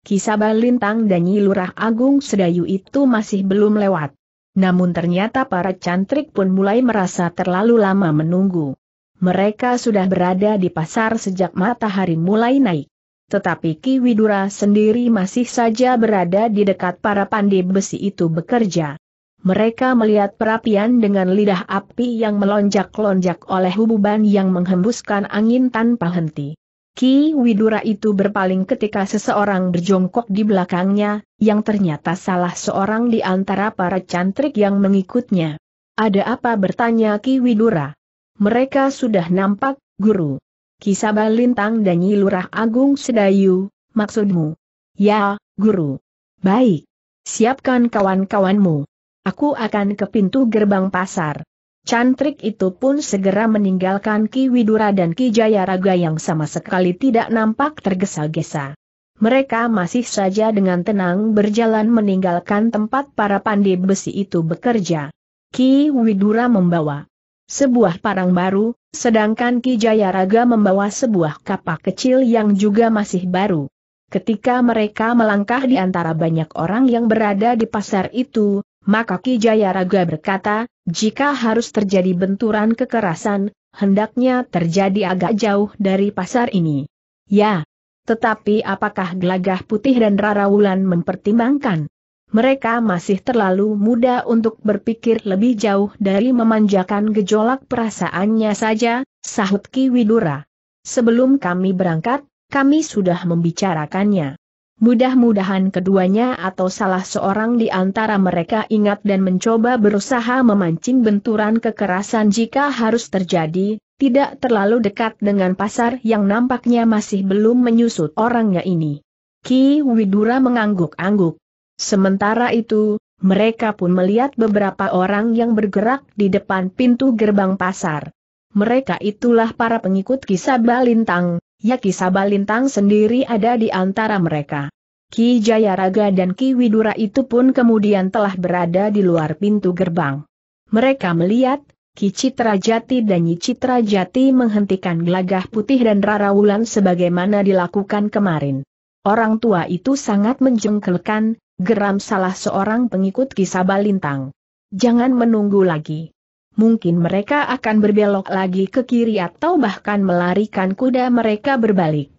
Kisah Lintang dan Nyi Lurah Agung Sedayu itu masih belum lewat. Namun ternyata para cantrik pun mulai merasa terlalu lama menunggu. Mereka sudah berada di pasar sejak matahari mulai naik tetapi Ki Widura sendiri masih saja berada di dekat para pandi besi itu bekerja. Mereka melihat perapian dengan lidah api yang melonjak-lonjak oleh hububan yang menghembuskan angin tanpa henti. Ki Widura itu berpaling ketika seseorang berjongkok di belakangnya, yang ternyata salah seorang di antara para cantrik yang mengikutnya. Ada apa bertanya Ki Widura? Mereka sudah nampak, guru. Kisaba Lintang dan Nyi Agung Sedayu, maksudmu? Ya, guru. Baik. Siapkan kawan-kawanmu. Aku akan ke pintu gerbang pasar. Cantrik itu pun segera meninggalkan Ki Widura dan Ki Jayaraga yang sama sekali tidak nampak tergesa-gesa. Mereka masih saja dengan tenang berjalan meninggalkan tempat para pandai besi itu bekerja. Ki Widura membawa sebuah parang baru, sedangkan Ki Jayaraga membawa sebuah kapak kecil yang juga masih baru. Ketika mereka melangkah di antara banyak orang yang berada di pasar itu, maka Ki Jayaraga berkata, jika harus terjadi benturan kekerasan, hendaknya terjadi agak jauh dari pasar ini. Ya, tetapi apakah Gelagah Putih dan Rara Wulan mempertimbangkan mereka masih terlalu muda untuk berpikir lebih jauh dari memanjakan gejolak perasaannya saja, sahut Ki Widura. Sebelum kami berangkat, kami sudah membicarakannya. Mudah-mudahan keduanya atau salah seorang di antara mereka ingat dan mencoba berusaha memancing benturan kekerasan jika harus terjadi, tidak terlalu dekat dengan pasar yang nampaknya masih belum menyusut orangnya ini. Ki Widura mengangguk-angguk. Sementara itu, mereka pun melihat beberapa orang yang bergerak di depan pintu gerbang pasar. Mereka itulah para pengikut kisah Balintang, ya kisah Lintang sendiri ada di antara mereka. Ki Jayaraga dan Ki Widura itu pun kemudian telah berada di luar pintu gerbang. Mereka melihat, Ki Citra Jati dan Nyi Citra Jati menghentikan gelagah putih dan Rara Wulan sebagaimana dilakukan kemarin. Orang tua itu sangat menjengkelkan, geram salah seorang pengikut kisah balintang. Jangan menunggu lagi. Mungkin mereka akan berbelok lagi ke kiri atau bahkan melarikan kuda mereka berbalik.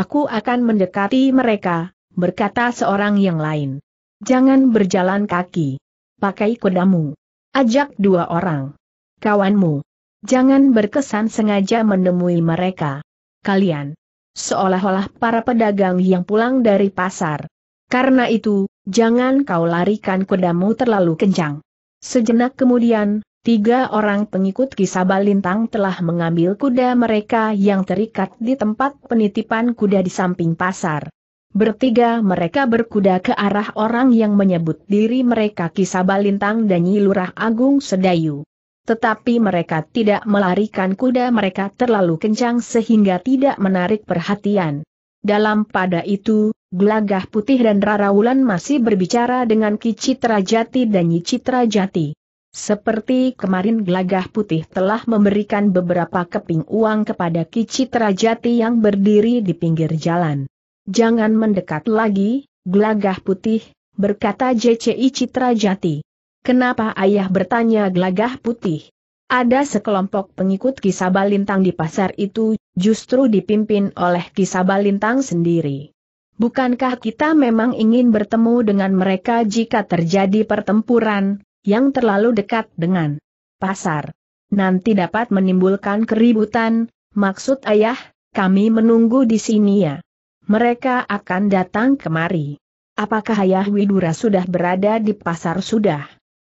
Aku akan mendekati mereka, berkata seorang yang lain. Jangan berjalan kaki. Pakai kudamu. Ajak dua orang. Kawanmu. Jangan berkesan sengaja menemui mereka. Kalian. Seolah-olah para pedagang yang pulang dari pasar. Karena itu, Jangan kau larikan kudamu terlalu kencang. Sejenak kemudian, tiga orang pengikut Kisaba Lintang telah mengambil kuda mereka yang terikat di tempat penitipan kuda di samping pasar. Bertiga mereka berkuda ke arah orang yang menyebut diri mereka Kisaba Lintang dan Yilurah Agung Sedayu. Tetapi mereka tidak melarikan kuda mereka terlalu kencang sehingga tidak menarik perhatian. Dalam pada itu, Gelagah Putih dan Rarawulan masih berbicara dengan Ki Jati dan Nyi Jati. Seperti kemarin Gelagah Putih telah memberikan beberapa keping uang kepada Ki Jati yang berdiri di pinggir jalan. Jangan mendekat lagi, Gelagah Putih, berkata JCI Citra Jati. Kenapa ayah bertanya Gelagah Putih? Ada sekelompok pengikut kisah balintang di pasar itu, justru dipimpin oleh Kisabalintang sendiri. Bukankah kita memang ingin bertemu dengan mereka jika terjadi pertempuran, yang terlalu dekat dengan pasar? Nanti dapat menimbulkan keributan, maksud ayah, kami menunggu di sini ya. Mereka akan datang kemari. Apakah ayah Widura sudah berada di pasar sudah?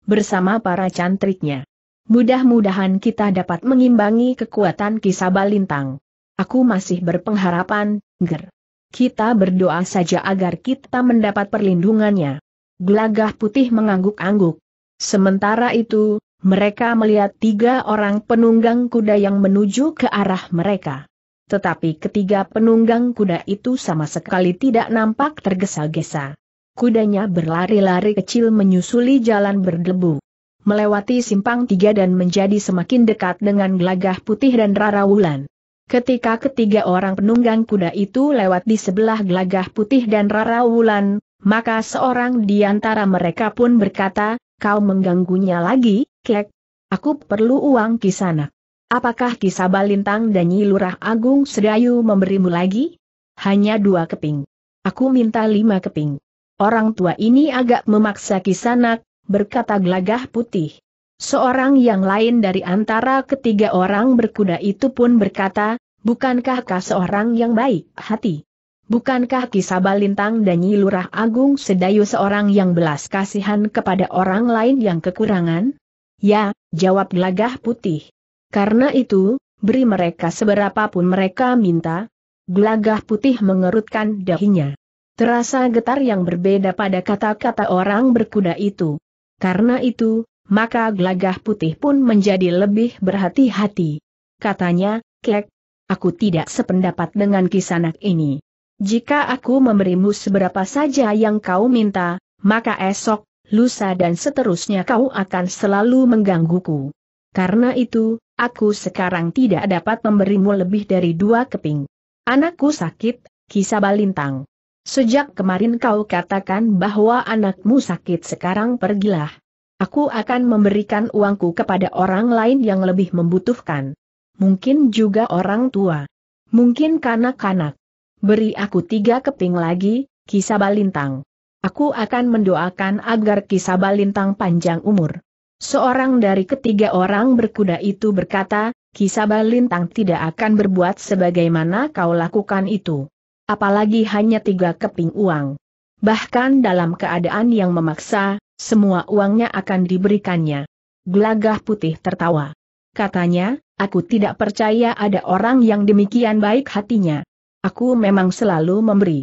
Bersama para cantriknya. Mudah-mudahan kita dapat mengimbangi kekuatan Kisabalintang. Aku masih berpengharapan, Ger. Kita berdoa saja agar kita mendapat perlindungannya. Gelagah putih mengangguk-angguk. Sementara itu, mereka melihat tiga orang penunggang kuda yang menuju ke arah mereka. Tetapi ketiga penunggang kuda itu sama sekali tidak nampak tergesa-gesa. Kudanya berlari-lari kecil menyusuli jalan berdebu. Melewati simpang tiga dan menjadi semakin dekat dengan gelagah putih dan Rara Wulan. Ketika ketiga orang penunggang kuda itu lewat di sebelah gelagah putih dan rara wulan, maka seorang di antara mereka pun berkata, kau mengganggunya lagi, kek. Aku perlu uang kisana. Apakah kisah Balintang dan nyilurah Agung Sedayu memberimu lagi? Hanya dua keping. Aku minta lima keping. Orang tua ini agak memaksa kisanak, berkata gelagah putih. Seorang yang lain dari antara ketiga orang berkuda itu pun berkata, Bukankah kau seorang yang baik hati? Bukankah Kisabalintang dan Nyi Agung Sedayu seorang yang belas kasihan kepada orang lain yang kekurangan? Ya, jawab Gelagah Putih. Karena itu, beri mereka seberapapun mereka minta. Gelagah Putih mengerutkan dahinya. Terasa getar yang berbeda pada kata-kata orang berkuda itu. Karena itu, maka gelagah putih pun menjadi lebih berhati-hati. Katanya, Kek, aku tidak sependapat dengan kisanak ini. Jika aku memberimu seberapa saja yang kau minta, maka esok, lusa dan seterusnya kau akan selalu menggangguku. Karena itu, aku sekarang tidak dapat memberimu lebih dari dua keping. Anakku sakit, kisah balintang. Sejak kemarin kau katakan bahwa anakmu sakit sekarang pergilah. Aku akan memberikan uangku kepada orang lain yang lebih membutuhkan. Mungkin juga orang tua. Mungkin kanak-kanak. Beri aku tiga keping lagi, kisabalintang. Aku akan mendoakan agar kisabalintang panjang umur. Seorang dari ketiga orang berkuda itu berkata, kisabalintang tidak akan berbuat sebagaimana kau lakukan itu. Apalagi hanya tiga keping uang. Bahkan dalam keadaan yang memaksa, semua uangnya akan diberikannya. Gelagah putih tertawa. Katanya, aku tidak percaya ada orang yang demikian baik hatinya. Aku memang selalu memberi.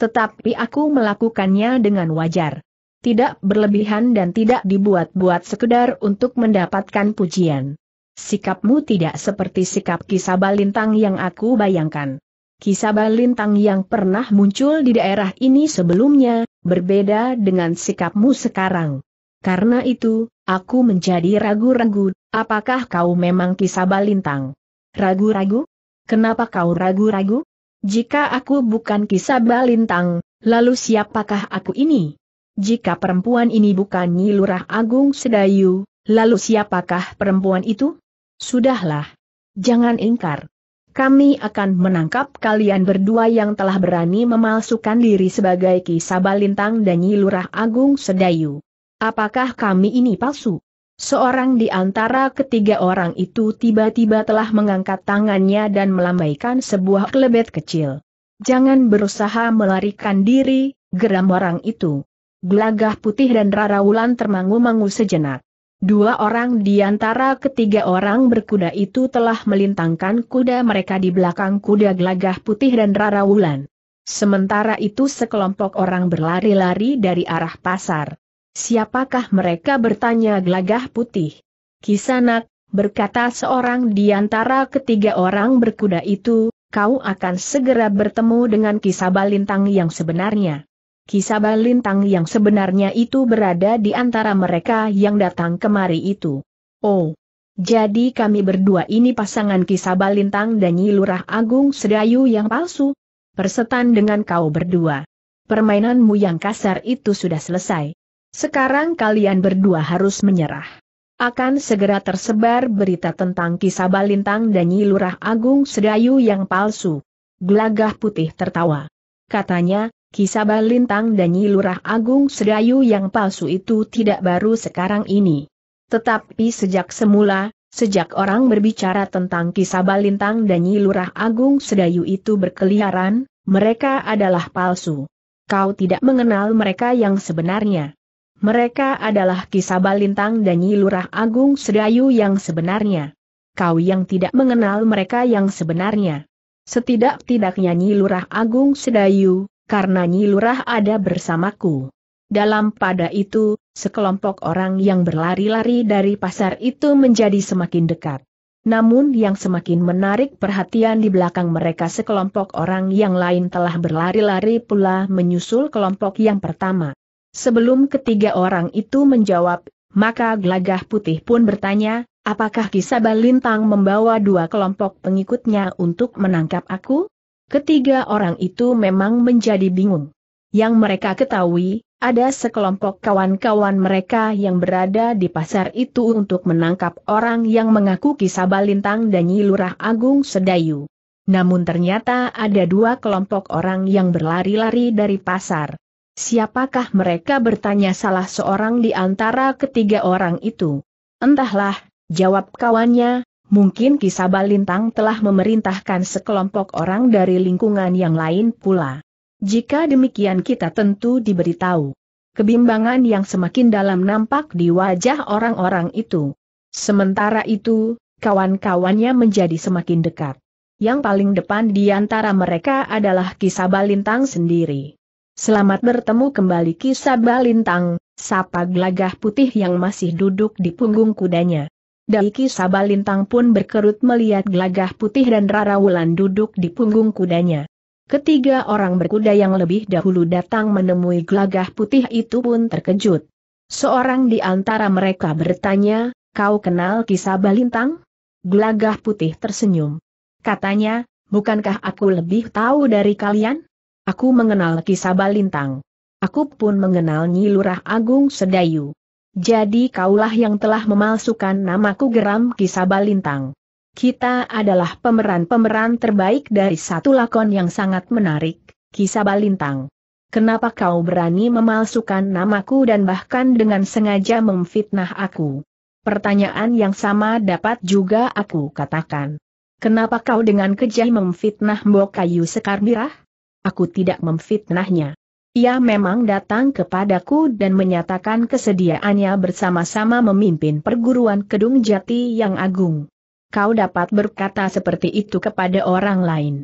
Tetapi aku melakukannya dengan wajar. Tidak berlebihan dan tidak dibuat-buat sekedar untuk mendapatkan pujian. Sikapmu tidak seperti sikap kisah balintang yang aku bayangkan. Kisah Lintang yang pernah muncul di daerah ini sebelumnya, berbeda dengan sikapmu sekarang. Karena itu, aku menjadi ragu-ragu, apakah kau memang kisah Lintang? Ragu-ragu? Kenapa kau ragu-ragu? Jika aku bukan kisah Lintang, lalu siapakah aku ini? Jika perempuan ini bukan Nyi Lurah Agung Sedayu, lalu siapakah perempuan itu? Sudahlah. Jangan ingkar kami akan menangkap kalian berdua yang telah berani memalsukan diri sebagai Ki Sabalintang dan Nyi Lurah Agung Sedayu. Apakah kami ini palsu? Seorang di antara ketiga orang itu tiba-tiba telah mengangkat tangannya dan melambaikan sebuah klebet kecil. Jangan berusaha melarikan diri, geram orang itu. Gelagah putih dan rara wulan termangu-mangu sejenak. Dua orang di antara ketiga orang berkuda itu telah melintangkan kuda mereka di belakang kuda gelagah putih dan rara wulan. Sementara itu sekelompok orang berlari-lari dari arah pasar. Siapakah mereka bertanya gelagah putih? Kisanak, berkata seorang di antara ketiga orang berkuda itu, kau akan segera bertemu dengan kisah balintang yang sebenarnya. Kisaba Lintang yang sebenarnya itu berada di antara mereka yang datang kemari itu. Oh, jadi kami berdua ini pasangan Kisaba Lintang dan Nyi Lurah Agung Sedayu yang palsu? Persetan dengan kau berdua. Permainanmu yang kasar itu sudah selesai. Sekarang kalian berdua harus menyerah. Akan segera tersebar berita tentang kisah Balintang dan Nyi Lurah Agung Sedayu yang palsu. Gelagah putih tertawa. Katanya, Kisah balintang dan Nyi Agung Sedayu yang palsu itu tidak baru sekarang ini. Tetapi sejak semula, sejak orang berbicara tentang kisah balintang dan Nyi Agung Sedayu itu berkeliaran, mereka adalah palsu. Kau tidak mengenal mereka yang sebenarnya. Mereka adalah kisah balintang dan Nyi Agung Sedayu yang sebenarnya. Kau yang tidak mengenal mereka yang sebenarnya. Setidak-tidaknya Nyi Lurah Agung Sedayu, karena Nyi Lurah ada bersamaku. Dalam pada itu, sekelompok orang yang berlari-lari dari pasar itu menjadi semakin dekat. Namun yang semakin menarik perhatian di belakang mereka sekelompok orang yang lain telah berlari-lari pula menyusul kelompok yang pertama. Sebelum ketiga orang itu menjawab, maka gelagah putih pun bertanya, apakah Kisabah Lintang membawa dua kelompok pengikutnya untuk menangkap aku? Ketiga orang itu memang menjadi bingung. Yang mereka ketahui, ada sekelompok kawan-kawan mereka yang berada di pasar itu untuk menangkap orang yang mengaku kisah Balintang dan Nyi Lurah Agung Sedayu. Namun ternyata ada dua kelompok orang yang berlari-lari dari pasar. Siapakah mereka bertanya salah seorang di antara ketiga orang itu? Entahlah, jawab kawannya, Mungkin Kisaba Lintang telah memerintahkan sekelompok orang dari lingkungan yang lain pula. Jika demikian kita tentu diberitahu. Kebimbangan yang semakin dalam nampak di wajah orang-orang itu. Sementara itu, kawan-kawannya menjadi semakin dekat. Yang paling depan di antara mereka adalah Kisaba Lintang sendiri. Selamat bertemu kembali Kisaba Lintang, sapa gelagah putih yang masih duduk di punggung kudanya. Daiki Sabalintang pun berkerut melihat Glagah putih dan Rara Wulan duduk di punggung kudanya. Ketiga orang berkuda yang lebih dahulu datang menemui Glagah putih itu pun terkejut. Seorang di antara mereka bertanya, kau kenal kisah Balintang? Gelagah putih tersenyum. Katanya, bukankah aku lebih tahu dari kalian? Aku mengenal kisah Balintang. Aku pun mengenal Nyi Lurah Agung Sedayu. Jadi kaulah yang telah memalsukan namaku geram kisah balintang. Kita adalah pemeran-pemeran terbaik dari satu lakon yang sangat menarik, kisah balintang. Kenapa kau berani memalsukan namaku dan bahkan dengan sengaja memfitnah aku? Pertanyaan yang sama dapat juga aku katakan. Kenapa kau dengan kejah memfitnah Mbokayu Sekar Mirah? Aku tidak memfitnahnya. Ia memang datang kepadaku dan menyatakan kesediaannya bersama-sama memimpin perguruan Kedung Jati yang agung. Kau dapat berkata seperti itu kepada orang lain.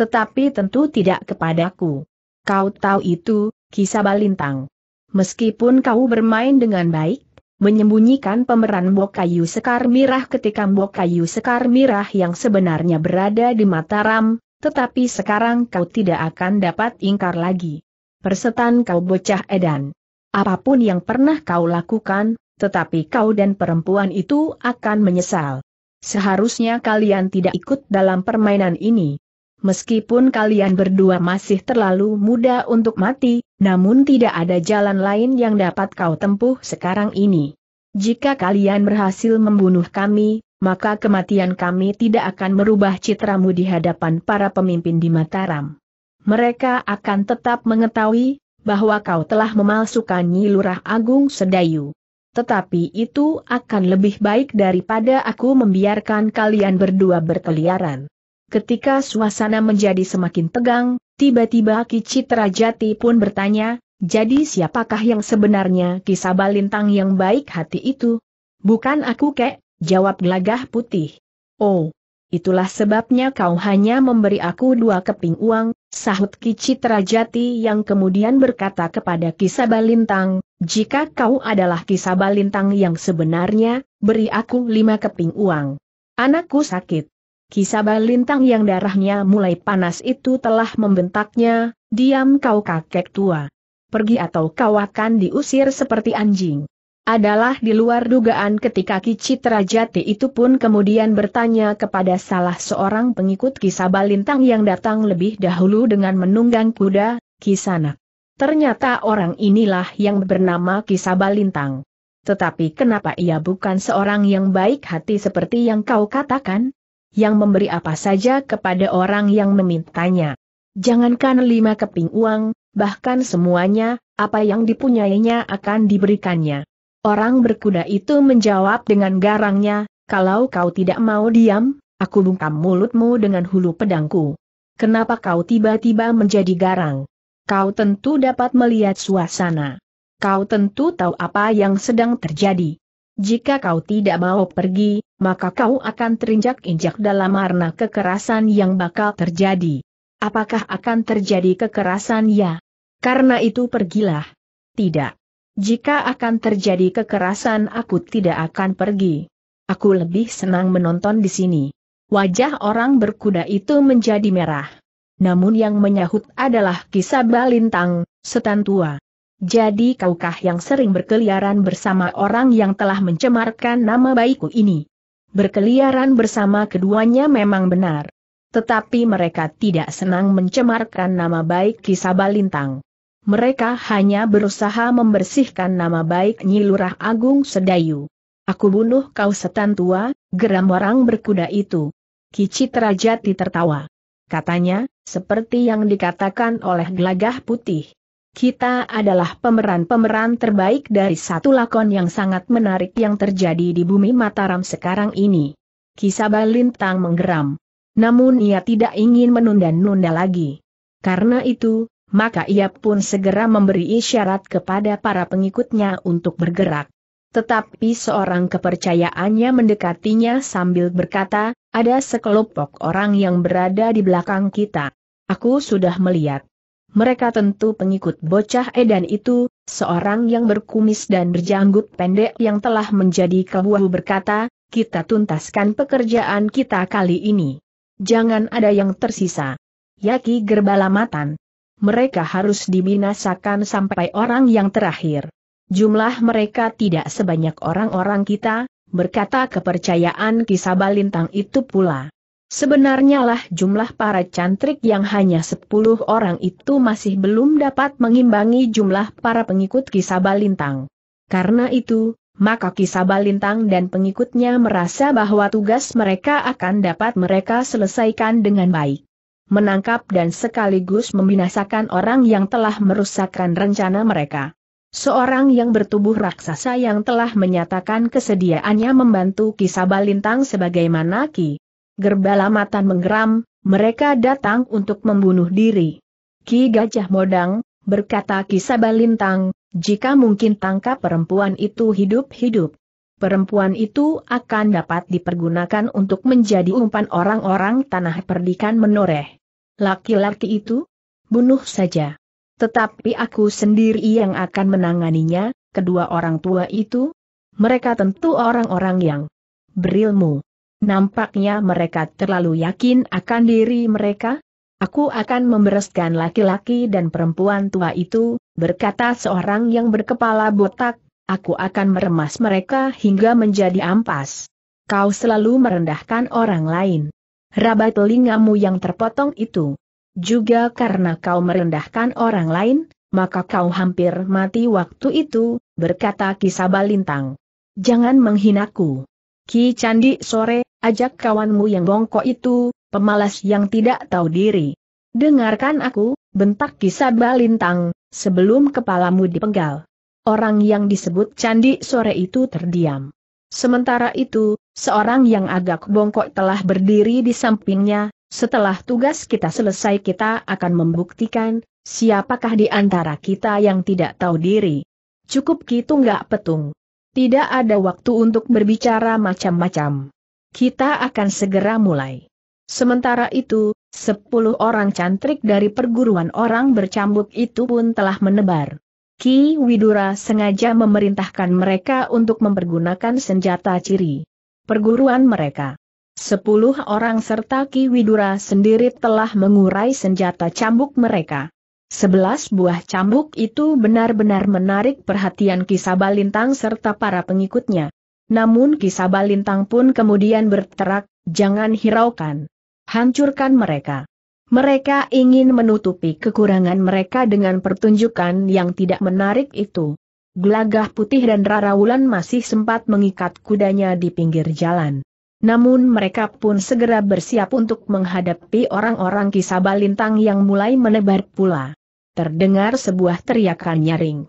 Tetapi tentu tidak kepadaku. Kau tahu itu, kisah balintang. Meskipun kau bermain dengan baik, menyembunyikan pemeran Mbokayu Sekar Mirah ketika Mbokayu Sekar Mirah yang sebenarnya berada di Mataram, tetapi sekarang kau tidak akan dapat ingkar lagi. Persetan kau bocah edan. Apapun yang pernah kau lakukan, tetapi kau dan perempuan itu akan menyesal. Seharusnya kalian tidak ikut dalam permainan ini. Meskipun kalian berdua masih terlalu muda untuk mati, namun tidak ada jalan lain yang dapat kau tempuh sekarang ini. Jika kalian berhasil membunuh kami, maka kematian kami tidak akan merubah citramu di hadapan para pemimpin di Mataram mereka akan tetap mengetahui bahwa kau telah memalsukan Nyi Lurah Agung Sedayu. Tetapi itu akan lebih baik daripada aku membiarkan kalian berdua berkeliaran. Ketika suasana menjadi semakin tegang, tiba-tiba Ki Citra Jati pun bertanya, jadi siapakah yang sebenarnya Kisabalintang yang baik hati itu? Bukan aku kek, jawab gelagah putih. Oh, itulah sebabnya kau hanya memberi aku dua keping uang, Sahut Kici Terajati yang kemudian berkata kepada Kisabalintang, jika kau adalah Kisabalintang yang sebenarnya, beri aku lima keping uang. Anakku sakit. Kisabalintang yang darahnya mulai panas itu telah membentaknya, diam kau kakek tua. Pergi atau kau akan diusir seperti anjing adalah di luar dugaan ketika Kici Jati itu pun kemudian bertanya kepada salah seorang pengikut kisah Balintang yang datang lebih dahulu dengan menunggang kuda, kisana. Ternyata orang inilah yang bernama kisah Balintang. Tetapi kenapa ia bukan seorang yang baik hati seperti yang kau katakan? Yang memberi apa saja kepada orang yang memintanya. Jangankan lima keping uang, bahkan semuanya, apa yang dipunyainya akan diberikannya. Orang berkuda itu menjawab dengan garangnya, kalau kau tidak mau diam, aku bungkam mulutmu dengan hulu pedangku. Kenapa kau tiba-tiba menjadi garang? Kau tentu dapat melihat suasana. Kau tentu tahu apa yang sedang terjadi. Jika kau tidak mau pergi, maka kau akan terinjak-injak dalam arna kekerasan yang bakal terjadi. Apakah akan terjadi kekerasan ya? Karena itu pergilah. Tidak. Jika akan terjadi kekerasan aku tidak akan pergi. Aku lebih senang menonton di sini. Wajah orang berkuda itu menjadi merah. Namun yang menyahut adalah kisah Balintang, setan tua. Jadi kaukah yang sering berkeliaran bersama orang yang telah mencemarkan nama baikku ini? Berkeliaran bersama keduanya memang benar. Tetapi mereka tidak senang mencemarkan nama baik kisah Balintang mereka hanya berusaha membersihkan nama baik Nyi Lurah Agung Sedayu. Aku bunuh kau setan tua, geram orang berkuda itu. Kicit Rajati tertawa. Katanya, seperti yang dikatakan oleh gelagah putih. Kita adalah pemeran-pemeran terbaik dari satu lakon yang sangat menarik yang terjadi di bumi Mataram sekarang ini. Kisah Balintang menggeram. Namun ia tidak ingin menunda-nunda lagi. Karena itu, maka ia pun segera memberi isyarat kepada para pengikutnya untuk bergerak. Tetapi seorang kepercayaannya mendekatinya sambil berkata, ada sekelompok orang yang berada di belakang kita. Aku sudah melihat. Mereka tentu pengikut bocah edan itu, seorang yang berkumis dan berjanggut pendek yang telah menjadi kebuahu berkata, kita tuntaskan pekerjaan kita kali ini. Jangan ada yang tersisa. Yaki Gerbalamatan mereka harus dibinasakan sampai orang yang terakhir. Jumlah mereka tidak sebanyak orang-orang kita, berkata kepercayaan kisah balintang itu pula. Sebenarnya lah jumlah para cantrik yang hanya 10 orang itu masih belum dapat mengimbangi jumlah para pengikut kisah balintang. Karena itu, maka kisah balintang dan pengikutnya merasa bahwa tugas mereka akan dapat mereka selesaikan dengan baik menangkap dan sekaligus membinasakan orang yang telah merusakkan rencana mereka. Seorang yang bertubuh raksasa yang telah menyatakan kesediaannya membantu Kisabalintang sebagaimana Ki Gerbalamatan menggeram, mereka datang untuk membunuh diri. Ki Gajah Modang, berkata balintang, jika mungkin tangkap perempuan itu hidup-hidup perempuan itu akan dapat dipergunakan untuk menjadi umpan orang-orang tanah perdikan menoreh. Laki-laki itu? Bunuh saja. Tetapi aku sendiri yang akan menanganinya, kedua orang tua itu? Mereka tentu orang-orang yang berilmu. Nampaknya mereka terlalu yakin akan diri mereka. Aku akan membereskan laki-laki dan perempuan tua itu, berkata seorang yang berkepala botak, aku akan meremas mereka hingga menjadi ampas. Kau selalu merendahkan orang lain. Raba telingamu yang terpotong itu. Juga karena kau merendahkan orang lain, maka kau hampir mati waktu itu, berkata Kisabalintang. Jangan menghinaku. Ki Candi sore, ajak kawanmu yang bongkok itu, pemalas yang tidak tahu diri. Dengarkan aku, bentak Kisabalintang, sebelum kepalamu dipenggal. Orang yang disebut Candi sore itu terdiam. Sementara itu, seorang yang agak bongkok telah berdiri di sampingnya, setelah tugas kita selesai kita akan membuktikan, siapakah di antara kita yang tidak tahu diri. Cukup kita gitu nggak petung. Tidak ada waktu untuk berbicara macam-macam. Kita akan segera mulai. Sementara itu, sepuluh orang cantrik dari perguruan orang bercambuk itu pun telah menebar. Ki Widura sengaja memerintahkan mereka untuk mempergunakan senjata ciri perguruan mereka. Sepuluh orang serta Ki Widura sendiri telah mengurai senjata cambuk mereka. Sebelas buah cambuk itu benar-benar menarik perhatian Ki Kisabalintang serta para pengikutnya. Namun Ki Kisabalintang pun kemudian berterak, jangan hiraukan. Hancurkan mereka. Mereka ingin menutupi kekurangan mereka dengan pertunjukan yang tidak menarik itu. Gelagah putih dan Raraulan masih sempat mengikat kudanya di pinggir jalan. Namun mereka pun segera bersiap untuk menghadapi orang-orang kisabalintang yang mulai menebar pula. Terdengar sebuah teriakan nyaring.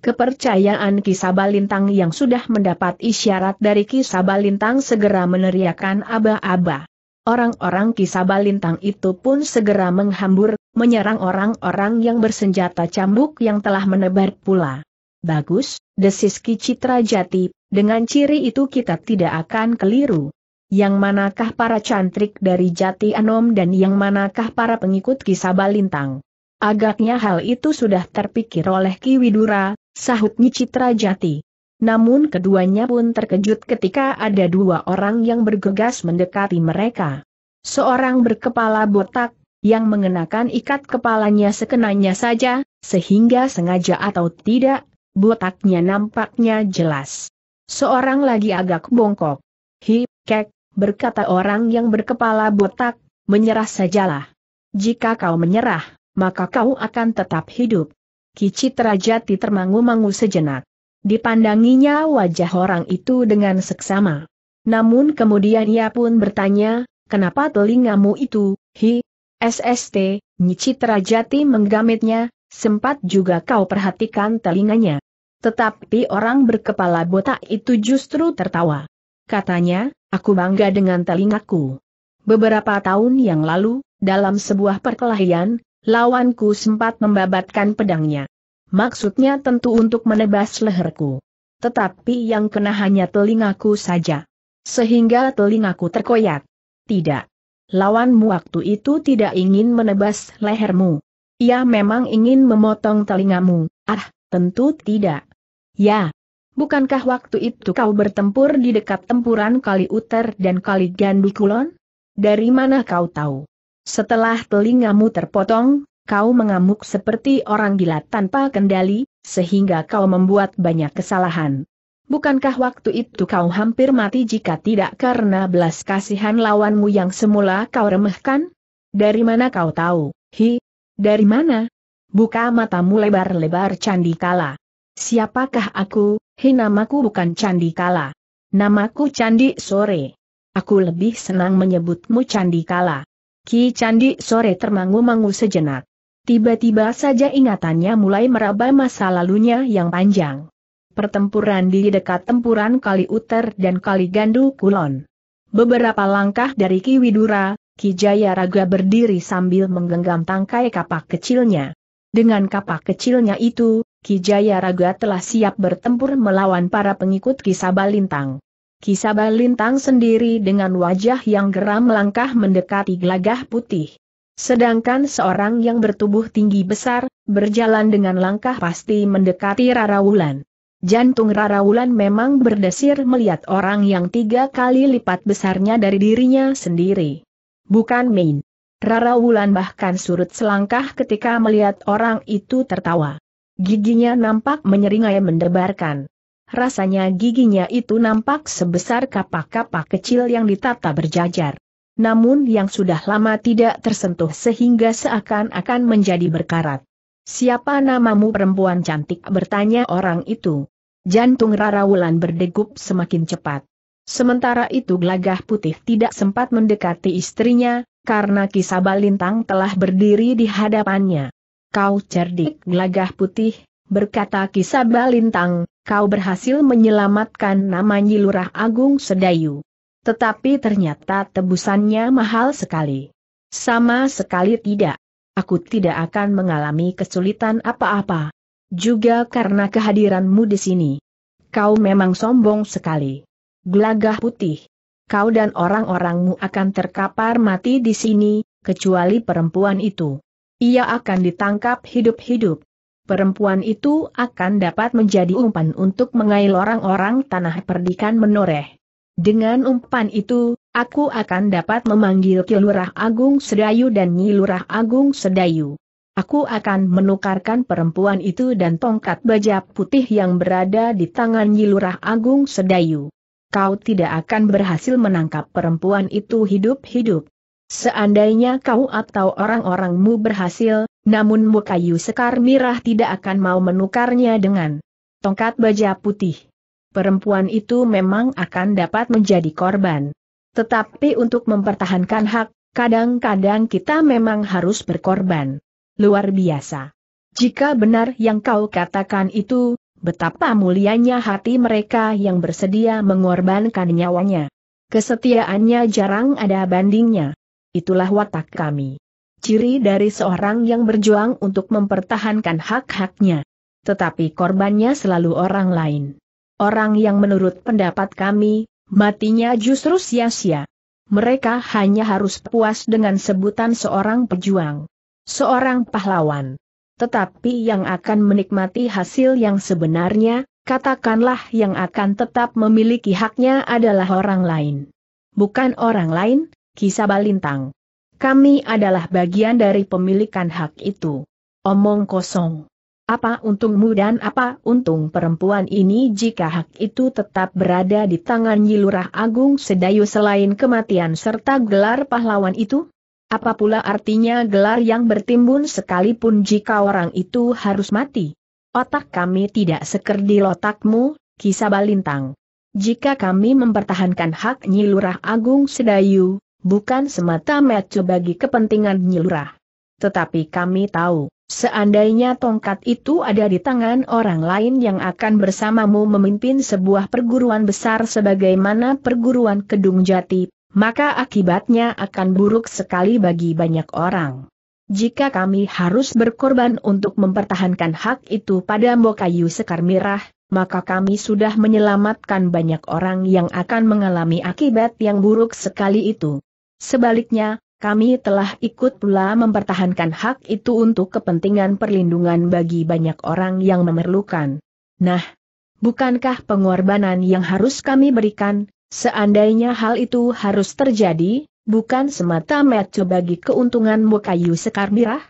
Kepercayaan kisabalintang yang sudah mendapat isyarat dari kisabalintang segera meneriakan aba-aba. Orang-orang kisah Lintang itu pun segera menghambur, menyerang orang-orang yang bersenjata cambuk yang telah menebar pula. Bagus, desis Ki Citra Jati, dengan ciri itu kita tidak akan keliru. Yang manakah para cantrik dari Jati Anom dan yang manakah para pengikut kisah Lintang? Agaknya hal itu sudah terpikir oleh Ki Widura, sahut Ki Citra Jati. Namun keduanya pun terkejut ketika ada dua orang yang bergegas mendekati mereka. Seorang berkepala botak, yang mengenakan ikat kepalanya sekenanya saja, sehingga sengaja atau tidak, botaknya nampaknya jelas. Seorang lagi agak bongkok. Hi, kek, berkata orang yang berkepala botak, menyerah sajalah. Jika kau menyerah, maka kau akan tetap hidup. Kicit Rajati termangu-mangu sejenak. Dipandanginya wajah orang itu dengan seksama. Namun kemudian ia pun bertanya, kenapa telingamu itu, hi, SST, Nyicitra Jati menggamitnya, sempat juga kau perhatikan telinganya. Tetapi orang berkepala botak itu justru tertawa. Katanya, aku bangga dengan telingaku. Beberapa tahun yang lalu, dalam sebuah perkelahian, lawanku sempat membabatkan pedangnya. Maksudnya tentu untuk menebas leherku. Tetapi yang kena hanya telingaku saja. Sehingga telingaku terkoyak. Tidak. Lawanmu waktu itu tidak ingin menebas lehermu. Ia memang ingin memotong telingamu. Ah, tentu tidak. Ya. Bukankah waktu itu kau bertempur di dekat tempuran Kali Uter dan Kali Gandukulon? Dari mana kau tahu? Setelah telingamu terpotong, kau mengamuk seperti orang gila tanpa kendali, sehingga kau membuat banyak kesalahan. Bukankah waktu itu kau hampir mati jika tidak karena belas kasihan lawanmu yang semula kau remehkan? Dari mana kau tahu, hi? Dari mana? Buka matamu lebar-lebar Kala. Siapakah aku, hi namaku bukan Kala. Namaku Candi Sore. Aku lebih senang menyebutmu Candi Kala. Ki Candi Sore termangu-mangu sejenak. Tiba-tiba saja ingatannya mulai meraba masa lalunya yang panjang. Pertempuran di dekat tempuran Kali Uter dan Kali Gandu Kulon. Beberapa langkah dari Ki Widura, Ki Jaya Raga berdiri sambil menggenggam tangkai kapak kecilnya. Dengan kapak kecilnya itu, Ki Jaya Raga telah siap bertempur melawan para pengikut Ki Lintang. Ki Lintang sendiri dengan wajah yang geram melangkah mendekati gelagah putih. Sedangkan seorang yang bertubuh tinggi besar, berjalan dengan langkah pasti mendekati Rara Wulan. Jantung Rara Wulan memang berdesir melihat orang yang tiga kali lipat besarnya dari dirinya sendiri. Bukan main. Rara Wulan bahkan surut selangkah ketika melihat orang itu tertawa. Giginya nampak menyeringai mendebarkan. Rasanya giginya itu nampak sebesar kapak-kapak kecil yang ditata berjajar namun yang sudah lama tidak tersentuh sehingga seakan-akan menjadi berkarat. Siapa namamu perempuan cantik bertanya orang itu. Jantung Rara Wulan berdegup semakin cepat. Sementara itu Glagah putih tidak sempat mendekati istrinya, karena kisah balintang telah berdiri di hadapannya. Kau cerdik Glagah putih, berkata kisah balintang, kau berhasil menyelamatkan nama lurah Agung Sedayu. Tetapi ternyata tebusannya mahal sekali. Sama sekali tidak. Aku tidak akan mengalami kesulitan apa-apa. Juga karena kehadiranmu di sini. Kau memang sombong sekali. Gelagah putih. Kau dan orang-orangmu akan terkapar mati di sini, kecuali perempuan itu. Ia akan ditangkap hidup-hidup. Perempuan itu akan dapat menjadi umpan untuk mengail orang-orang tanah perdikan menoreh. Dengan umpan itu, aku akan dapat memanggil Kilurah Agung Sedayu dan Nyilurah Agung Sedayu. Aku akan menukarkan perempuan itu dan tongkat baja putih yang berada di tangan Nyilurah Agung Sedayu. Kau tidak akan berhasil menangkap perempuan itu hidup-hidup. Seandainya kau atau orang-orangmu berhasil, namun Mukayu Sekar Mirah tidak akan mau menukarnya dengan tongkat baja putih perempuan itu memang akan dapat menjadi korban. Tetapi untuk mempertahankan hak, kadang-kadang kita memang harus berkorban. Luar biasa. Jika benar yang kau katakan itu, betapa mulianya hati mereka yang bersedia mengorbankan nyawanya. Kesetiaannya jarang ada bandingnya. Itulah watak kami. Ciri dari seorang yang berjuang untuk mempertahankan hak-haknya. Tetapi korbannya selalu orang lain. Orang yang menurut pendapat kami, matinya justru sia-sia. Mereka hanya harus puas dengan sebutan seorang pejuang. Seorang pahlawan. Tetapi yang akan menikmati hasil yang sebenarnya, katakanlah yang akan tetap memiliki haknya adalah orang lain. Bukan orang lain, kisah balintang. Kami adalah bagian dari pemilikan hak itu. Omong kosong. Apa untungmu dan apa untung perempuan ini jika hak itu tetap berada di tangan Yilurah Agung Sedayu selain kematian serta gelar pahlawan itu? Apa pula artinya gelar yang bertimbun sekalipun jika orang itu harus mati? Otak kami tidak sekerdil otakmu, kisah balintang. Jika kami mempertahankan hak Nyilurah Agung Sedayu, bukan semata-mata bagi kepentingan Nyilurah. Tetapi kami tahu, Seandainya tongkat itu ada di tangan orang lain yang akan bersamamu memimpin sebuah perguruan besar sebagaimana perguruan Kedung Jati, maka akibatnya akan buruk sekali bagi banyak orang. Jika kami harus berkorban untuk mempertahankan hak itu pada Mbokayu Sekar Mirah, maka kami sudah menyelamatkan banyak orang yang akan mengalami akibat yang buruk sekali itu. Sebaliknya, kami telah ikut pula mempertahankan hak itu untuk kepentingan perlindungan bagi banyak orang yang memerlukan. Nah, bukankah pengorbanan yang harus kami berikan, seandainya hal itu harus terjadi, bukan semata-mata bagi keuntunganmu kayu sekar mirah?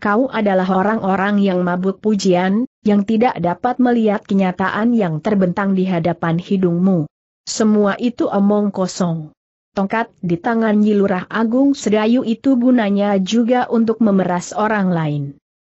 Kau adalah orang-orang yang mabuk pujian, yang tidak dapat melihat kenyataan yang terbentang di hadapan hidungmu. Semua itu omong kosong. Tongkat di tangan Yilurah Agung Sedayu itu gunanya juga untuk memeras orang lain.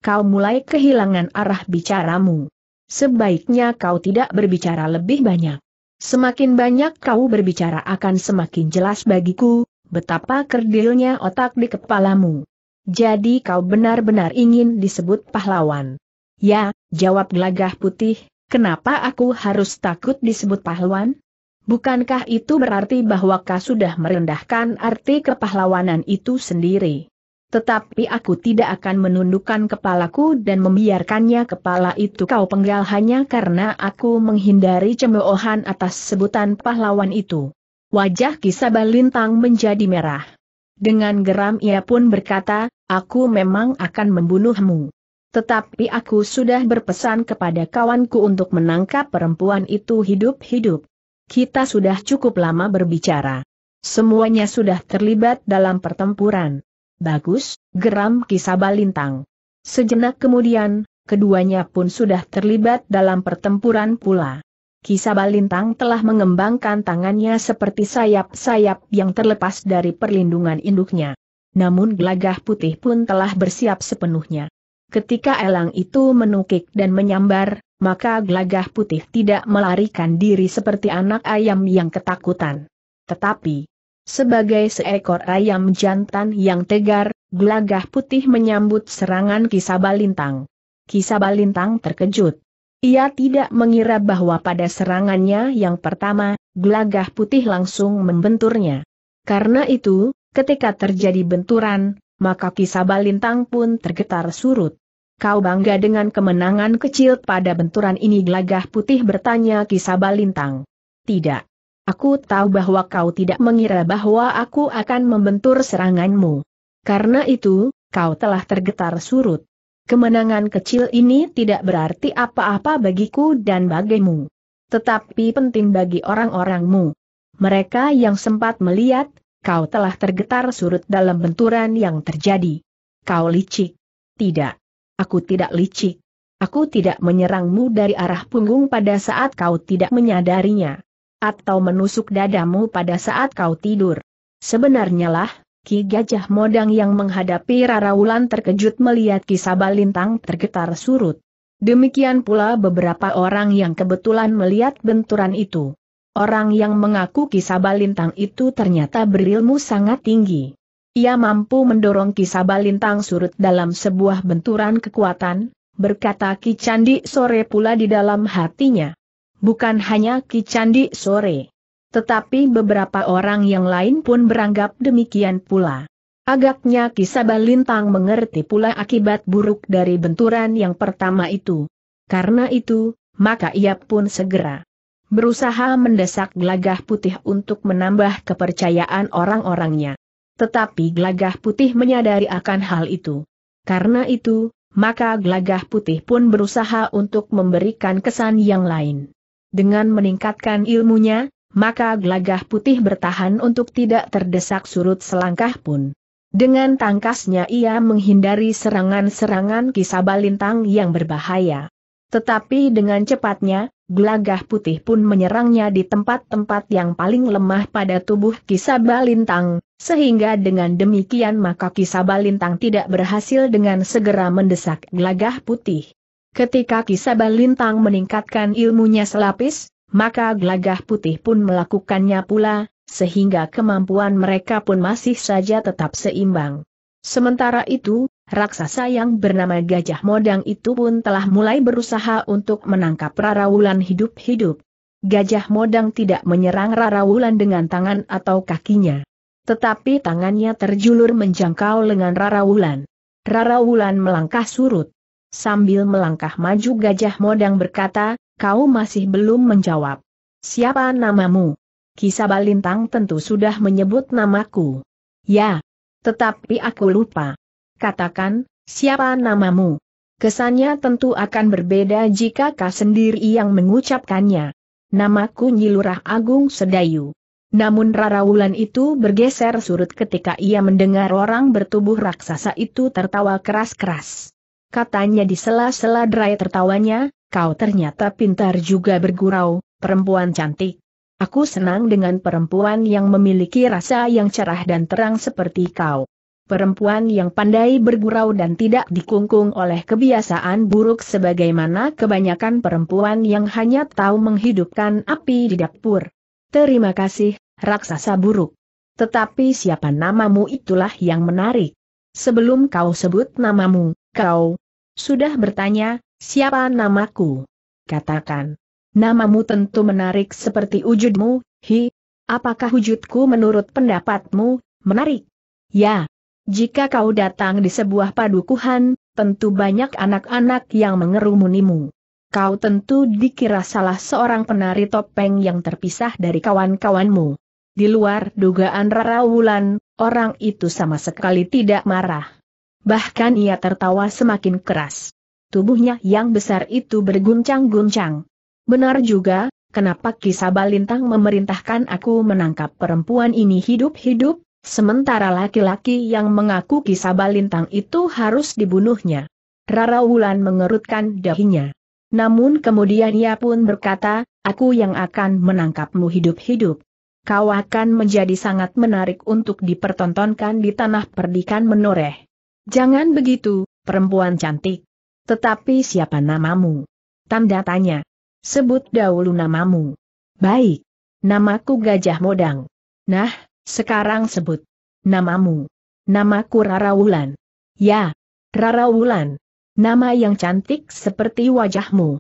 Kau mulai kehilangan arah bicaramu. Sebaiknya kau tidak berbicara lebih banyak. Semakin banyak kau berbicara akan semakin jelas bagiku, betapa kerdilnya otak di kepalamu. Jadi kau benar-benar ingin disebut pahlawan. Ya, jawab gelagah putih, kenapa aku harus takut disebut pahlawan? Bukankah itu berarti bahwa kau sudah merendahkan arti kepahlawanan itu sendiri? Tetapi aku tidak akan menundukkan kepalaku dan membiarkannya kepala itu kau penggal hanya karena aku menghindari cemoohan atas sebutan pahlawan itu. Wajah Kisaba Lintang menjadi merah. Dengan geram ia pun berkata, aku memang akan membunuhmu. Tetapi aku sudah berpesan kepada kawanku untuk menangkap perempuan itu hidup-hidup. Kita sudah cukup lama berbicara. Semuanya sudah terlibat dalam pertempuran. Bagus, geram Kisabalintang. Sejenak kemudian, keduanya pun sudah terlibat dalam pertempuran pula. Kisabalintang telah mengembangkan tangannya seperti sayap-sayap yang terlepas dari perlindungan induknya. Namun gelagah putih pun telah bersiap sepenuhnya. Ketika elang itu menukik dan menyambar, maka gelagah putih tidak melarikan diri seperti anak ayam yang ketakutan. Tetapi, sebagai seekor ayam jantan yang tegar, gelagah putih menyambut serangan Kisabalintang. Kisabalintang terkejut. Ia tidak mengira bahwa pada serangannya yang pertama, gelagah putih langsung membenturnya. Karena itu, ketika terjadi benturan, maka Kisabalintang pun tergetar surut. Kau bangga dengan kemenangan kecil pada benturan ini gelagah putih bertanya Kisabalintang. Tidak. Aku tahu bahwa kau tidak mengira bahwa aku akan membentur seranganmu. Karena itu, kau telah tergetar surut. Kemenangan kecil ini tidak berarti apa-apa bagiku dan bagimu. Tetapi penting bagi orang-orangmu. Mereka yang sempat melihat, kau telah tergetar surut dalam benturan yang terjadi. Kau licik. Tidak. Aku tidak licik. Aku tidak menyerangmu dari arah punggung pada saat kau tidak menyadarinya. Atau menusuk dadamu pada saat kau tidur. Sebenarnya lah, Ki Gajah Modang yang menghadapi Rara Wulan terkejut melihat kisah Sabalintang tergetar surut. Demikian pula beberapa orang yang kebetulan melihat benturan itu. Orang yang mengaku kisah Sabalintang itu ternyata berilmu sangat tinggi. Ia mampu mendorong kisah Lintang surut dalam sebuah benturan kekuatan, berkata Ki Candi Sore pula di dalam hatinya. Bukan hanya Ki Candi Sore. Tetapi beberapa orang yang lain pun beranggap demikian pula. Agaknya Kisaba Lintang mengerti pula akibat buruk dari benturan yang pertama itu. Karena itu, maka ia pun segera berusaha mendesak gelagah putih untuk menambah kepercayaan orang-orangnya. Tetapi gelagah putih menyadari akan hal itu. Karena itu, maka gelagah putih pun berusaha untuk memberikan kesan yang lain. Dengan meningkatkan ilmunya, maka gelagah putih bertahan untuk tidak terdesak surut selangkah pun. Dengan tangkasnya ia menghindari serangan-serangan kisah balintang yang berbahaya. Tetapi dengan cepatnya, gelagah putih pun menyerangnya di tempat-tempat yang paling lemah pada tubuh Kisaba Lintang, sehingga dengan demikian maka Kisaba Lintang tidak berhasil dengan segera mendesak gelagah putih. Ketika Kisaba Lintang meningkatkan ilmunya selapis, maka gelagah putih pun melakukannya pula, sehingga kemampuan mereka pun masih saja tetap seimbang. Sementara itu, raksasa yang bernama Gajah Modang itu pun telah mulai berusaha untuk menangkap Rara Wulan hidup-hidup. Gajah Modang tidak menyerang Rara Wulan dengan tangan atau kakinya. Tetapi tangannya terjulur menjangkau lengan Rara Wulan melangkah surut. Sambil melangkah maju Gajah Modang berkata, kau masih belum menjawab. Siapa namamu? Kisah Balintang tentu sudah menyebut namaku. Ya, tetapi aku lupa. Katakan, siapa namamu? Kesannya tentu akan berbeda jika kau sendiri yang mengucapkannya. Namaku Nyilurah Agung Sedayu. Namun rarawulan itu bergeser surut ketika ia mendengar orang bertubuh raksasa itu tertawa keras-keras. Katanya di sela-sela derai tertawanya, kau ternyata pintar juga bergurau, perempuan cantik. Aku senang dengan perempuan yang memiliki rasa yang cerah dan terang seperti kau. Perempuan yang pandai bergurau dan tidak dikungkung oleh kebiasaan buruk sebagaimana kebanyakan perempuan yang hanya tahu menghidupkan api di dapur. Terima kasih, raksasa buruk. Tetapi siapa namamu itulah yang menarik. Sebelum kau sebut namamu, kau sudah bertanya, siapa namaku? Katakan. Namamu tentu menarik seperti wujudmu, hi. Apakah wujudku menurut pendapatmu, menarik? Ya. Jika kau datang di sebuah padukuhan, tentu banyak anak-anak yang mengerumunimu. Kau tentu dikira salah seorang penari topeng yang terpisah dari kawan-kawanmu. Di luar dugaan Rara Wulan, orang itu sama sekali tidak marah. Bahkan ia tertawa semakin keras. Tubuhnya yang besar itu berguncang-guncang. Benar juga, kenapa kisah balintang memerintahkan aku menangkap perempuan ini hidup-hidup, sementara laki-laki yang mengaku kisah balintang itu harus dibunuhnya. Rara Wulan mengerutkan dahinya. Namun kemudian ia pun berkata, aku yang akan menangkapmu hidup-hidup. Kau akan menjadi sangat menarik untuk dipertontonkan di tanah perdikan menoreh. Jangan begitu, perempuan cantik. Tetapi siapa namamu? Tanda tanya. Sebut dahulu namamu. Baik. Namaku Gajah Modang. Nah, sekarang sebut. Namamu. Namaku Rara Wulan. Ya, Rara Wulan. Nama yang cantik seperti wajahmu.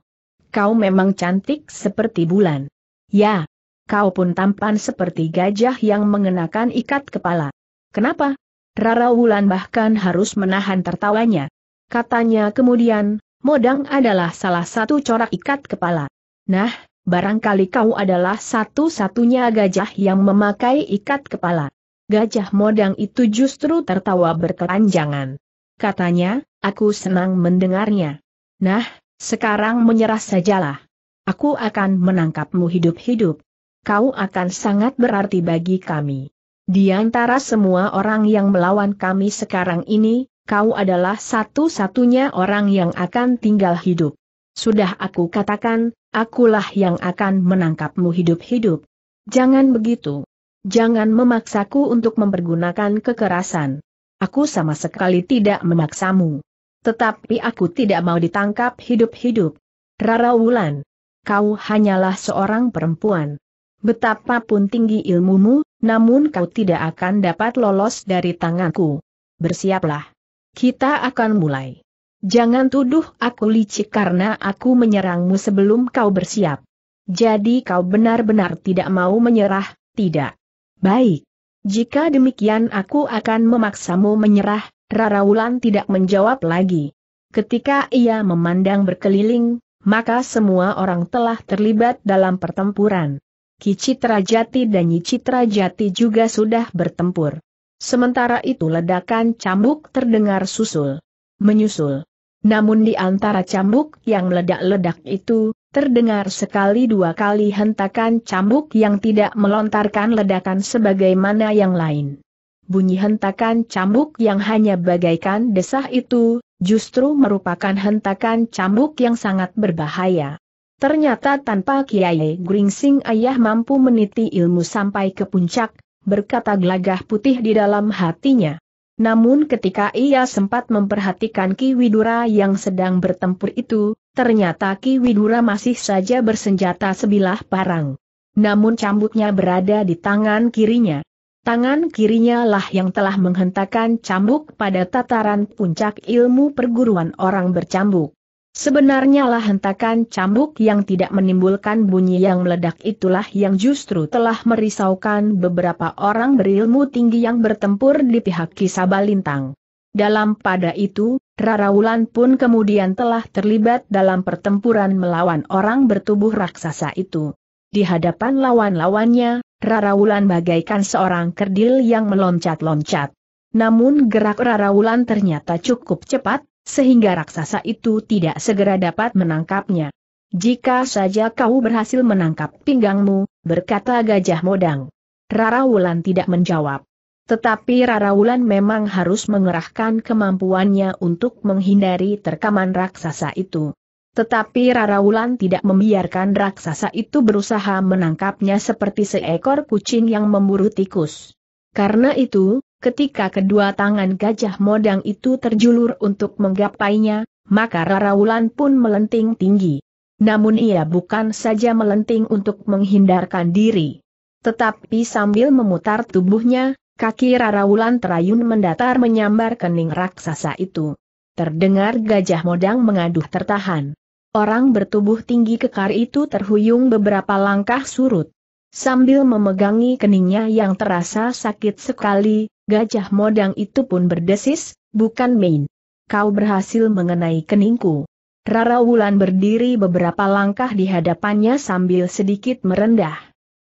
Kau memang cantik seperti bulan. Ya, kau pun tampan seperti gajah yang mengenakan ikat kepala. Kenapa? Rara Wulan bahkan harus menahan tertawanya. Katanya kemudian, modang adalah salah satu corak ikat kepala. Nah, barangkali kau adalah satu-satunya gajah yang memakai ikat kepala. Gajah modang itu justru tertawa berkepanjangan. Katanya, aku senang mendengarnya. Nah, sekarang menyerah sajalah. Aku akan menangkapmu hidup-hidup. Kau akan sangat berarti bagi kami. Di antara semua orang yang melawan kami sekarang ini, kau adalah satu-satunya orang yang akan tinggal hidup. Sudah aku katakan, akulah yang akan menangkapmu hidup-hidup. Jangan begitu. Jangan memaksaku untuk mempergunakan kekerasan. Aku sama sekali tidak memaksamu. Tetapi aku tidak mau ditangkap hidup-hidup. Rara Wulan, kau hanyalah seorang perempuan. Betapapun tinggi ilmumu, namun kau tidak akan dapat lolos dari tanganku. Bersiaplah. Kita akan mulai. Jangan tuduh aku licik karena aku menyerangmu sebelum kau bersiap. Jadi kau benar-benar tidak mau menyerah, tidak? Baik. Jika demikian aku akan memaksamu menyerah, Rara Wulan tidak menjawab lagi. Ketika ia memandang berkeliling, maka semua orang telah terlibat dalam pertempuran. Ki Jati dan Nyi Jati juga sudah bertempur. Sementara itu ledakan cambuk terdengar susul. Menyusul. Namun di antara cambuk yang meledak-ledak itu, terdengar sekali dua kali hentakan cambuk yang tidak melontarkan ledakan sebagaimana yang lain. Bunyi hentakan cambuk yang hanya bagaikan desah itu, justru merupakan hentakan cambuk yang sangat berbahaya. Ternyata tanpa Kiai Gringsing ayah mampu meniti ilmu sampai ke puncak, berkata gelagah putih di dalam hatinya. Namun ketika ia sempat memperhatikan Ki Widura yang sedang bertempur itu, ternyata Ki Widura masih saja bersenjata sebilah parang. Namun cambuknya berada di tangan kirinya. Tangan kirinya lah yang telah menghentakkan cambuk pada tataran puncak ilmu perguruan orang bercambuk. Sebenarnya lah hentakan cambuk yang tidak menimbulkan bunyi yang meledak itulah yang justru telah merisaukan beberapa orang berilmu tinggi yang bertempur di pihak Kisabalintang. Dalam pada itu, Raraulan pun kemudian telah terlibat dalam pertempuran melawan orang bertubuh raksasa itu. Di hadapan lawan-lawannya, Raraulan bagaikan seorang kerdil yang meloncat-loncat. Namun gerak Raraulan ternyata cukup cepat, sehingga raksasa itu tidak segera dapat menangkapnya. Jika saja kau berhasil menangkap pinggangmu, berkata gajah modang. Rara Wulan tidak menjawab. Tetapi Rara Wulan memang harus mengerahkan kemampuannya untuk menghindari terkaman raksasa itu. Tetapi Rara Wulan tidak membiarkan raksasa itu berusaha menangkapnya seperti seekor kucing yang memburu tikus. Karena itu, Ketika kedua tangan gajah modang itu terjulur untuk menggapainya, maka Rara Wulan pun melenting tinggi. Namun ia bukan saja melenting untuk menghindarkan diri. Tetapi sambil memutar tubuhnya, kaki Rara Wulan terayun mendatar menyambar kening raksasa itu. Terdengar gajah modang mengaduh tertahan. Orang bertubuh tinggi kekar itu terhuyung beberapa langkah surut. Sambil memegangi keningnya yang terasa sakit sekali, Gajah modang itu pun berdesis, bukan main. Kau berhasil mengenai keningku. Rara Wulan berdiri beberapa langkah di hadapannya sambil sedikit merendah.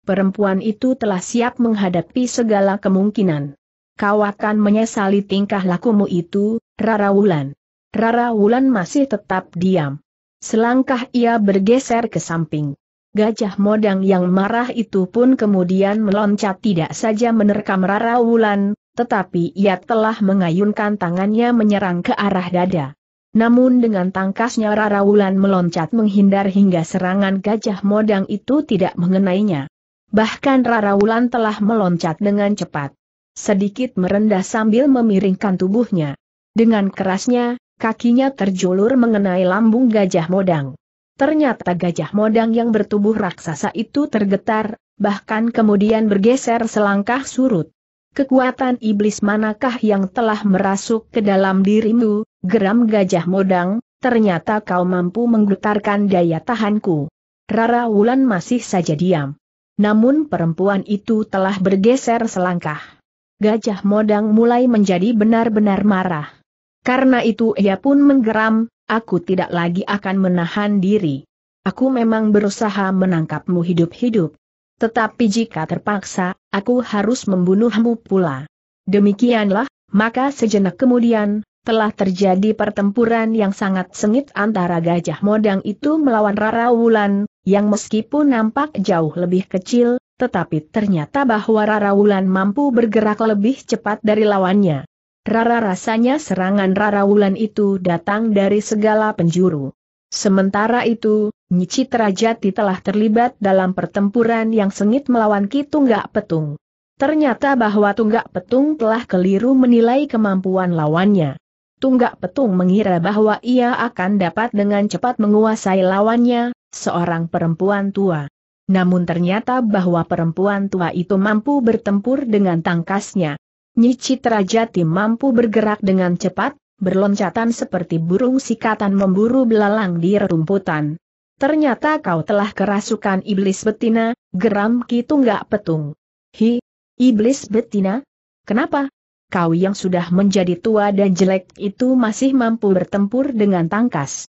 Perempuan itu telah siap menghadapi segala kemungkinan. Kau akan menyesali tingkah lakumu itu, Rara Wulan. Rara Wulan masih tetap diam. Selangkah ia bergeser ke samping. Gajah modang yang marah itu pun kemudian meloncat tidak saja menerkam Rara Wulan, tetapi ia telah mengayunkan tangannya menyerang ke arah dada. Namun dengan tangkasnya Rara Wulan meloncat menghindar hingga serangan gajah modang itu tidak mengenainya. Bahkan Rara Wulan telah meloncat dengan cepat. Sedikit merendah sambil memiringkan tubuhnya. Dengan kerasnya, kakinya terjulur mengenai lambung gajah modang. Ternyata gajah modang yang bertubuh raksasa itu tergetar, bahkan kemudian bergeser selangkah surut kekuatan iblis manakah yang telah merasuk ke dalam dirimu, geram gajah modang, ternyata kau mampu menggetarkan daya tahanku. Rara Wulan masih saja diam. Namun perempuan itu telah bergeser selangkah. Gajah modang mulai menjadi benar-benar marah. Karena itu ia pun menggeram, aku tidak lagi akan menahan diri. Aku memang berusaha menangkapmu hidup-hidup. Tetapi jika terpaksa, aku harus membunuhmu pula. Demikianlah, maka sejenak kemudian, telah terjadi pertempuran yang sangat sengit antara Gajah Modang itu melawan Rara Wulan, yang meskipun nampak jauh lebih kecil, tetapi ternyata bahwa Rara Wulan mampu bergerak lebih cepat dari lawannya. Rara rasanya serangan Rara Wulan itu datang dari segala penjuru. Sementara itu, Nyicitra Jati telah terlibat dalam pertempuran yang sengit melawan Ki Tunggak Petung. Ternyata bahwa Tunggak Petung telah keliru menilai kemampuan lawannya. Tunggak Petung mengira bahwa ia akan dapat dengan cepat menguasai lawannya, seorang perempuan tua. Namun ternyata bahwa perempuan tua itu mampu bertempur dengan tangkasnya. Nyi Citra Jati mampu bergerak dengan cepat, berloncatan seperti burung sikatan memburu belalang di rerumputan. Ternyata kau telah kerasukan iblis betina, geram Ki Tunggak Petung. Hi, iblis betina? Kenapa? Kau yang sudah menjadi tua dan jelek itu masih mampu bertempur dengan tangkas.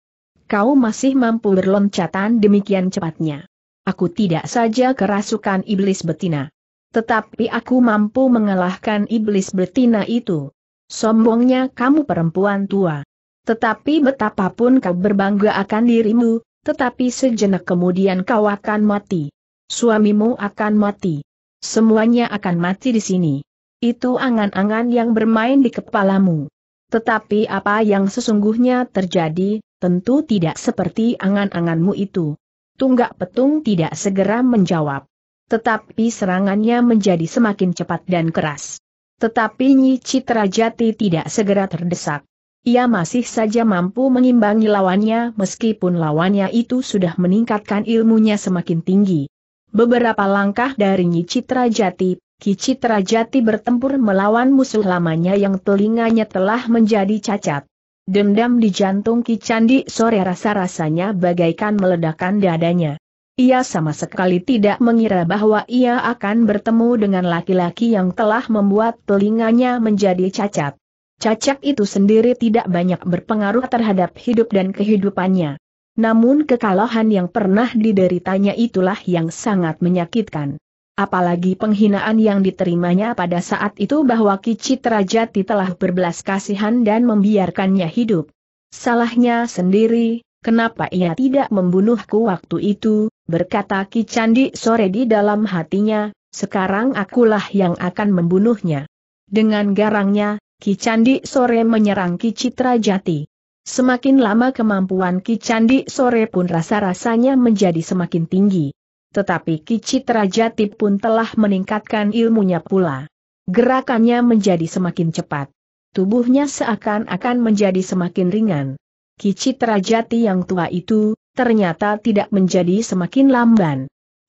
Kau masih mampu berloncatan demikian cepatnya. Aku tidak saja kerasukan iblis betina. Tetapi aku mampu mengalahkan iblis betina itu. Sombongnya kamu perempuan tua. Tetapi betapapun kau berbangga akan dirimu, tetapi sejenak kemudian kau akan mati. Suamimu akan mati. Semuanya akan mati di sini. Itu angan-angan yang bermain di kepalamu. Tetapi apa yang sesungguhnya terjadi, tentu tidak seperti angan-anganmu itu. Tunggak Petung tidak segera menjawab. Tetapi serangannya menjadi semakin cepat dan keras. Tetapi Nyi Citra tidak segera terdesak. Ia masih saja mampu mengimbangi lawannya meskipun lawannya itu sudah meningkatkan ilmunya semakin tinggi. Beberapa langkah dari Nyi Citra Jati, Ki Citra Jati bertempur melawan musuh lamanya yang telinganya telah menjadi cacat. Dendam di jantung Ki Candi sore rasa-rasanya bagaikan meledakkan dadanya. Ia sama sekali tidak mengira bahwa ia akan bertemu dengan laki-laki yang telah membuat telinganya menjadi cacat. Cacat itu sendiri tidak banyak berpengaruh terhadap hidup dan kehidupannya. Namun kekalahan yang pernah dideritanya itulah yang sangat menyakitkan. Apalagi penghinaan yang diterimanya pada saat itu bahwa Kicit Rajati telah berbelas kasihan dan membiarkannya hidup. Salahnya sendiri, kenapa ia tidak membunuhku waktu itu, berkata Ki Candi sore di dalam hatinya, sekarang akulah yang akan membunuhnya. Dengan garangnya, Ki Candi sore menyerang Ki Citra Jati. Semakin lama kemampuan Ki Candi sore pun rasa-rasanya menjadi semakin tinggi. Tetapi Ki Citra Jati pun telah meningkatkan ilmunya pula. Gerakannya menjadi semakin cepat. Tubuhnya seakan-akan menjadi semakin ringan. Kicit Rajati yang tua itu, ternyata tidak menjadi semakin lamban.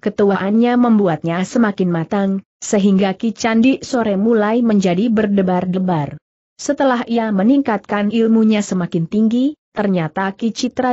Ketuaannya membuatnya semakin matang, sehingga Ki Candi sore mulai menjadi berdebar-debar. Setelah ia meningkatkan ilmunya semakin tinggi, ternyata Ki Citra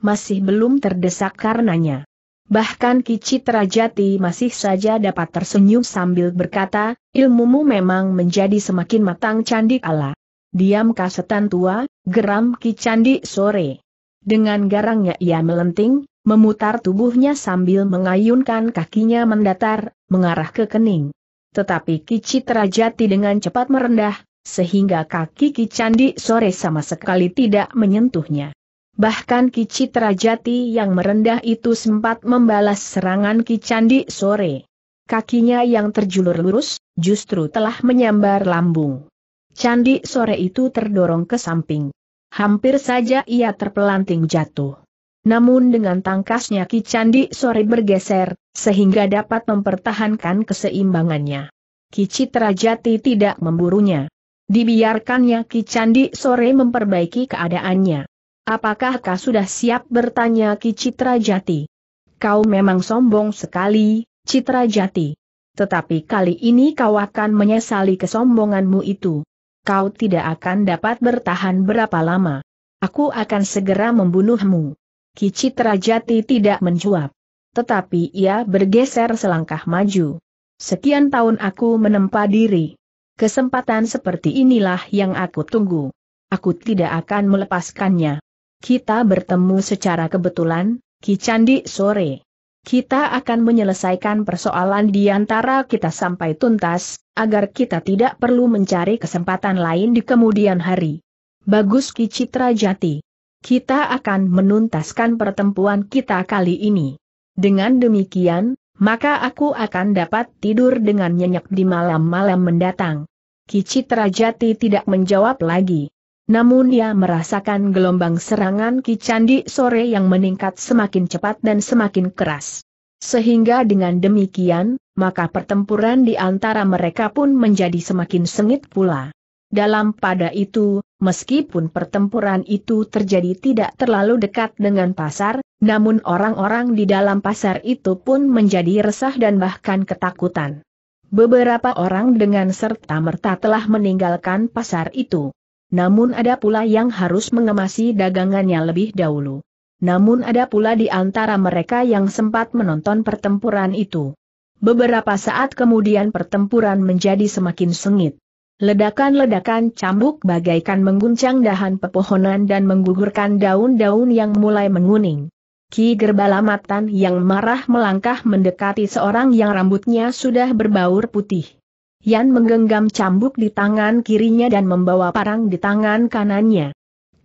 masih belum terdesak karenanya. Bahkan Ki Citra masih saja dapat tersenyum sambil berkata, ilmumu memang menjadi semakin matang candik Allah. Diam kasetan tua, geram Kicandi sore. Dengan garangnya ia melenting, memutar tubuhnya sambil mengayunkan kakinya mendatar, mengarah ke kening. Tetapi kici terajati dengan cepat merendah, sehingga kaki Kicandi sore sama sekali tidak menyentuhnya. Bahkan kici terajati yang merendah itu sempat membalas serangan Kicandi sore. Kakinya yang terjulur lurus, justru telah menyambar lambung. Candi sore itu terdorong ke samping. Hampir saja ia terpelanting jatuh. Namun dengan tangkasnya Ki Candi sore bergeser, sehingga dapat mempertahankan keseimbangannya. Ki Citra Jati tidak memburunya. Dibiarkannya Ki Candi sore memperbaiki keadaannya. Apakah kau sudah siap bertanya Ki Citra Jati? Kau memang sombong sekali, Citra Jati. Tetapi kali ini kau akan menyesali kesombonganmu itu kau tidak akan dapat bertahan berapa lama. Aku akan segera membunuhmu. Kicit Rajati tidak menjawab. Tetapi ia bergeser selangkah maju. Sekian tahun aku menempa diri. Kesempatan seperti inilah yang aku tunggu. Aku tidak akan melepaskannya. Kita bertemu secara kebetulan, Kicandi sore kita akan menyelesaikan persoalan di antara kita sampai tuntas, agar kita tidak perlu mencari kesempatan lain di kemudian hari. Bagus Ki Citra Jati. Kita akan menuntaskan pertempuan kita kali ini. Dengan demikian, maka aku akan dapat tidur dengan nyenyak di malam-malam mendatang. Ki Jati tidak menjawab lagi. Namun ia merasakan gelombang serangan Ki Candi sore yang meningkat semakin cepat dan semakin keras. Sehingga dengan demikian, maka pertempuran di antara mereka pun menjadi semakin sengit pula. Dalam pada itu, meskipun pertempuran itu terjadi tidak terlalu dekat dengan pasar, namun orang-orang di dalam pasar itu pun menjadi resah dan bahkan ketakutan. Beberapa orang dengan serta merta telah meninggalkan pasar itu. Namun ada pula yang harus mengemasi dagangannya lebih dahulu. Namun ada pula di antara mereka yang sempat menonton pertempuran itu. Beberapa saat kemudian pertempuran menjadi semakin sengit. Ledakan-ledakan cambuk bagaikan mengguncang dahan pepohonan dan menggugurkan daun-daun yang mulai menguning. Ki Gerbalamatan yang marah melangkah mendekati seorang yang rambutnya sudah berbaur putih. Yan menggenggam cambuk di tangan kirinya dan membawa parang di tangan kanannya.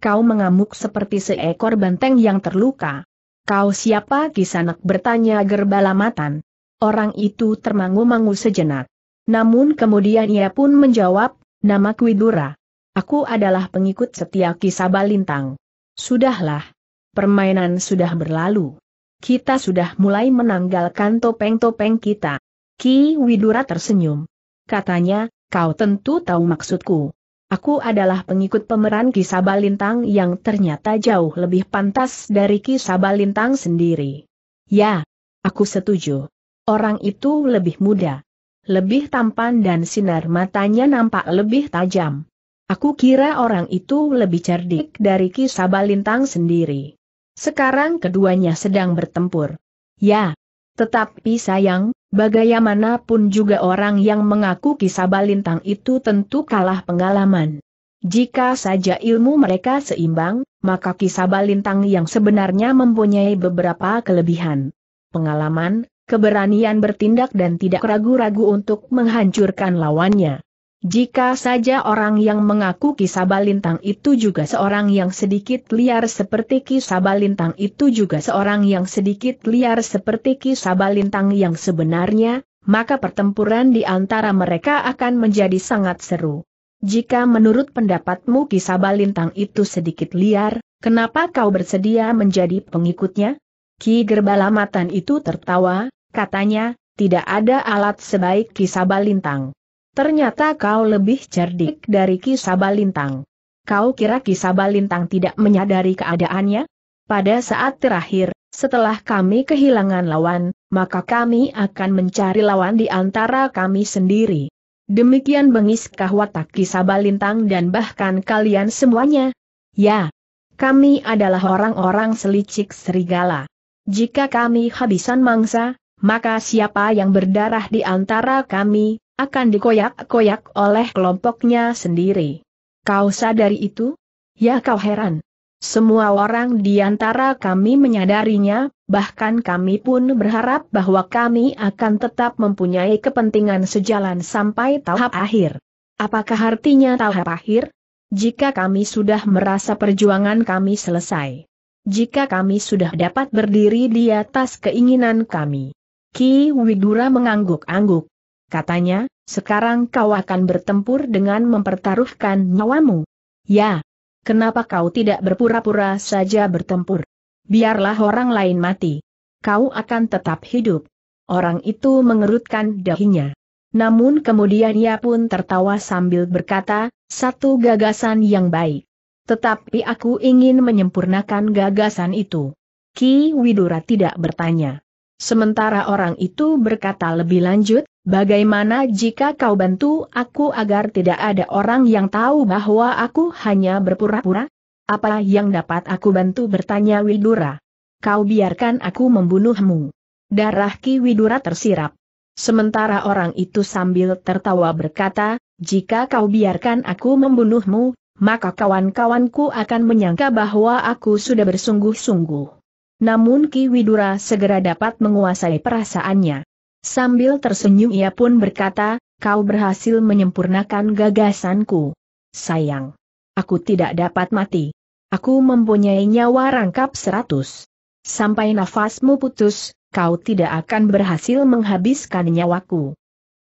Kau mengamuk seperti seekor banteng yang terluka. Kau siapa kisanak bertanya gerbalamatan. Orang itu termangu-mangu sejenak. Namun kemudian ia pun menjawab, nama Widura. Aku adalah pengikut setia Kisabalintang. Sudahlah. Permainan sudah berlalu. Kita sudah mulai menanggalkan topeng-topeng kita. Ki Widura tersenyum katanya, kau tentu tahu maksudku. Aku adalah pengikut pemeran Kisabalintang yang ternyata jauh lebih pantas dari Kisabalintang sendiri. Ya, aku setuju. Orang itu lebih muda, lebih tampan dan sinar matanya nampak lebih tajam. Aku kira orang itu lebih cerdik dari Kisabalintang sendiri. Sekarang keduanya sedang bertempur. Ya, tetapi sayang, Bagaimanapun juga orang yang mengaku kisah balintang itu tentu kalah pengalaman. Jika saja ilmu mereka seimbang, maka kisah balintang yang sebenarnya mempunyai beberapa kelebihan. Pengalaman, keberanian bertindak dan tidak ragu-ragu untuk menghancurkan lawannya. Jika saja orang yang mengaku kisabalintang itu juga seorang yang sedikit liar seperti kisabalintang itu juga seorang yang sedikit liar seperti kisabalintang yang sebenarnya, maka pertempuran di antara mereka akan menjadi sangat seru. Jika menurut pendapatmu kisabalintang itu sedikit liar, kenapa kau bersedia menjadi pengikutnya? Ki Gerbalamatan itu tertawa, katanya, tidak ada alat sebaik kisabalintang. Ternyata kau lebih cerdik dari Kisabalintang. Kau kira Kisabalintang tidak menyadari keadaannya? Pada saat terakhir, setelah kami kehilangan lawan, maka kami akan mencari lawan di antara kami sendiri. Demikian bengis kahwatak Kisabalintang dan bahkan kalian semuanya. Ya, kami adalah orang-orang selicik serigala. Jika kami habisan mangsa, maka siapa yang berdarah di antara kami, akan dikoyak-koyak oleh kelompoknya sendiri. Kau sadari itu? Ya kau heran. Semua orang di antara kami menyadarinya, bahkan kami pun berharap bahwa kami akan tetap mempunyai kepentingan sejalan sampai tahap akhir. Apakah artinya tahap akhir? Jika kami sudah merasa perjuangan kami selesai. Jika kami sudah dapat berdiri di atas keinginan kami. Ki Widura mengangguk-angguk. Katanya, sekarang kau akan bertempur dengan mempertaruhkan nyawamu. Ya. Kenapa kau tidak berpura-pura saja bertempur? Biarlah orang lain mati. Kau akan tetap hidup. Orang itu mengerutkan dahinya. Namun kemudian ia pun tertawa sambil berkata, satu gagasan yang baik. Tetapi aku ingin menyempurnakan gagasan itu. Ki Widura tidak bertanya. Sementara orang itu berkata lebih lanjut, bagaimana jika kau bantu aku agar tidak ada orang yang tahu bahwa aku hanya berpura-pura? Apa yang dapat aku bantu bertanya Widura? Kau biarkan aku membunuhmu. Darah Ki Widura tersirap. Sementara orang itu sambil tertawa berkata, jika kau biarkan aku membunuhmu, maka kawan-kawanku akan menyangka bahwa aku sudah bersungguh-sungguh. Namun Ki Widura segera dapat menguasai perasaannya. Sambil tersenyum ia pun berkata, kau berhasil menyempurnakan gagasanku. Sayang. Aku tidak dapat mati. Aku mempunyai nyawa rangkap seratus. Sampai nafasmu putus, kau tidak akan berhasil menghabiskan nyawaku.